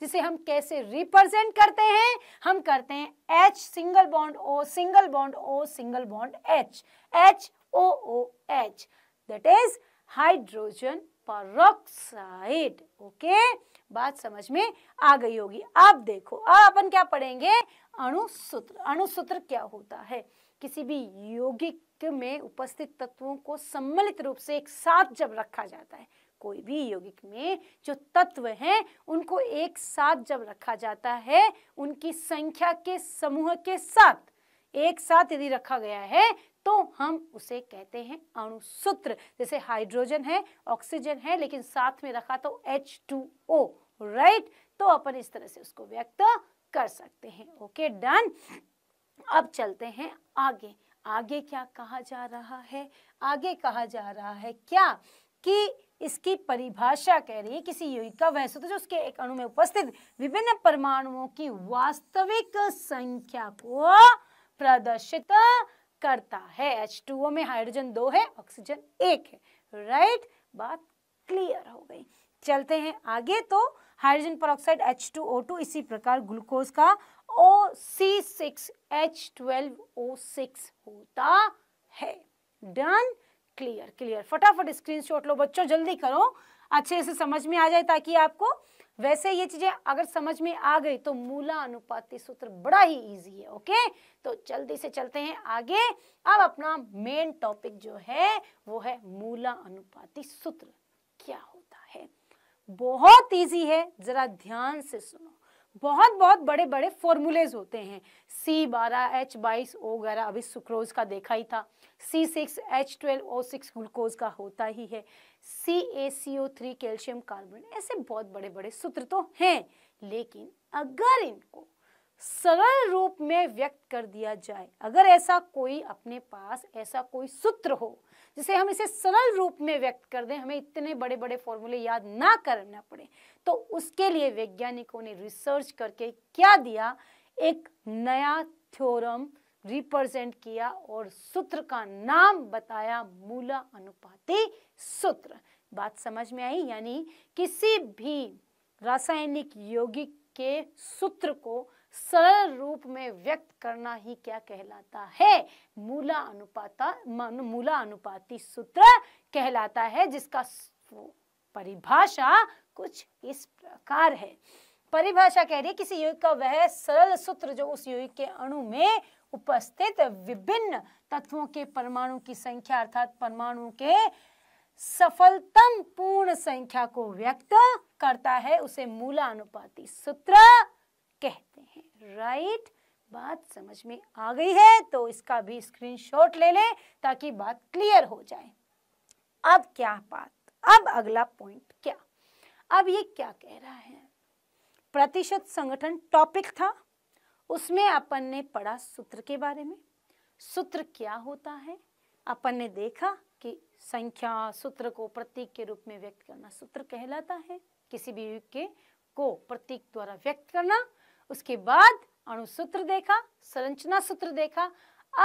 जिसे हम कैसे रिप्रेजेंट करते हैं हम करते हैं H single bond O single bond O single bond H H O O H that is hydrogen peroxide okay बात समझ में आ गई होगी अब देखो अब अपन क्या पढ़ेंगे अणुसूत्र अणुसूत्र क्या होता है किसी भी यौगिक में उपस्थित तत्वों को सम्मिलित रूप से एक साथ जब रखा जाता है कोई भी यौगिक में जो तत्व हैं उनको एक साथ जब रखा जाता है उनकी संख्या के समूह के साथ एक साथ यदि रखा गया है तो हम उसे कहते हैं अणुसूत्र जैसे हाइड्रोजन है ऑक्सीजन है लेकिन साथ में रखा तो एच टू ओ राइट तो अपन इस तरह से उसको व्यक्त कर सकते हैं ओके डन अब चलते हैं आगे आगे क्या कहा जा रहा है आगे कहा जा रहा है क्या कि इसकी परिभाषा कह रही है किसी का वह सूत्र जो उसके एक अणु में उपस्थित विभिन्न परमाणुओं की वास्तविक संख्या को प्रदर्शित करता है एच टू ओ में हाइड्रोजन दो है ऑक्सीजन एक है राइट बात क्लियर हो गई चलते हैं आगे तो हाइड्रोजन पर ओ टू इसी प्रकार ग्लूकोज का सिक्स होता है डन क्लियर क्लियर फटाफट स्क्रीनशॉट लो बच्चों जल्दी करो अच्छे से समझ में आ जाए ताकि आपको वैसे ये चीजें अगर समझ में आ गई तो मूला अनुपाती सूत्र बड़ा ही इजी है ओके तो जल्दी से चलते हैं आगे अब अपना मेन टॉपिक जो है वो है मूला अनुपाती सूत्र क्या होता है बहुत इजी है जरा ध्यान से सुनो बहुत बहुत बड़े बड़े फॉर्मूलेज होते हैं सी बारह एच बाईस ओ ग्यारह अभी सुक्रोज का देखा ही था C six H twelve O six glucose का होता ही है C A C O three calcium carbonate ऐसे बहुत बड़े बड़े सूत्र तो हैं लेकिन अगर इनको सरल रूप में व्यक्त कर दिया जाए अगर ऐसा कोई अपने पास ऐसा कोई सूत्र हो जिसे हम इसे सरल रूप में व्यक्त कर दें हमें इतने बड़े बड़े फॉर्मूले याद ना करना पड़े तो उसके लिए वैज्ञानिकों ने रिसर्च करके क्या दिया एक नया थ्योरम रिप्रेजेंट किया और सूत्र का नाम बताया मूला अनुपाती सूत्र बात समझ में आई यानी किसी भी रासायनिक यौगिक के सूत्र को सरल रूप में व्यक्त करना ही क्या कहलाता है मूला अनुपाता मूला अनुपाती सूत्र कहलाता है जिसका परिभाषा कुछ इस प्रकार है परिभाषा कह रही है किसी युग का वह सरल सूत्र जो उस युग के अणु में उपस्थित विभिन्न तत्वों के परमाणु की संख्या अर्थात परमाणु के सफलतम पूर्ण संख्या को व्यक्त करता है उसे मूलानुपाती सूत्र कहते हैं राइट बात समझ में आ गई है तो इसका भी स्क्रीनशॉट ले लें ताकि बात क्लियर हो जाए अब क्या बात अब अगला पॉइंट क्या अब ये क्या कह रहा है प्रतिशत संगठन टॉपिक था उसमें अपन ने पढ़ा सूत्र के बारे में सूत्र क्या होता है अपन ने देखा संख्या सूत्र को प्रतीक के रूप में व्यक्त करना सूत्र कहलाता है किसी भी युग के को प्रतीक द्वारा व्यक्त करना उसके बाद सूत्र देखा संरचना सूत्र देखा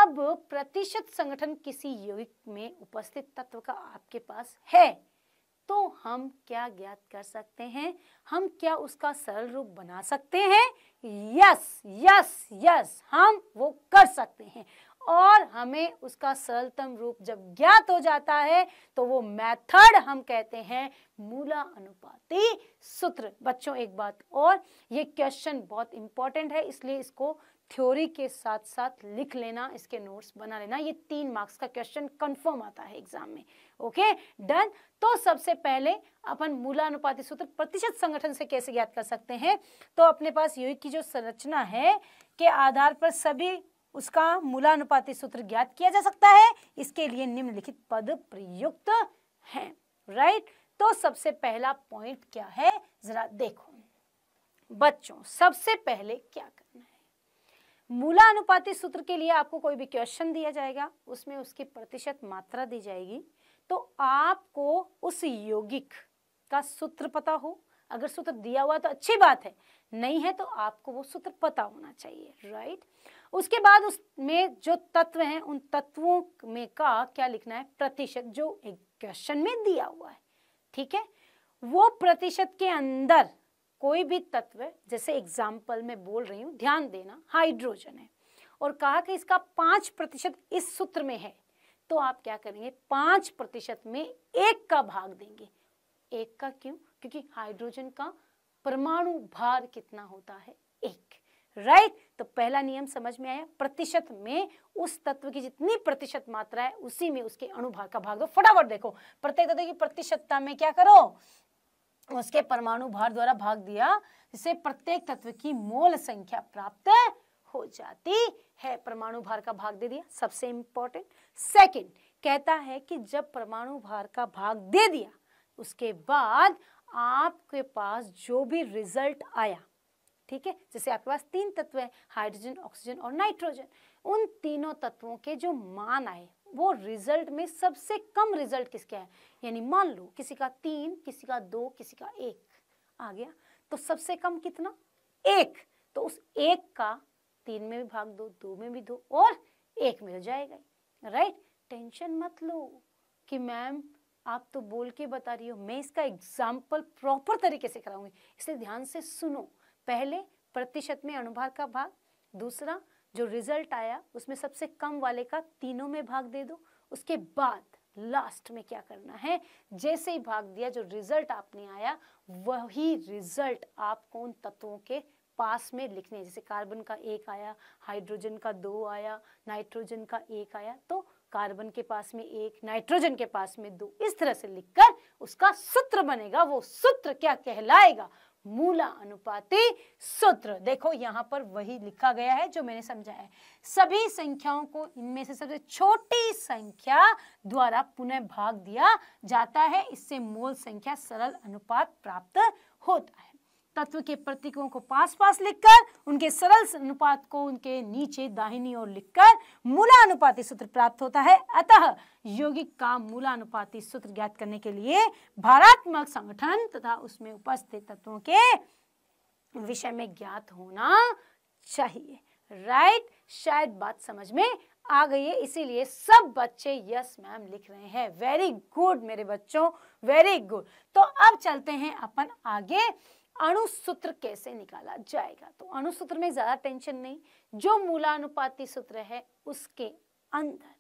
अब प्रतिशत संगठन किसी यौगिक में उपस्थित तत्व का आपके पास है तो हम क्या ज्ञात कर सकते हैं हम क्या उसका सरल रूप बना सकते हैं यस यस यस हम वो कर सकते हैं और हमें उसका सरलतम रूप जब ज्ञात हो जाता है तो वो मेथड हम कहते हैं मूला अनुपाती सूत्र बच्चों एक बात और ये क्वेश्चन बहुत इंपॉर्टेंट है इसलिए इसको थ्योरी के साथ साथ लिख लेना इसके नोट्स बना लेना ये तीन मार्क्स का क्वेश्चन कंफर्म आता है एग्जाम में ओके डन तो सबसे पहले अपन अनुपात सूत्र प्रतिशत संगठन से कैसे ज्ञात कर सकते हैं तो अपने पास यू की जो संरचना है के आधार पर सभी उसका मूलानुपाती सूत्र ज्ञात किया जा सकता है इसके लिए निम्नलिखित पद प्रयुक्त हैं राइट तो सबसे पहला पॉइंट क्या है जरा देखो बच्चों सबसे पहले क्या करना है मूलानुपाती सूत्र के लिए आपको कोई भी क्वेश्चन दिया जाएगा उसमें उसकी प्रतिशत मात्रा दी जाएगी तो आपको उस यौगिक का सूत्र पता हो अगर सूत्र दिया हुआ तो अच्छी बात है नहीं है तो आपको वो सूत्र पता होना चाहिए राइट उसके बाद उसमें जो तत्व हैं उन तत्वों में का क्या लिखना है प्रतिशत जो एक क्वेश्चन में दिया हुआ है ठीक है वो प्रतिशत के अंदर कोई भी तत्व जैसे एग्जाम्पल में बोल रही हूँ ध्यान देना हाइड्रोजन है और कहा कि इसका पांच प्रतिशत इस सूत्र में है तो आप क्या करेंगे पांच प्रतिशत में एक का भाग देंगे एक का क्यों क्योंकि हाइड्रोजन का परमाणु भार कितना होता है एक राइट right? तो पहला नियम समझ में आया प्रतिशत में उस तत्व की जितनी प्रतिशत मात्रा है उसी में उसके अणुभाग का भाग दो फटाफट देखो प्रत्येक तत्व की प्रतिशतता में क्या करो उसके परमाणु भार द्वारा भाग दिया इसे प्रत्येक तत्व की मोल संख्या प्राप्त हो जाती है परमाणु भार का भाग दे दिया सबसे इंपॉर्टेंट सेकंड कहता है कि जब परमाणु भार का भाग दे दिया उसके बाद आपके पास जो भी रिजल्ट आया ठीक है जैसे आपके पास तीन तत्व हैं हाइड्रोजन ऑक्सीजन और नाइट्रोजन उन तीनों तत्वों के जो मान आए वो रिजल्ट में सबसे कम रिजल्ट किसके है यानी मान लो किसी का तीन किसी का दो किसी का एक आ गया तो सबसे कम कितना एक तो उस एक का तीन में भी भाग दो दो में भी दो और एक मिल जाएगा राइट टेंशन मत लो कि मैम आप तो बोल के बता रही हो मैं इसका एग्जाम्पल प्रॉपर तरीके से कराऊंगी इसलिए ध्यान से सुनो पहले प्रतिशत में अनुभाग का भाग दूसरा जो रिजल्ट आया उसमें सबसे कम वाले का तीनों में भाग दे दो उसके बाद लास्ट में क्या करना है जैसे ही भाग दिया जो रिजल्ट आपने आया वही रिजल्ट आप कौन तत्वों के पास में लिखने जैसे कार्बन का एक आया हाइड्रोजन का दो आया नाइट्रोजन का एक आया तो कार्बन के पास में एक नाइट्रोजन के पास में दो इस तरह से लिखकर उसका सूत्र बनेगा वो सूत्र क्या कहलाएगा मूला अनुपाति सूत्र देखो यहाँ पर वही लिखा गया है जो मैंने समझाया है सभी संख्याओं को इनमें से सबसे छोटी संख्या द्वारा पुनः भाग दिया जाता है इससे मूल संख्या सरल अनुपात प्राप्त होता है तत्व के प्रतीकों को पास पास लिखकर उनके सरल अनुपात को उनके नीचे दाहिनी ओर लिखकर मूलानुपाती सूत्र प्राप्त होता है अतः यौगिक का मूलानुपाती सूत्र ज्ञात करने के लिए भारात्मक संगठन तथा उसमें उपस्थित तत्वों के विषय में ज्ञात होना चाहिए राइट शायद बात समझ में आ गई है इसीलिए सब बच्चे यस मैम लिख रहे हैं वेरी गुड मेरे बच्चों वेरी गुड तो अब चलते हैं अपन आगे अणुसूत्र कैसे निकाला जाएगा तो अणुसूत्र में ज़्यादा टेंशन नहीं जो मूलानुपाती सूत्र है उसके अंदर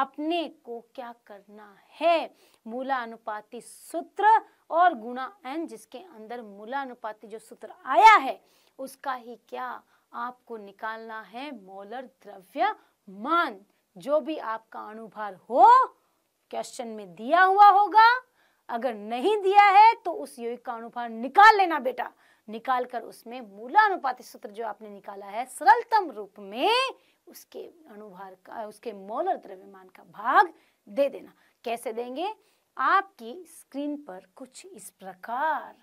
अपने को क्या करना है मूलानुपाती सूत्र और गुणा एन जिसके अंदर मूलानुपाती जो सूत्र आया है उसका ही क्या आपको निकालना है मोलर द्रव्य मान जो भी आपका अणुभार हो क्वेश्चन में दिया हुआ होगा अगर नहीं दिया है तो उस योगिक का अनुपात निकाल लेना बेटा निकाल कर उसमें मूलानुपात सूत्र जो आपने निकाला है सरलतम रूप में उसके अनुभार का उसके मोलर द्रव्यमान का भाग दे देना कैसे देंगे आपकी स्क्रीन पर कुछ इस प्रकार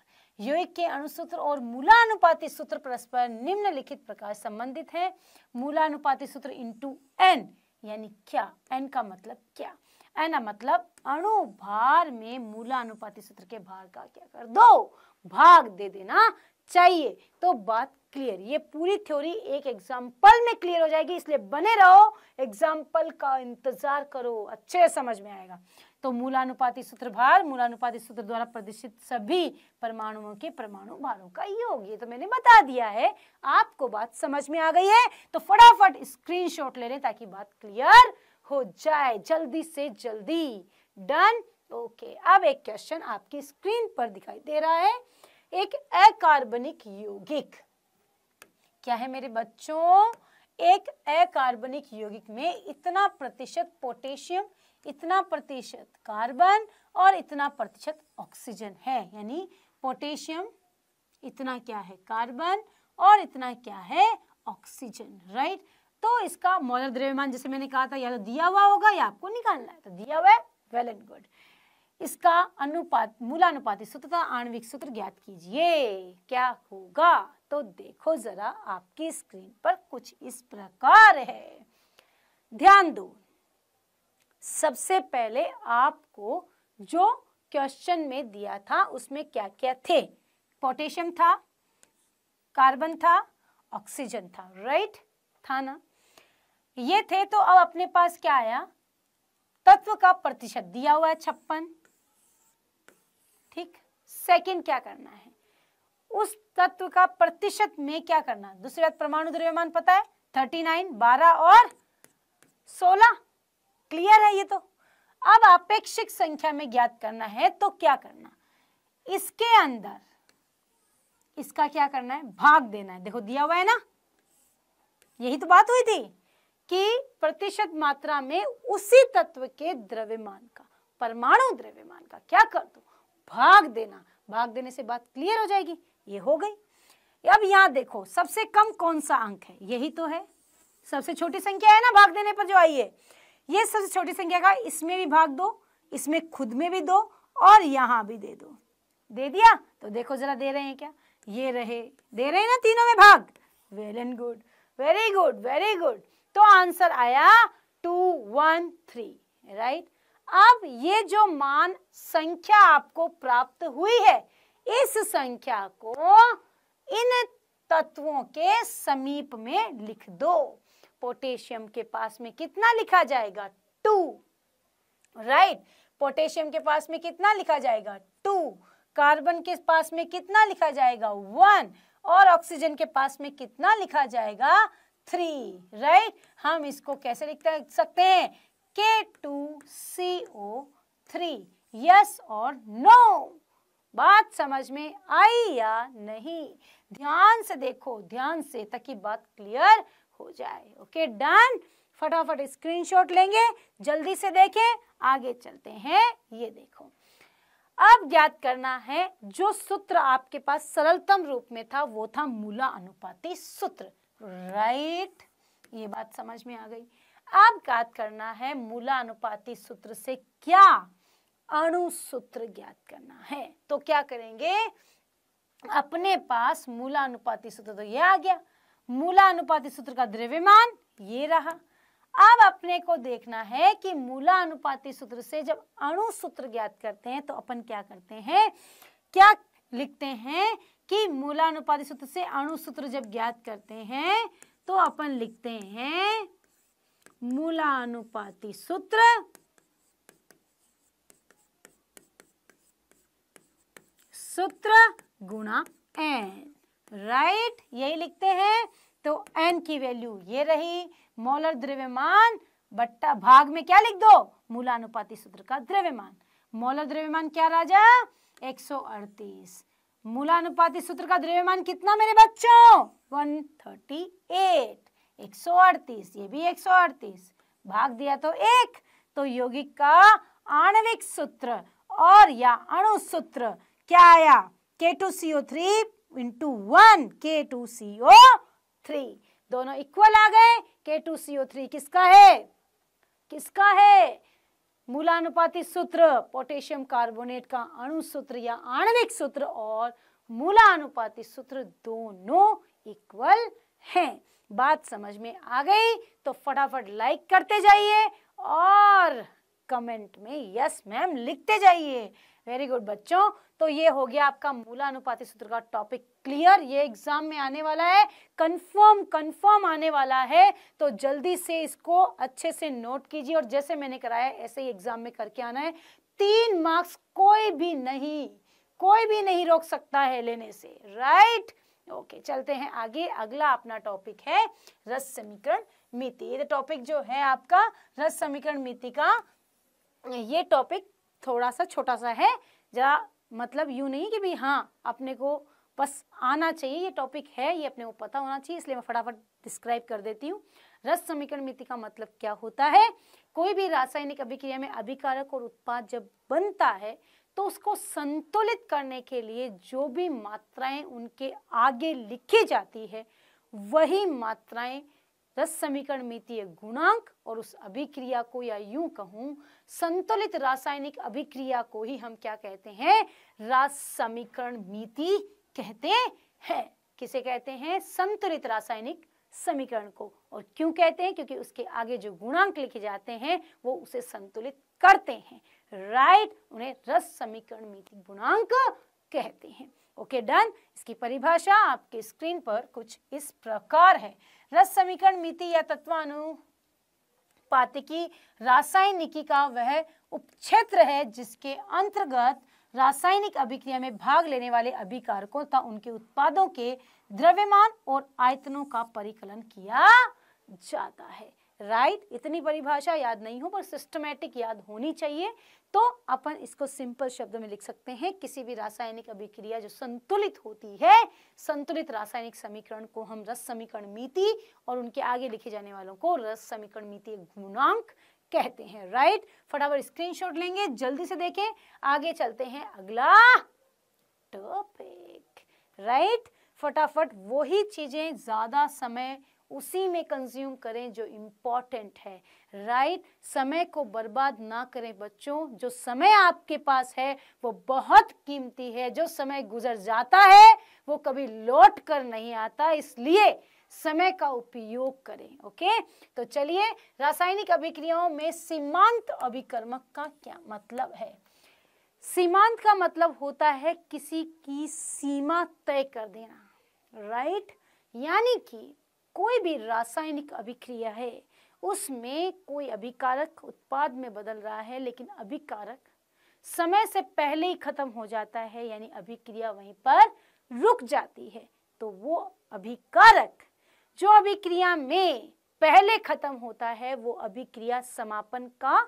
योग के अणुसूत्र और मूलानुपाती सूत्र परस्पर निम्नलिखित प्रकार संबंधित है मूलानुपाती सूत्र इंटू एन यानी क्या एन का मतलब क्या एना मतलब अणु भार में मूलानुपाती सूत्र के भार का क्या कर दो भाग दे देना चाहिए तो बात क्लियर ये पूरी थ्योरी एक एग्जाम्पल में क्लियर हो जाएगी इसलिए बने रहो एग्जाम्पल का इंतजार करो अच्छे समझ में आएगा तो मूलानुपाती सूत्र भार मूलानुपाती सूत्र द्वारा प्रदर्शित सभी परमाणुओं के परमाणु भारों का योग ये तो मैंने बता दिया है आपको बात समझ में आ गई है तो फटाफट स्क्रीनशॉट ले लें ताकि बात क्लियर हो जाए जल्दी से जल्दी डन ओके अब एक क्वेश्चन आपकी स्क्रीन पर दिखाई दे रहा है एक अकार्बनिक यौगिक क्या है मेरे बच्चों एक अकार्बनिक यौगिक में इतना प्रतिशत पोटेशियम इतना प्रतिशत कार्बन और इतना प्रतिशत ऑक्सीजन है यानी पोटेशियम इतना क्या है कार्बन और इतना क्या है ऑक्सीजन राइट right? तो इसका मोलर द्रव्यमान जैसे मैंने कहा था या तो दिया हुआ होगा या आपको निकालना है तो दिया हुआ है वेल एंड गुड इसका अनुपात मूलानुपात सूत्र तथा आणविक सूत्र ज्ञात कीजिए क्या होगा तो देखो जरा आपकी स्क्रीन पर कुछ इस प्रकार है ध्यान दो सबसे पहले आपको जो क्वेश्चन में दिया था उसमें क्या क्या थे पोटेशियम था कार्बन था ऑक्सीजन था राइट था ना ये थे तो अब अपने पास क्या आया तत्व का प्रतिशत दिया हुआ है छप्पन ठीक सेकंड क्या करना है उस तत्व का प्रतिशत में क्या करना दूसरी बात परमाणु द्रव्यमान पता है थर्टी नाइन बारह और सोलह क्लियर है ये तो अब अपेक्षिक संख्या में ज्ञात करना है तो क्या करना इसके अंदर इसका क्या करना है भाग देना है देखो दिया हुआ है ना यही तो बात हुई थी की प्रतिशत मात्रा में उसी तत्व के द्रव्यमान का परमाणु द्रव्यमान का क्या कर दो भाग देना भाग देने से बात क्लियर हो जाएगी ये हो गई अब यहाँ देखो सबसे कम कौन सा अंक है यही तो है सबसे छोटी संख्या है ना भाग देने पर जो आई है ये सबसे छोटी संख्या का इसमें भी भाग दो इसमें खुद में भी दो और यहाँ भी दे दो दे दिया तो देखो जरा दे रहे हैं क्या ये रहे दे रहे हैं ना तीनों में भाग well and good very good very good तो आंसर आया टू वन थ्री राइट अब ये जो मान संख्या आपको प्राप्त हुई है इस संख्या को इन तत्वों के समीप में लिख दो पोटेशियम के पास में कितना लिखा जाएगा टू राइट पोटेशियम के पास में कितना लिखा जाएगा टू कार्बन के पास में कितना लिखा जाएगा वन और ऑक्सीजन के पास में कितना लिखा जाएगा थ्री राइट हम इसको कैसे लिख सकते हैं K two C O three yes और नो बात समझ में आई या नहीं ध्यान से देखो ध्यान से ताकि बात क्लियर हो जाए ओके डन फटाफट स्क्रीनशॉट लेंगे जल्दी से देखें आगे चलते हैं ये देखो अब ज्ञात करना है जो सूत्र आपके पास सरलतम रूप में था वो था मूला अनुपाती सूत्र राइट right. ये बात समझ में आ गई अब ज्ञात करना है मूला अनुपाति सूत्र से क्या अणु सूत्र ज्ञात करना है तो क्या करेंगे अपने पास मूला अनुपाति सूत्र तो ये आ गया मूला अनुपाति सूत्र का द्रव्यमान ये रहा अब अपने को देखना है कि मूला अनुपाति सूत्र से जब अणु सूत्र ज्ञात करते हैं तो अपन क्या करते हैं क्या लिखते हैं कि मूलानुपाती सूत्र से अणुसूत्र जब ज्ञात करते हैं तो अपन लिखते हैं मूलानुपाती सूत्र सूत्र गुणा एन राइट यही लिखते हैं तो एन की वैल्यू ये रही मोलर द्रव्यमान बट्टा भाग में क्या लिख दो मूलानुपाती सूत्र का द्रव्यमान मोलर द्रव्यमान क्या राजा 138 मूलानुपाती सूत्र का द्रव्यमान कितना मेरे बच्चों 138 138 ये भी 138 भाग दिया तो एक तो यौगिक का आणविक सूत्र और या अणु सूत्र क्या आया K two C O three into one K two C O three दोनों इक्वल आ गए K two C O three किसका है किसका है मूलानुपाती सूत्र पोटेशियम कार्बोनेट का अणु सूत्र या आणविक सूत्र और मूलानुपाती सूत्र दोनों इक्वल हैं बात समझ में आ गई तो फटाफट लाइक करते जाइए और कमेंट में यस मैम लिखते जाइए वेरी गुड बच्चों तो ये हो गया आपका मूलानुपाती सूत्र का टॉपिक क्लियर ये एग्जाम में आने वाला है कंफर्म कंफर्म आने वाला है तो जल्दी से इसको अच्छे से नोट कीजिए और जैसे मैंने कराया ऐसे ही एग्जाम में करके आना है तीन मार्क्स कोई भी नहीं कोई भी नहीं रोक सकता है लेने से राइट ओके चलते हैं आगे अगला अपना टॉपिक है रस समीकरण मिति ये टॉपिक जो है आपका रस समीकरण मिति का ये टॉपिक थोड़ा सा छोटा सा है जरा मतलब यूँ नहीं कि भाई हाँ अपने को बस आना चाहिए ये टॉपिक है ये अपने को पता होना चाहिए इसलिए मैं फटाफट डिस्क्राइब कर देती हूँ रस समीकरण मिति का मतलब क्या होता है कोई भी रासायनिक अभिक्रिया में अभिकारक और उत्पाद जब बनता है तो उसको संतुलित करने के लिए जो भी मात्राएं उनके आगे लिखी जाती है वही मात्राएं रस समीकरण मितीय गुणांक और उस अभिक्रिया को या यूं कहूं संतुलित रासायनिक अभिक्रिया को ही हम क्या कहते हैं रास समीकरण मिति कहते हैं किसे कहते हैं संतुलित रासायनिक समीकरण को और क्यों कहते हैं क्योंकि उसके आगे जो गुणांक लिखे जाते हैं वो उसे संतुलित करते हैं राइट right? उन्हें रस समीकरण मिति गुणांक कहते हैं ओके okay, डन इसकी परिभाषा आपके स्क्रीन पर कुछ इस प्रकार है रस समीकरण मिति या तत्वानुपातिकी रासायनिकी का वह उपक्षेत्र है जिसके अंतर्गत रासायनिक अभिक्रिया में भाग लेने वाले अभिकारकों तथा उनके उत्पादों के द्रव्यमान और आयतनों का परिकलन किया जाता है राइट right? इतनी परिभाषा याद नहीं हो पर सिस्टमेटिक याद होनी चाहिए तो अपन इसको सिंपल शब्द में लिख सकते हैं किसी भी रासायनिक अभिक्रिया जो संतुलित होती है संतुलित रासायनिक समीकरण को हम रस समीकरण मीति और उनके आगे लिखे जाने वालों को रस समीकरण मीति गुणांक कहते हैं राइट फटाफट स्क्रीनशॉट लेंगे जल्दी से देखें आगे चलते हैं अगला टॉपिक राइट फटाफट वही चीजें ज्यादा समय उसी में कंज्यूम करें जो इम्पॉर्टेंट है राइट right? समय को बर्बाद ना करें बच्चों जो समय आपके पास है वो बहुत कीमती है जो समय गुजर जाता है वो कभी लौट कर नहीं आता इसलिए समय का उपयोग करें ओके तो चलिए रासायनिक अभिक्रियाओं में सीमांत अभिकर्मक का क्या मतलब है सीमांत का मतलब होता है किसी की सीमा तय कर देना राइट यानी कि कोई भी रासायनिक अभिक्रिया है उसमें कोई अभिकारक उत्पाद में बदल रहा है लेकिन अभिकारक समय से पहले ही खत्म हो जाता है यानी अभिक्रिया वहीं पर रुक जाती है तो वो अभिकारक जो अभिक्रिया में पहले खत्म होता है वो अभिक्रिया समापन का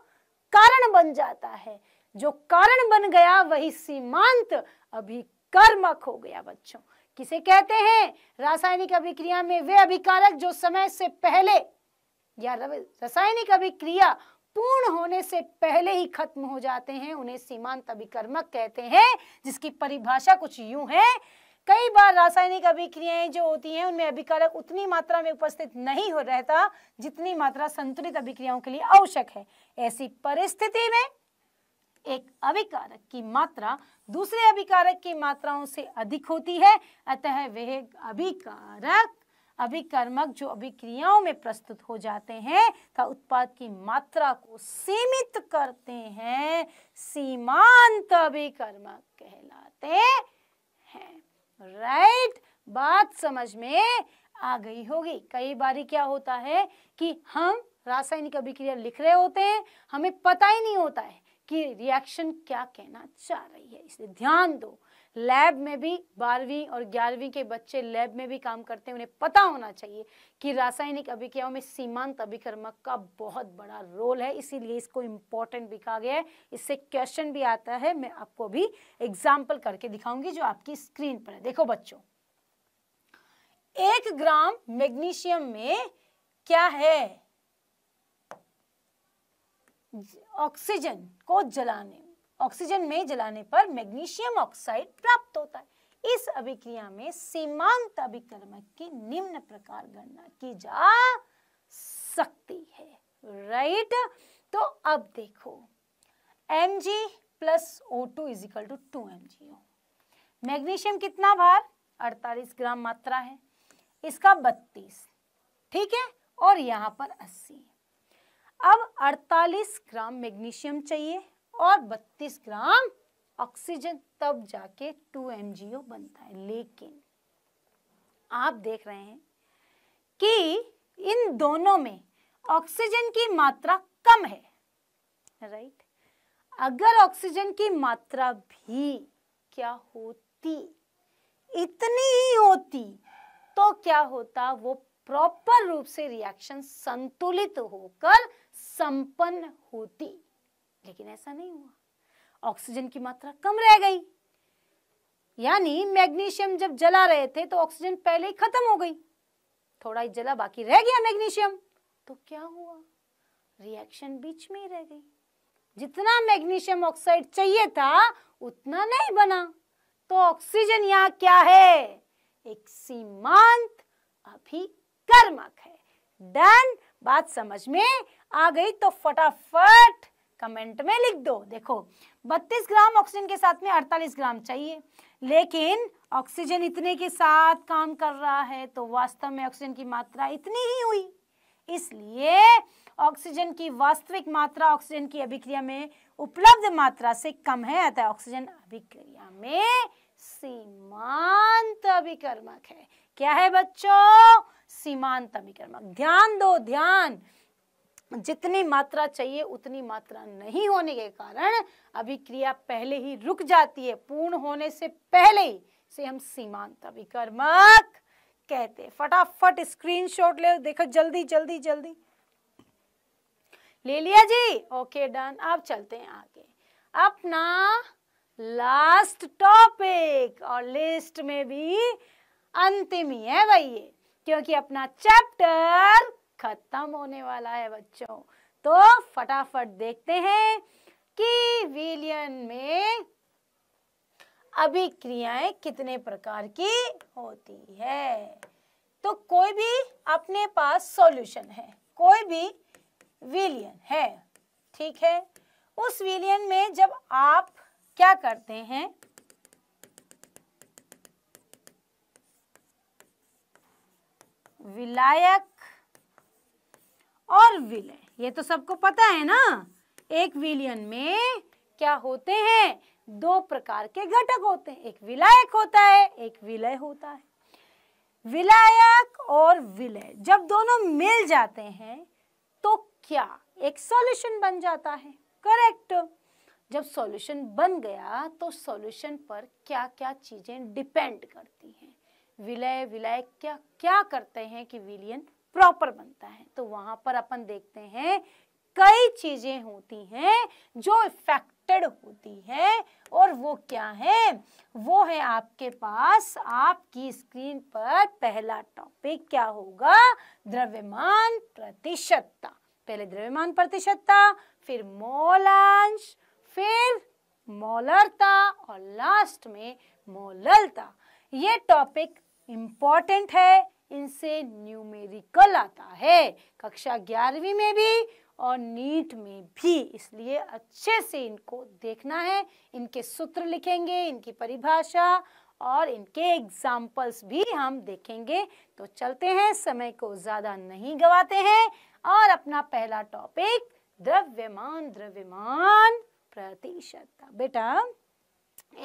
कारण बन जाता है जो कारण बन गया वही सीमांत अभिकर्मक हो गया बच्चों किसे कहते हैं रासायनिक अभिक्रिया में वे अभिकारक जो समय से पहले या रासायनिक अभिक्रिया पूर्ण होने से पहले ही खत्म हो जाते हैं उन्हें सीमांत अभिकर्मक कहते हैं जिसकी परिभाषा कुछ यूं है कई बार रासायनिक अभिक्रियाएं जो होती हैं उनमें अभिकारक उतनी मात्रा में उपस्थित नहीं हो रहता जितनी मात्रा संतुलित अभिक्रियाओं के लिए आवश्यक है ऐसी परिस्थिति में एक अभिकारक की मात्रा दूसरे अभिकारक की मात्राओं से अधिक होती है अतः वह अभिकारक अभिकर्मक जो अभिक्रियाओं में प्रस्तुत हो जाते हैं का उत्पाद की मात्रा को सीमित करते हैं सीमांत अभिकर्मक कहलाते हैं राइट बात समझ में आ गई होगी कई बारी क्या होता है कि हम रासायनिक अभिक्रिया लिख रहे होते हैं हमें पता ही नहीं होता है कि रिएक्शन क्या कहना चाह रही है इसलिए ध्यान दो लैब में भी बारहवीं और ग्यारहवीं के बच्चे लैब में भी काम करते हैं उन्हें पता होना चाहिए कि रासायनिक अभिक्रियाओं में सीमांत अभिकर्मक का बहुत बड़ा रोल है इसीलिए इसको इम्पोर्टेंट भी कहा गया है इससे क्वेश्चन भी आता है मैं आपको भी एग्जाम्पल करके दिखाऊंगी जो आपकी स्क्रीन पर है देखो बच्चों एक ग्राम मैग्नीशियम में क्या है ऑक्सीजन को जलाने ऑक्सीजन में जलाने पर मैग्नीशियम ऑक्साइड प्राप्त होता है इस अभिक्रिया में सीमांत अभिकर्मक की निम्न प्रकार गणना की जा सकती है राइट तो अब देखो M G plus O two is equal to two M G O magnesium कितना भार 48 ग्राम मात्रा है इसका 32 ठीक है और यहाँ पर 80 अब 48 ग्राम मैग्नीशियम चाहिए और 32 ग्राम ऑक्सीजन तब जाके 2 MgO बनता है लेकिन आप देख रहे हैं कि इन दोनों में ऑक्सीजन की मात्रा कम है राइट अगर ऑक्सीजन की मात्रा भी क्या होती इतनी ही होती तो क्या होता वो प्रॉपर रूप से रिएक्शन संतुलित होकर संपन्न होती लेकिन ऐसा नहीं हुआ ऑक्सीजन की मात्रा कम रह गई यानी मैग्नीशियम जब जला रहे थे तो ऑक्सीजन पहले ही खत्म हो गई थोड़ा ही जला बाकी रह गया मैग्नीशियम तो क्या हुआ रिएक्शन बीच में ही रह गई जितना मैग्नीशियम ऑक्साइड चाहिए था उतना नहीं बना तो ऑक्सीजन यहाँ क्या है एक सीमांत अभिकर्मक है डन बात समझ में आ गई तो फटाफट कमेंट में लिख दो देखो 32 ग्राम ऑक्सीजन के साथ में 48 ग्राम चाहिए लेकिन ऑक्सीजन इतने के साथ काम कर रहा है तो वास्तव में ऑक्सीजन की मात्रा इतनी ही हुई इसलिए ऑक्सीजन की वास्तविक मात्रा ऑक्सीजन की अभिक्रिया में उपलब्ध मात्रा से कम है अतः ऑक्सीजन अभिक्रिया में सीमांत अभिकर्मक है क्या है बच्चों समीकरण ध्यान दो ध्यान जितनी मात्रा चाहिए उतनी मात्रा नहीं होने के कारण अभिक्रिया पहले ही रुक जाती है पूर्ण होने से पहले ही से हम सीमांत अभिकर्मक कहते फटाफट स्क्रीनशॉट ले देखो जल्दी जल्दी जल्दी ले लिया जी ओके डन अब चलते हैं आगे अपना लास्ट टॉपिक और लिस्ट में भी अंतिम ही है भाई ये क्योंकि अपना चैप्टर खत्म होने वाला है बच्चों तो फटाफट देखते हैं कि विलियन में अभिक्रियाएं कितने प्रकार की होती है तो कोई भी अपने पास सॉल्यूशन है कोई भी विलियन है ठीक है उस विलियन में जब आप क्या करते हैं विलायक और विलय ये तो सबको पता है ना एक विलयन में क्या होते हैं दो प्रकार के घटक होते हैं एक विलायक होता है एक विलय होता है विलायक और विलय जब दोनों मिल जाते हैं तो क्या एक सॉल्यूशन बन जाता है करेक्ट जब सॉल्यूशन बन गया तो सॉल्यूशन पर क्या क्या चीजें डिपेंड करती हैं विलय विलय क्या क्या करते हैं कि विलियन प्रॉपर बनता है तो वहां पर अपन देखते हैं कई चीजें होती हैं जो इफेक्टेड होती है और वो क्या है वो है आपके पास आपकी स्क्रीन पर पहला टॉपिक क्या होगा द्रव्यमान प्रतिशतता पहले द्रव्यमान प्रतिशतता फिर मोलांश फिर मोलरता और लास्ट में मोललता ये टॉपिक इम्पॉर्टेंट है इनसे न्यूमेरिकल आता है कक्षा ग्यारहवीं में भी और नीट में भी इसलिए अच्छे से इनको देखना है इनके सूत्र लिखेंगे इनकी परिभाषा और इनके एग्जाम्पल्स भी हम देखेंगे तो चलते हैं समय को ज़्यादा नहीं गवाते हैं और अपना पहला टॉपिक द्रव्यमान द्रव्यमान प्रतिशत का बेटा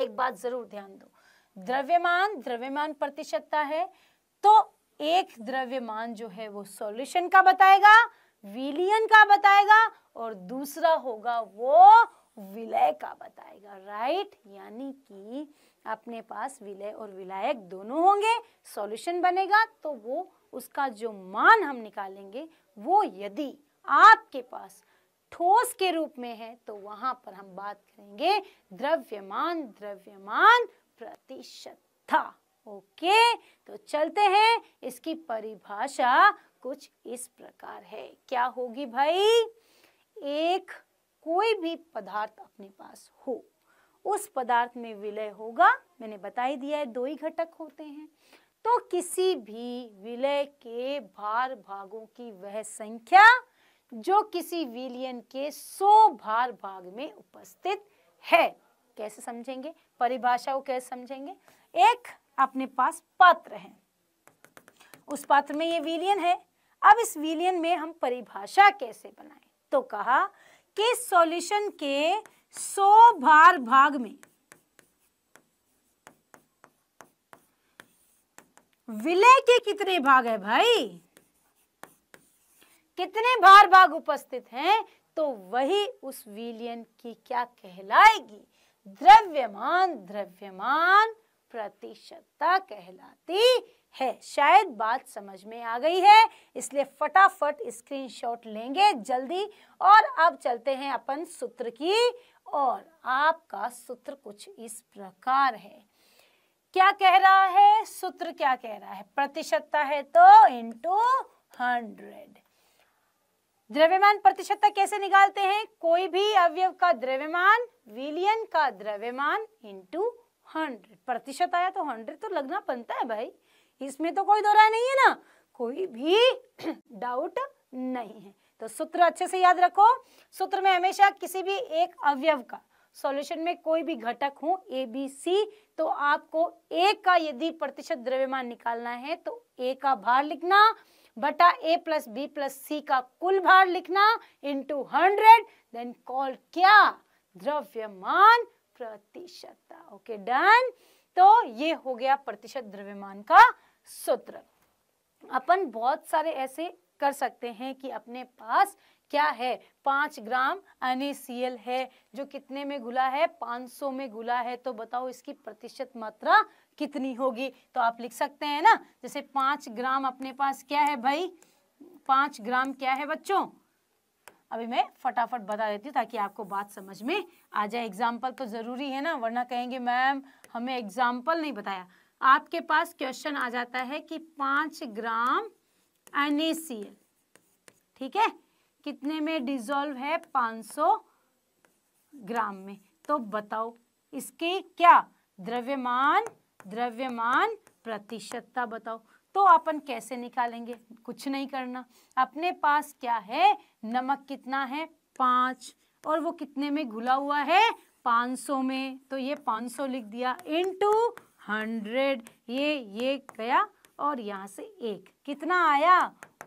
एक बात ज़रूर ध्यान दो द्रव्यमान द्रव्यमान प्रतिशतता है तो एक द्रव्यमान जो है वो सॉल्यूशन का बताएगा विलियन का बताएगा और दूसरा होगा वो विलय का बताएगा राइट यानी कि अपने पास विलय और विलायक दोनों होंगे सॉल्यूशन बनेगा तो वो उसका जो मान हम निकालेंगे वो यदि आपके पास ठोस के रूप में है तो वहां पर हम बात करेंगे द्रव्यमान द्रव्यमान प्रतिशत था ओके तो चलते हैं इसकी परिभाषा कुछ इस प्रकार है क्या होगी भाई एक कोई भी पदार्थ अपने पास हो उस पदार्थ में विलय होगा मैंने बता ही दिया है दो ही घटक होते हैं तो किसी भी विलय के भार भागों की वह संख्या जो किसी विलियन के 100 भार भाग में उपस्थित है कैसे समझेंगे परिभाषा को कैसे समझेंगे एक अपने पास पात्र है उस पात्र में ये विलियन है अब इस विलियन में हम परिभाषा कैसे बनाएं तो कहा कि सॉल्यूशन के 100 भार भाग में विलय के कितने भाग है भाई कितने भार भाग उपस्थित हैं तो वही उस विलियन की क्या कहलाएगी द्रव्यमान द्रव्यमान प्रतिशतता कहलाती है शायद बात समझ में आ गई है इसलिए फटाफट स्क्रीनशॉट लेंगे जल्दी और अब चलते हैं अपन सूत्र की और आपका सूत्र कुछ इस प्रकार है क्या कह रहा है सूत्र क्या कह रहा है प्रतिशतता है तो इंटू हंड्रेड द्रव्यमान प्रतिशत कैसे निकालते हैं कोई भी अवयव का द्रव्यमान विलियन का द्रव्यमान इंटू हंड्रेड प्रतिशत आया तो हंड्रेड तो लगना बनता है भाई इसमें तो कोई दोहरा नहीं है ना कोई भी डाउट [clears throat] नहीं है तो सूत्र अच्छे से याद रखो सूत्र में हमेशा किसी भी एक अवयव का सॉल्यूशन में कोई भी घटक हो ए बी सी तो आपको एक का यदि प्रतिशत द्रव्यमान निकालना है तो ए का भार लिखना बटा A plus B plus C का कुल भार लिखना इंटू हंड्रेड देन कॉल क्या द्रव्यमान प्रतिशत ओके डन तो ये हो गया प्रतिशत द्रव्यमान का सूत्र अपन बहुत सारे ऐसे कर सकते हैं कि अपने पास क्या है पांच ग्राम एनएसीएल है जो कितने में घुला है पांच सौ में घुला है तो बताओ इसकी प्रतिशत मात्रा कितनी होगी तो आप लिख सकते हैं ना जैसे पांच ग्राम अपने पास क्या है भाई पांच ग्राम क्या है बच्चों अभी मैं फटाफट बता देती हूँ ताकि आपको बात समझ में आ जाए एग्जाम्पल तो ज़रूरी है ना वरना कहेंगे मैम हमें एग्जाम्पल नहीं बताया आपके पास क्वेश्चन आ जाता है कि पांच ग्राम एन ठीक है कितने में डिजोल्व है 500 ग्राम में तो बताओ इसके क्या द्रव्यमान द्रव्यमान प्रतिशतता बताओ तो अपन कैसे निकालेंगे कुछ नहीं करना अपने पास क्या है नमक कितना है पाँच और वो कितने में घुला हुआ है 500 में तो ये 500 लिख दिया टू हंड्रेड ये ये गया और यहाँ से एक कितना आया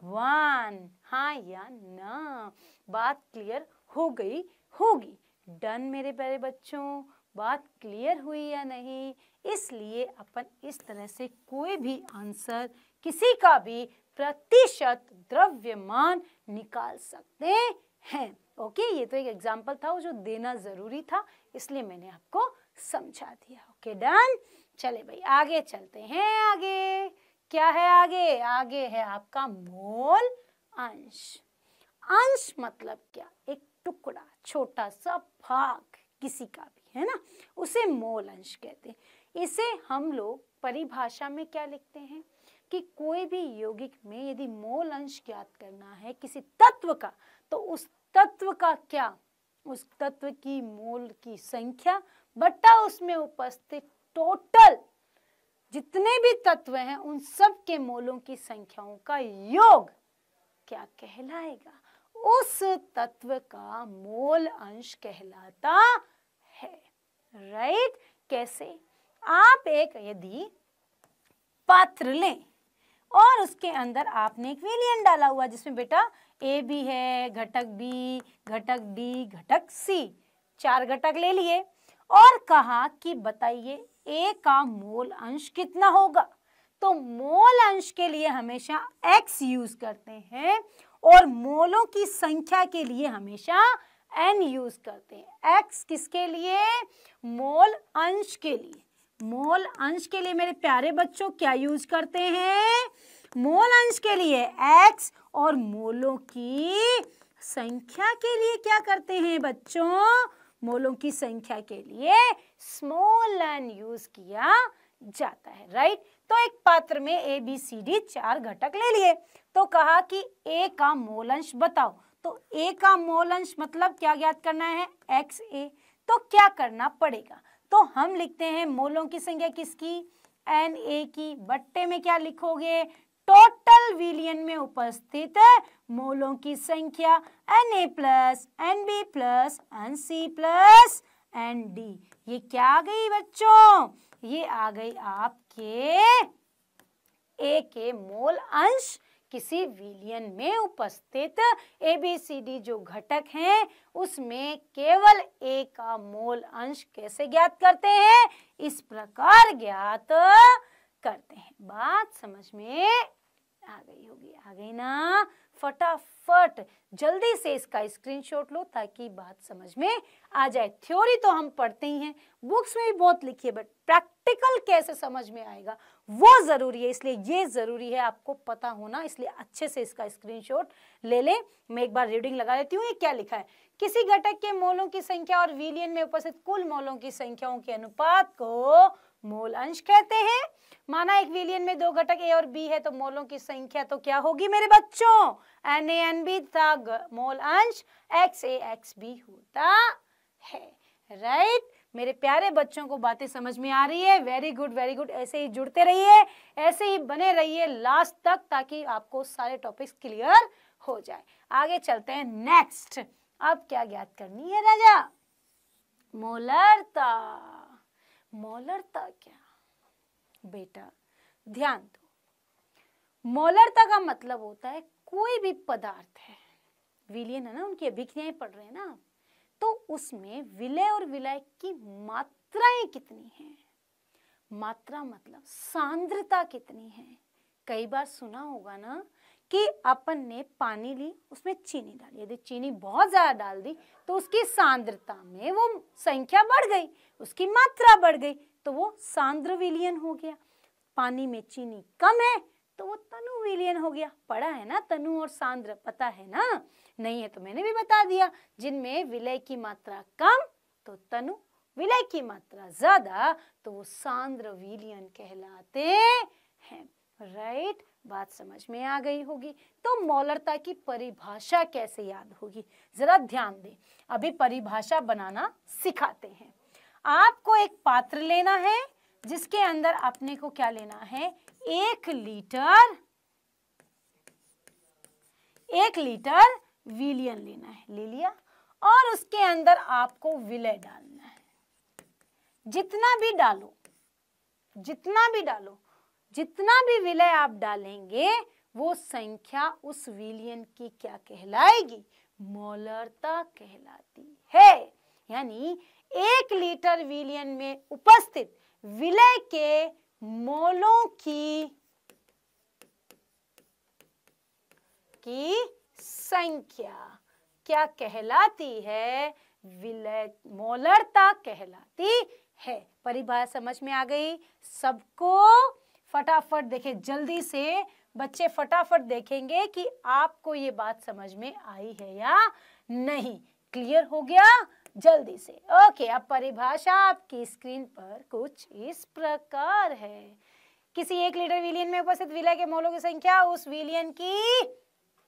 वन हाँ या ना बात क्लियर हो गई होगी डन मेरे प्यारे बच्चों बात क्लियर हुई या नहीं इसलिए अपन इस तरह से कोई भी आंसर किसी का भी प्रतिशत द्रव्यमान निकाल सकते हैं ओके ये तो एक एग्जाम्पल था जो देना ज़रूरी था इसलिए मैंने आपको समझा दिया ओके डन चले भाई आगे चलते हैं आगे क्या है आगे आगे है आपका मोल अंश अंश मतलब क्या एक टुकड़ा छोटा सा भाग किसी का है ना उसे मोल अंश कहते हैं इसे हम लोग परिभाषा में क्या लिखते हैं कि कोई भी यौगिक में यदि मोल अंश ज्ञात करना है किसी तत्व का तो उस तत्व का क्या उस तत्व की मोल की संख्या बट्टा उसमें उपस्थित टोटल जितने भी तत्व हैं उन सब के मोलों की संख्याओं का योग क्या कहलाएगा उस तत्व का मोल अंश कहलाता राइट right? कैसे आप एक यदि पात्र लें और उसके अंदर आपने एक विलियन डाला हुआ जिसमें बेटा ए भी है घटक बी घटक डी घटक सी चार घटक ले लिए और कहा कि बताइए ए का मोल अंश कितना होगा तो मोल अंश के लिए हमेशा एक्स यूज करते हैं और मोलों की संख्या के लिए हमेशा एन यूज करते हैं एक्स किसके लिए मोल अंश के लिए मोल अंश के लिए मेरे प्यारे बच्चों क्या यूज करते हैं मोल अंश के लिए एक्स और मोलों की संख्या के लिए क्या करते हैं बच्चों मोलों की संख्या के लिए स्मॉल एन यूज किया जाता है राइट तो एक पात्र में ए बी सी डी चार घटक ले लिए तो कहा कि ए का मोल अंश बताओ तो ए का मोल अंश मतलब क्या ज्ञात करना है एक्स ए तो क्या करना पड़ेगा तो हम लिखते हैं मोलों की संख्या किसकी एन ए की बट्टे में क्या लिखोगे टोटल विलियन में उपस्थित मोलों की संख्या N A plus N B plus N C plus N D ये क्या आ गई बच्चों ये आ गई आपके ए के मोल अंश किसी विलियन में उपस्थित ए बी सी डी जो घटक हैं उसमें केवल ए का मोल अंश कैसे ज्ञात करते हैं इस प्रकार ज्ञात करते हैं बात समझ में आ गई होगी आ गई ना फटाफट जल्दी से इसका स्क्रीनशॉट लो ताकि बात समझ में आ जाए थ्योरी तो हम पढ़ते ही हैं बुक्स में भी बहुत लिखी है बट प्रैक्टिकल कैसे समझ में आएगा वो ज़रूरी है इसलिए ये ज़रूरी है आपको पता होना इसलिए अच्छे से इसका स्क्रीनशॉट ले लें मैं एक बार रीडिंग लगा लेती हूँ ये क्या लिखा है किसी घटक के मोलों की संख्या और विलियन में उपस्थित कुल मोलों की संख्याओं के अनुपात को मोल अंश कहते हैं माना एक विलियन में दो घटक ए और बी है तो मोलों की संख्या तो क्या होगी मेरे बच्चों एन ए एन बी था मोल अंश एक्स ए एक्स बी होता है राइट मेरे प्यारे बच्चों को बातें समझ में आ रही है वेरी गुड वेरी गुड ऐसे ही जुड़ते रहिए ऐसे ही बने रहिए लास्ट तक ताकि आपको सारे टॉपिक्स क्लियर हो जाए आगे चलते हैं नेक्स्ट अब क्या ज्ञात करनी है राजा मोलरता मोलरता क्या बेटा ध्यान दो मोलरता का मतलब होता है कोई भी पदार्थ है विलियन है ना उनकी अभिक्रियाएं पढ़ रहे हैं ना आप तो उसमें विलय और विलय की मात्राएं कितनी हैं मात्रा मतलब सांद्रता कितनी है कई बार सुना होगा ना कि अपन ने पानी ली उसमें चीनी डाली यदि चीनी बहुत ज़्यादा डाल दी तो उसकी सांद्रता में वो संख्या बढ़ गई उसकी मात्रा बढ़ गई तो वो सांद्र विलियन हो गया पानी में चीनी कम है तो वो तनु विलियन हो गया पड़ा है ना तनु और सांद्र पता है ना नहीं है तो मैंने भी बता दिया जिनमें विलय की मात्रा कम तो तनु विलय की मात्रा ज्यादा तो वो सांद्र विलियन कहलाते हैं राइट बात समझ में आ गई होगी तो मौलरता की परिभाषा कैसे याद होगी जरा ध्यान दें अभी परिभाषा बनाना सिखाते हैं आपको एक पात्र लेना है जिसके अंदर अपने को क्या लेना है एक लीटर एक लीटर विलियन लेना है ले लिया और उसके अंदर आपको विलय डालना है जितना भी डालो जितना भी डालो जितना भी विलय आप डालेंगे वो संख्या उस विलियन की क्या कहलाएगी मोलरता कहलाती है यानी एक लीटर विलियन में उपस्थित विलय के मोलों की की संख्या क्या कहलाती है विलय मोलरता कहलाती है परिभाषा समझ में आ गई सबको फटाफट देखे जल्दी से बच्चे फटाफट देखेंगे कि आपको ये बात समझ में आई है या नहीं क्लियर हो गया जल्दी से ओके अब परिभाषा आपकी स्क्रीन पर कुछ इस प्रकार है किसी एक लीटर विलियन में उपस्थित विलय के मोलों की संख्या उस विलियन की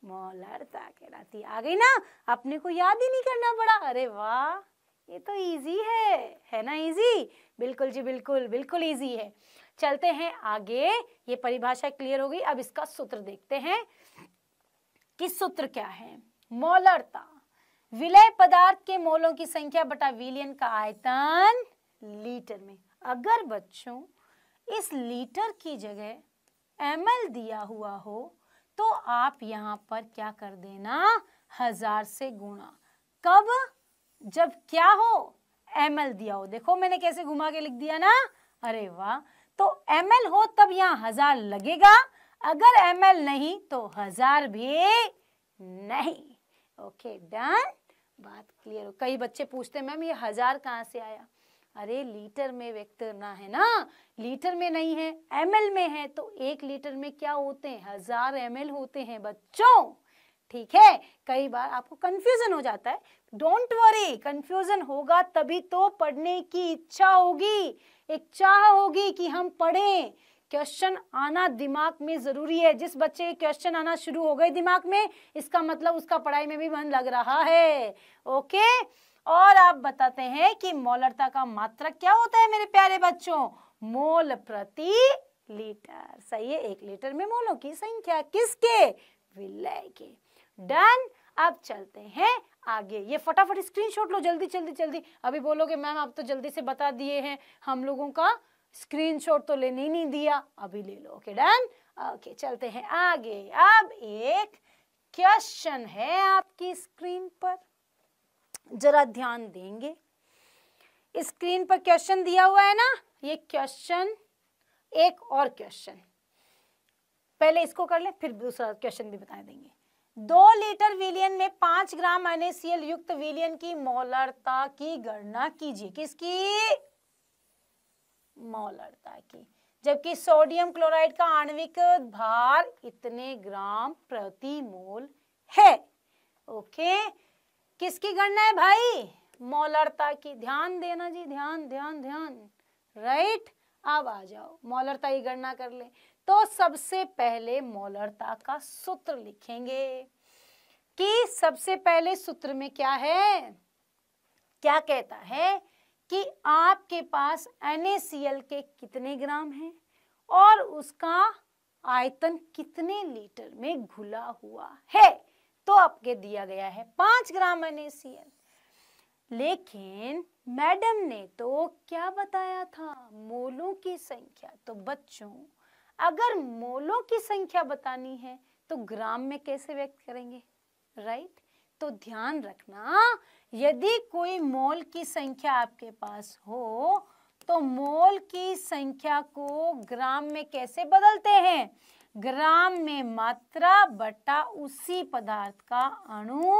मोहलर ताकि आ गई ना अपने को याद ही नहीं करना पड़ा अरे वाह ये तो इजी है है ना इजी बिल्कुल जी बिल्कुल बिल्कुल इजी है चलते हैं आगे ये परिभाषा क्लियर हो गई अब इसका सूत्र देखते हैं कि सूत्र क्या है मोलरता विलय पदार्थ के मोलों की संख्या बटा विलियन का आयतन लीटर में अगर बच्चों इस लीटर की जगह एम दिया हुआ हो तो आप यहाँ पर क्या कर देना हजार से गुणा कब जब क्या हो एम एल दिया हो देखो मैंने कैसे घुमा के लिख दिया ना अरे वाह तो एम एल हो तब यहाँ हजार लगेगा अगर एम एल नहीं तो हजार भी नहीं ओके डन बात क्लियर हो कई बच्चे पूछते मैम ये हजार कहाँ से आया अरे लीटर में व्यक्त करना है ना लीटर में नहीं है एम में है तो एक लीटर में क्या होते हैं हजार एम होते हैं बच्चों ठीक है कई बार आपको कंफ्यूजन हो जाता है डोंट वरी कंफ्यूजन होगा तभी तो पढ़ने की इच्छा होगी एक चाह होगी कि हम पढ़ें क्वेश्चन आना दिमाग में जरूरी है जिस बच्चे के क्वेश्चन आना शुरू हो गए दिमाग में इसका मतलब उसका पढ़ाई में भी मन लग रहा है ओके और आप बताते हैं कि मोलरता का मात्रक क्या होता है मेरे प्यारे बच्चों मोल प्रति लीटर सही है एक लीटर में मोलों की संख्या किसके विलय के डन अब चलते हैं आगे ये फटाफट स्क्रीनशॉट लो जल्दी जल्दी जल्दी अभी बोलोगे मैम आप तो जल्दी से बता दिए हैं हम लोगों का स्क्रीनशॉट तो लेने ही नहीं दिया अभी ले लो ओके डन ओके चलते हैं आगे अब एक क्वेश्चन है आपकी स्क्रीन पर जरा ध्यान देंगे स्क्रीन पर क्वेश्चन दिया हुआ है ना ये क्वेश्चन एक और क्वेश्चन पहले इसको कर ले फिर दूसरा क्वेश्चन भी बता देंगे दो लीटर विलियन में पांच ग्राम एनएसीएल युक्त विलियन की मौलरता की गणना कीजिए किसकी मौलरता की जबकि सोडियम क्लोराइड का आणविक भार इतने ग्राम प्रति मोल है ओके okay? किसकी गणना है भाई मौलरता की ध्यान देना जी ध्यान ध्यान ध्यान राइट अब आ जाओ मौलरता की गणना कर ले तो सबसे पहले मौलरता का सूत्र लिखेंगे कि सबसे पहले सूत्र में क्या है क्या कहता है कि आपके पास NaCl के कितने ग्राम हैं और उसका आयतन कितने लीटर में घुला हुआ है तो आपके दिया गया है पांच ग्राम एन लेकिन मैडम ने तो क्या बताया था मोलों की संख्या तो बच्चों अगर मोलों की संख्या बतानी है तो ग्राम में कैसे व्यक्त करेंगे राइट तो ध्यान रखना यदि कोई मोल की संख्या आपके पास हो तो मोल की संख्या को ग्राम में कैसे बदलते हैं ग्राम में मात्रा बटा उसी पदार्थ का अणु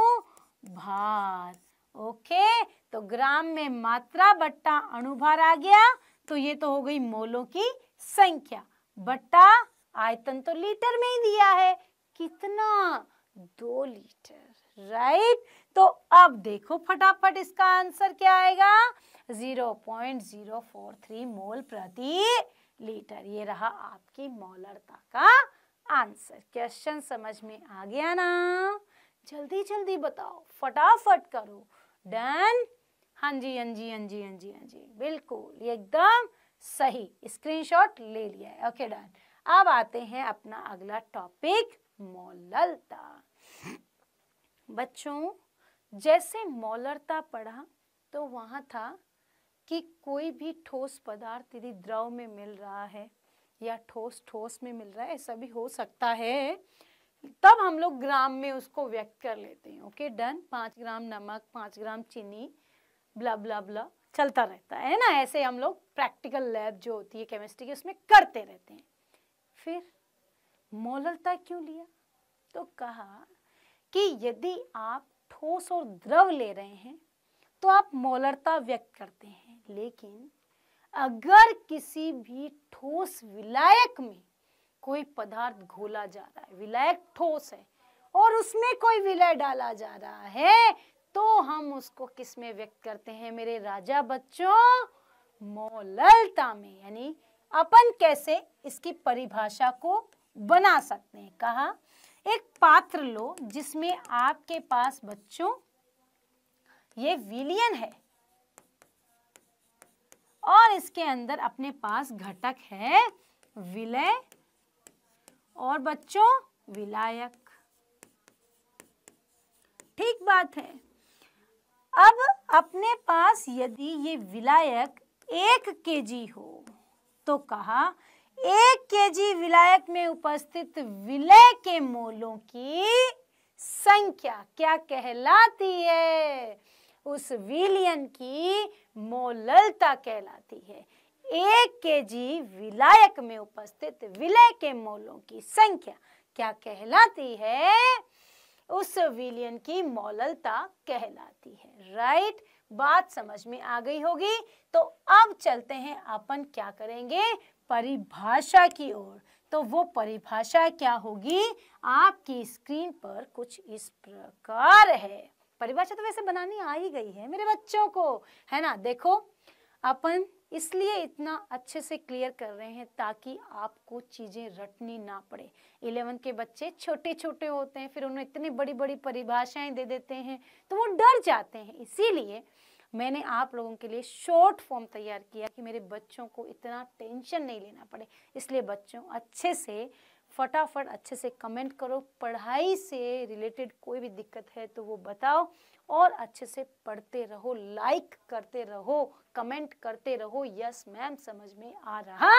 भार ओके तो ग्राम में मात्रा बट्टा अणुभार आ गया तो ये तो हो गई मोलों की संख्या बट्टा आयतन तो लीटर में ही दिया है कितना दो लीटर राइट तो अब देखो फटाफट इसका आंसर क्या आएगा zero zero point four three mole प्रति लीटर ये रहा आपकी मौलरता का आंसर क्वेश्चन समझ में आ गया ना जल्दी जल्दी बताओ फटाफट करो डन हाँ जी हाँ जी हाँ जी हाँ जी हाँ जी बिल्कुल एकदम सही स्क्रीनशॉट ले लिया है ओके डन अब आते हैं अपना अगला टॉपिक मौललता बच्चों जैसे मौलरता पढ़ा तो वहां था कि कोई भी ठोस पदार्थ यदि द्रव में मिल रहा है या ठोस ठोस में मिल रहा है ऐसा भी हो सकता है तब हम लोग ग्राम में उसको व्यक्त कर लेते हैं ओके डन पाँच ग्राम नमक पाँच ग्राम चीनी ब्ला ब्ला ब्ला चलता रहता है ना ऐसे हम लोग प्रैक्टिकल लैब जो होती है केमिस्ट्री की उसमें करते रहते हैं फिर मोललता क्यों लिया तो कहा कि यदि आप ठोस और द्रव ले रहे हैं तो आप मोलरता व्यक्त करते हैं लेकिन अगर किसी भी ठोस विलायक में कोई पदार्थ घोला जा रहा है विलायक ठोस है और उसमें कोई विलय डाला जा रहा है तो हम उसको किस में व्यक्त करते हैं मेरे राजा बच्चों मोललता में यानी अपन कैसे इसकी परिभाषा को बना सकते हैं कहा एक पात्र लो जिसमें आपके पास बच्चों ये विलियन है और इसके अंदर अपने पास घटक है विलय और बच्चों विलायक ठीक बात है अब अपने पास यदि ये विलायक एक केजी हो तो कहा एक केजी विलायक में उपस्थित विलय के मोलों की संख्या क्या कहलाती है उस विलियन की मोललता कहलाती है एक के जी विलायक में उपस्थित विलय के मोलों की संख्या क्या कहलाती है उस विलियन की मोललता कहलाती है राइट बात समझ में आ गई होगी तो अब चलते हैं अपन क्या करेंगे परिभाषा की ओर तो वो परिभाषा क्या होगी आपकी स्क्रीन पर कुछ इस प्रकार है परिभाषा तो वैसे बनानी आ ही गई है मेरे बच्चों को है ना देखो अपन इसलिए इतना अच्छे से क्लियर कर रहे हैं ताकि आपको चीज़ें रटनी ना पड़े इलेवन के बच्चे छोटे छोटे होते हैं फिर उन्हें इतनी बड़ी बड़ी परिभाषाएं दे देते हैं तो वो डर जाते हैं इसीलिए मैंने आप लोगों के लिए शॉर्ट फॉर्म तैयार किया कि मेरे बच्चों को इतना टेंशन नहीं लेना पड़े इसलिए बच्चों अच्छे से फटाफट अच्छे से कमेंट करो पढ़ाई से रिलेटेड कोई भी दिक्कत है तो वो बताओ और अच्छे से पढ़ते रहो लाइक करते रहो कमेंट करते रहो यस मैम समझ में आ रहा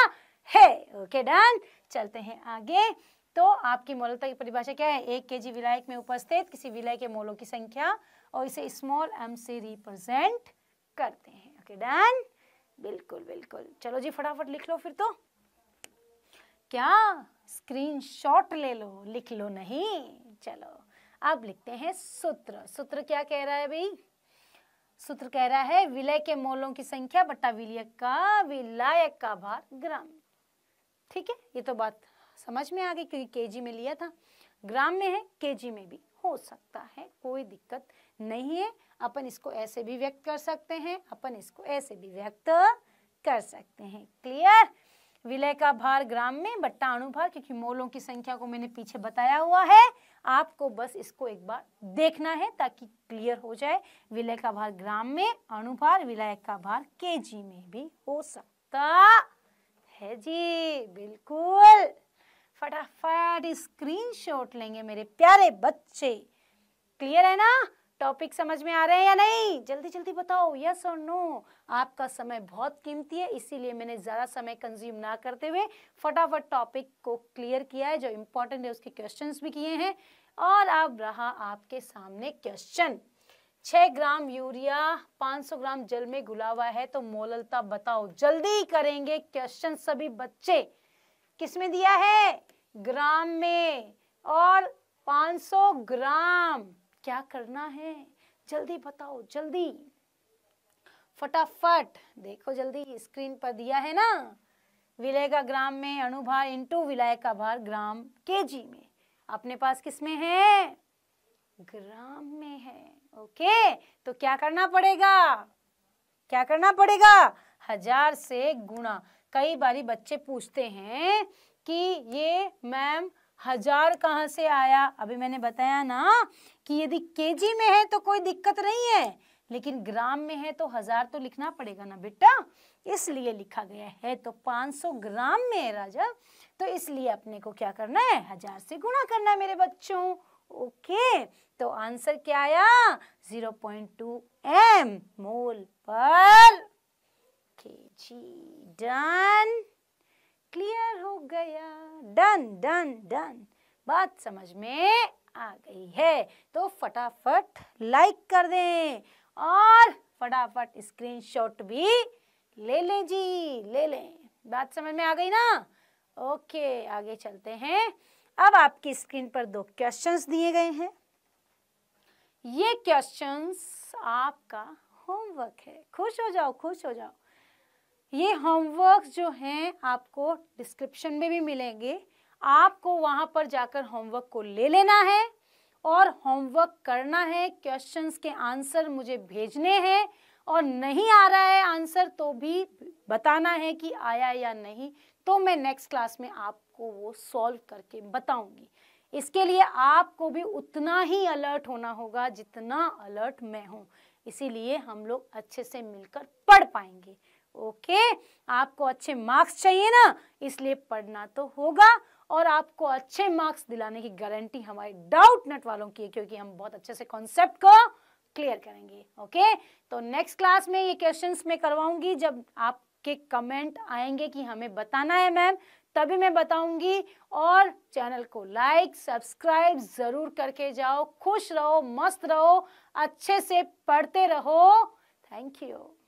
है ओके डन चलते हैं आगे तो आपकी मोलता की परिभाषा क्या है एक के जी विलायक में उपस्थित किसी विलय के मोलों की संख्या और इसे स्मॉल एम से रिप्रेजेंट करते हैं ओके डन बिल्कुल बिल्कुल चलो जी फटाफट लिख लो फिर तो क्या स्क्रीनशॉट ले लो लिख लो नहीं चलो अब लिखते हैं सूत्र सूत्र क्या कह रहा है भाई सूत्र कह रहा है विलय के मोलों की संख्या बट्टा विलय का विलायक का भार ग्राम ठीक है ये तो बात समझ में आ गई क्योंकि केजी में लिया था ग्राम में है केजी में भी हो सकता है कोई दिक्कत नहीं है अपन इसको ऐसे भी व्यक्त कर सकते हैं अपन इसको ऐसे भी व्यक्त कर सकते हैं क्लियर विलय का भार ग्राम में बट्टा अणुभार क्योंकि मोलों की संख्या को मैंने पीछे बताया हुआ है आपको बस इसको एक बार देखना है ताकि क्लियर हो जाए विलय का भार ग्राम में अणुभार विलय का भार जी में भी हो सकता है जी बिल्कुल फटाफट स्क्रीनशॉट लेंगे मेरे प्यारे बच्चे क्लियर है ना टॉपिक समझ में आ रहे हैं या नहीं जल्दी जल्दी बताओ यस और नो आपका समय बहुत कीमती है इसीलिए मैंने ज़्यादा समय कंज्यूम ना करते हुए फटाफट टॉपिक को क्लियर किया है जो इम्पोर्टेंट है उसके क्वेश्चंस भी किए हैं और अब रहा आपके सामने क्वेश्चन छः ग्राम यूरिया सौ ग्राम जल में घुला हुआ है तो मोललता बताओ जल्दी करेंगे क्वेश्चन सभी बच्चे किस में दिया है ग्राम में और 500 ग्राम क्या करना है जल्दी बताओ जल्दी फटाफट देखो जल्दी स्क्रीन पर दिया है ना विलय का ग्राम में अणुभार इंटू विलय का भार ग्राम केजी में अपने पास किस में है ग्राम में है ओके तो क्या करना पड़ेगा क्या करना पड़ेगा हजार से गुणा कई बारी बच्चे पूछते हैं कि ये मैम हजार कहाँ से आया अभी मैंने बताया ना कि यदि केजी में है तो कोई दिक्कत नहीं है लेकिन ग्राम में है तो हजार तो लिखना पड़ेगा ना बेटा इसलिए लिखा गया है तो 500 ग्राम में है राजा तो इसलिए अपने को क्या करना है हजार से गुणा करना है मेरे बच्चों ओके तो आंसर क्या आया 0.2 एम मोल पर डन क्लियर हो गया डन डन डन बात समझ में आ गई है तो फटाफट लाइक कर दें और फटाफट स्क्रीनशॉट भी ले लें जी ले लें बात समझ में आ गई ना ओके आगे चलते हैं अब आपकी स्क्रीन पर दो क्वेश्चंस दिए गए हैं ये क्वेश्चंस आपका होमवर्क है खुश हो जाओ खुश हो जाओ ये होमवर्क जो हैं आपको डिस्क्रिप्शन में भी मिलेंगे आपको वहां पर जाकर होमवर्क को ले लेना है और होमवर्क करना है क्वेश्चंस के आंसर मुझे भेजने हैं और नहीं आ रहा है आंसर तो भी बताना है कि आया या नहीं तो मैं नेक्स्ट क्लास में आपको वो सॉल्व करके बताऊंगी इसके लिए आपको भी उतना ही अलर्ट होना होगा जितना अलर्ट मैं हूँ इसीलिए हम लोग अच्छे से मिलकर पढ़ पाएंगे ओके आपको अच्छे मार्क्स चाहिए ना इसलिए पढ़ना तो होगा और आपको अच्छे मार्क्स दिलाने की गारंटी हमारे डाउट नेट वालों की है क्योंकि हम बहुत अच्छे से कॉन्सेप्ट को क्लियर करेंगे ओके तो नेक्स्ट क्लास में ये क्वेश्चन में करवाऊंगी जब आपके कमेंट आएंगे कि हमें बताना है मैम तभी मैं बताऊंगी और चैनल को लाइक सब्सक्राइब ज़रूर करके जाओ खुश रहो मस्त रहो अच्छे से पढ़ते रहो थैंक यू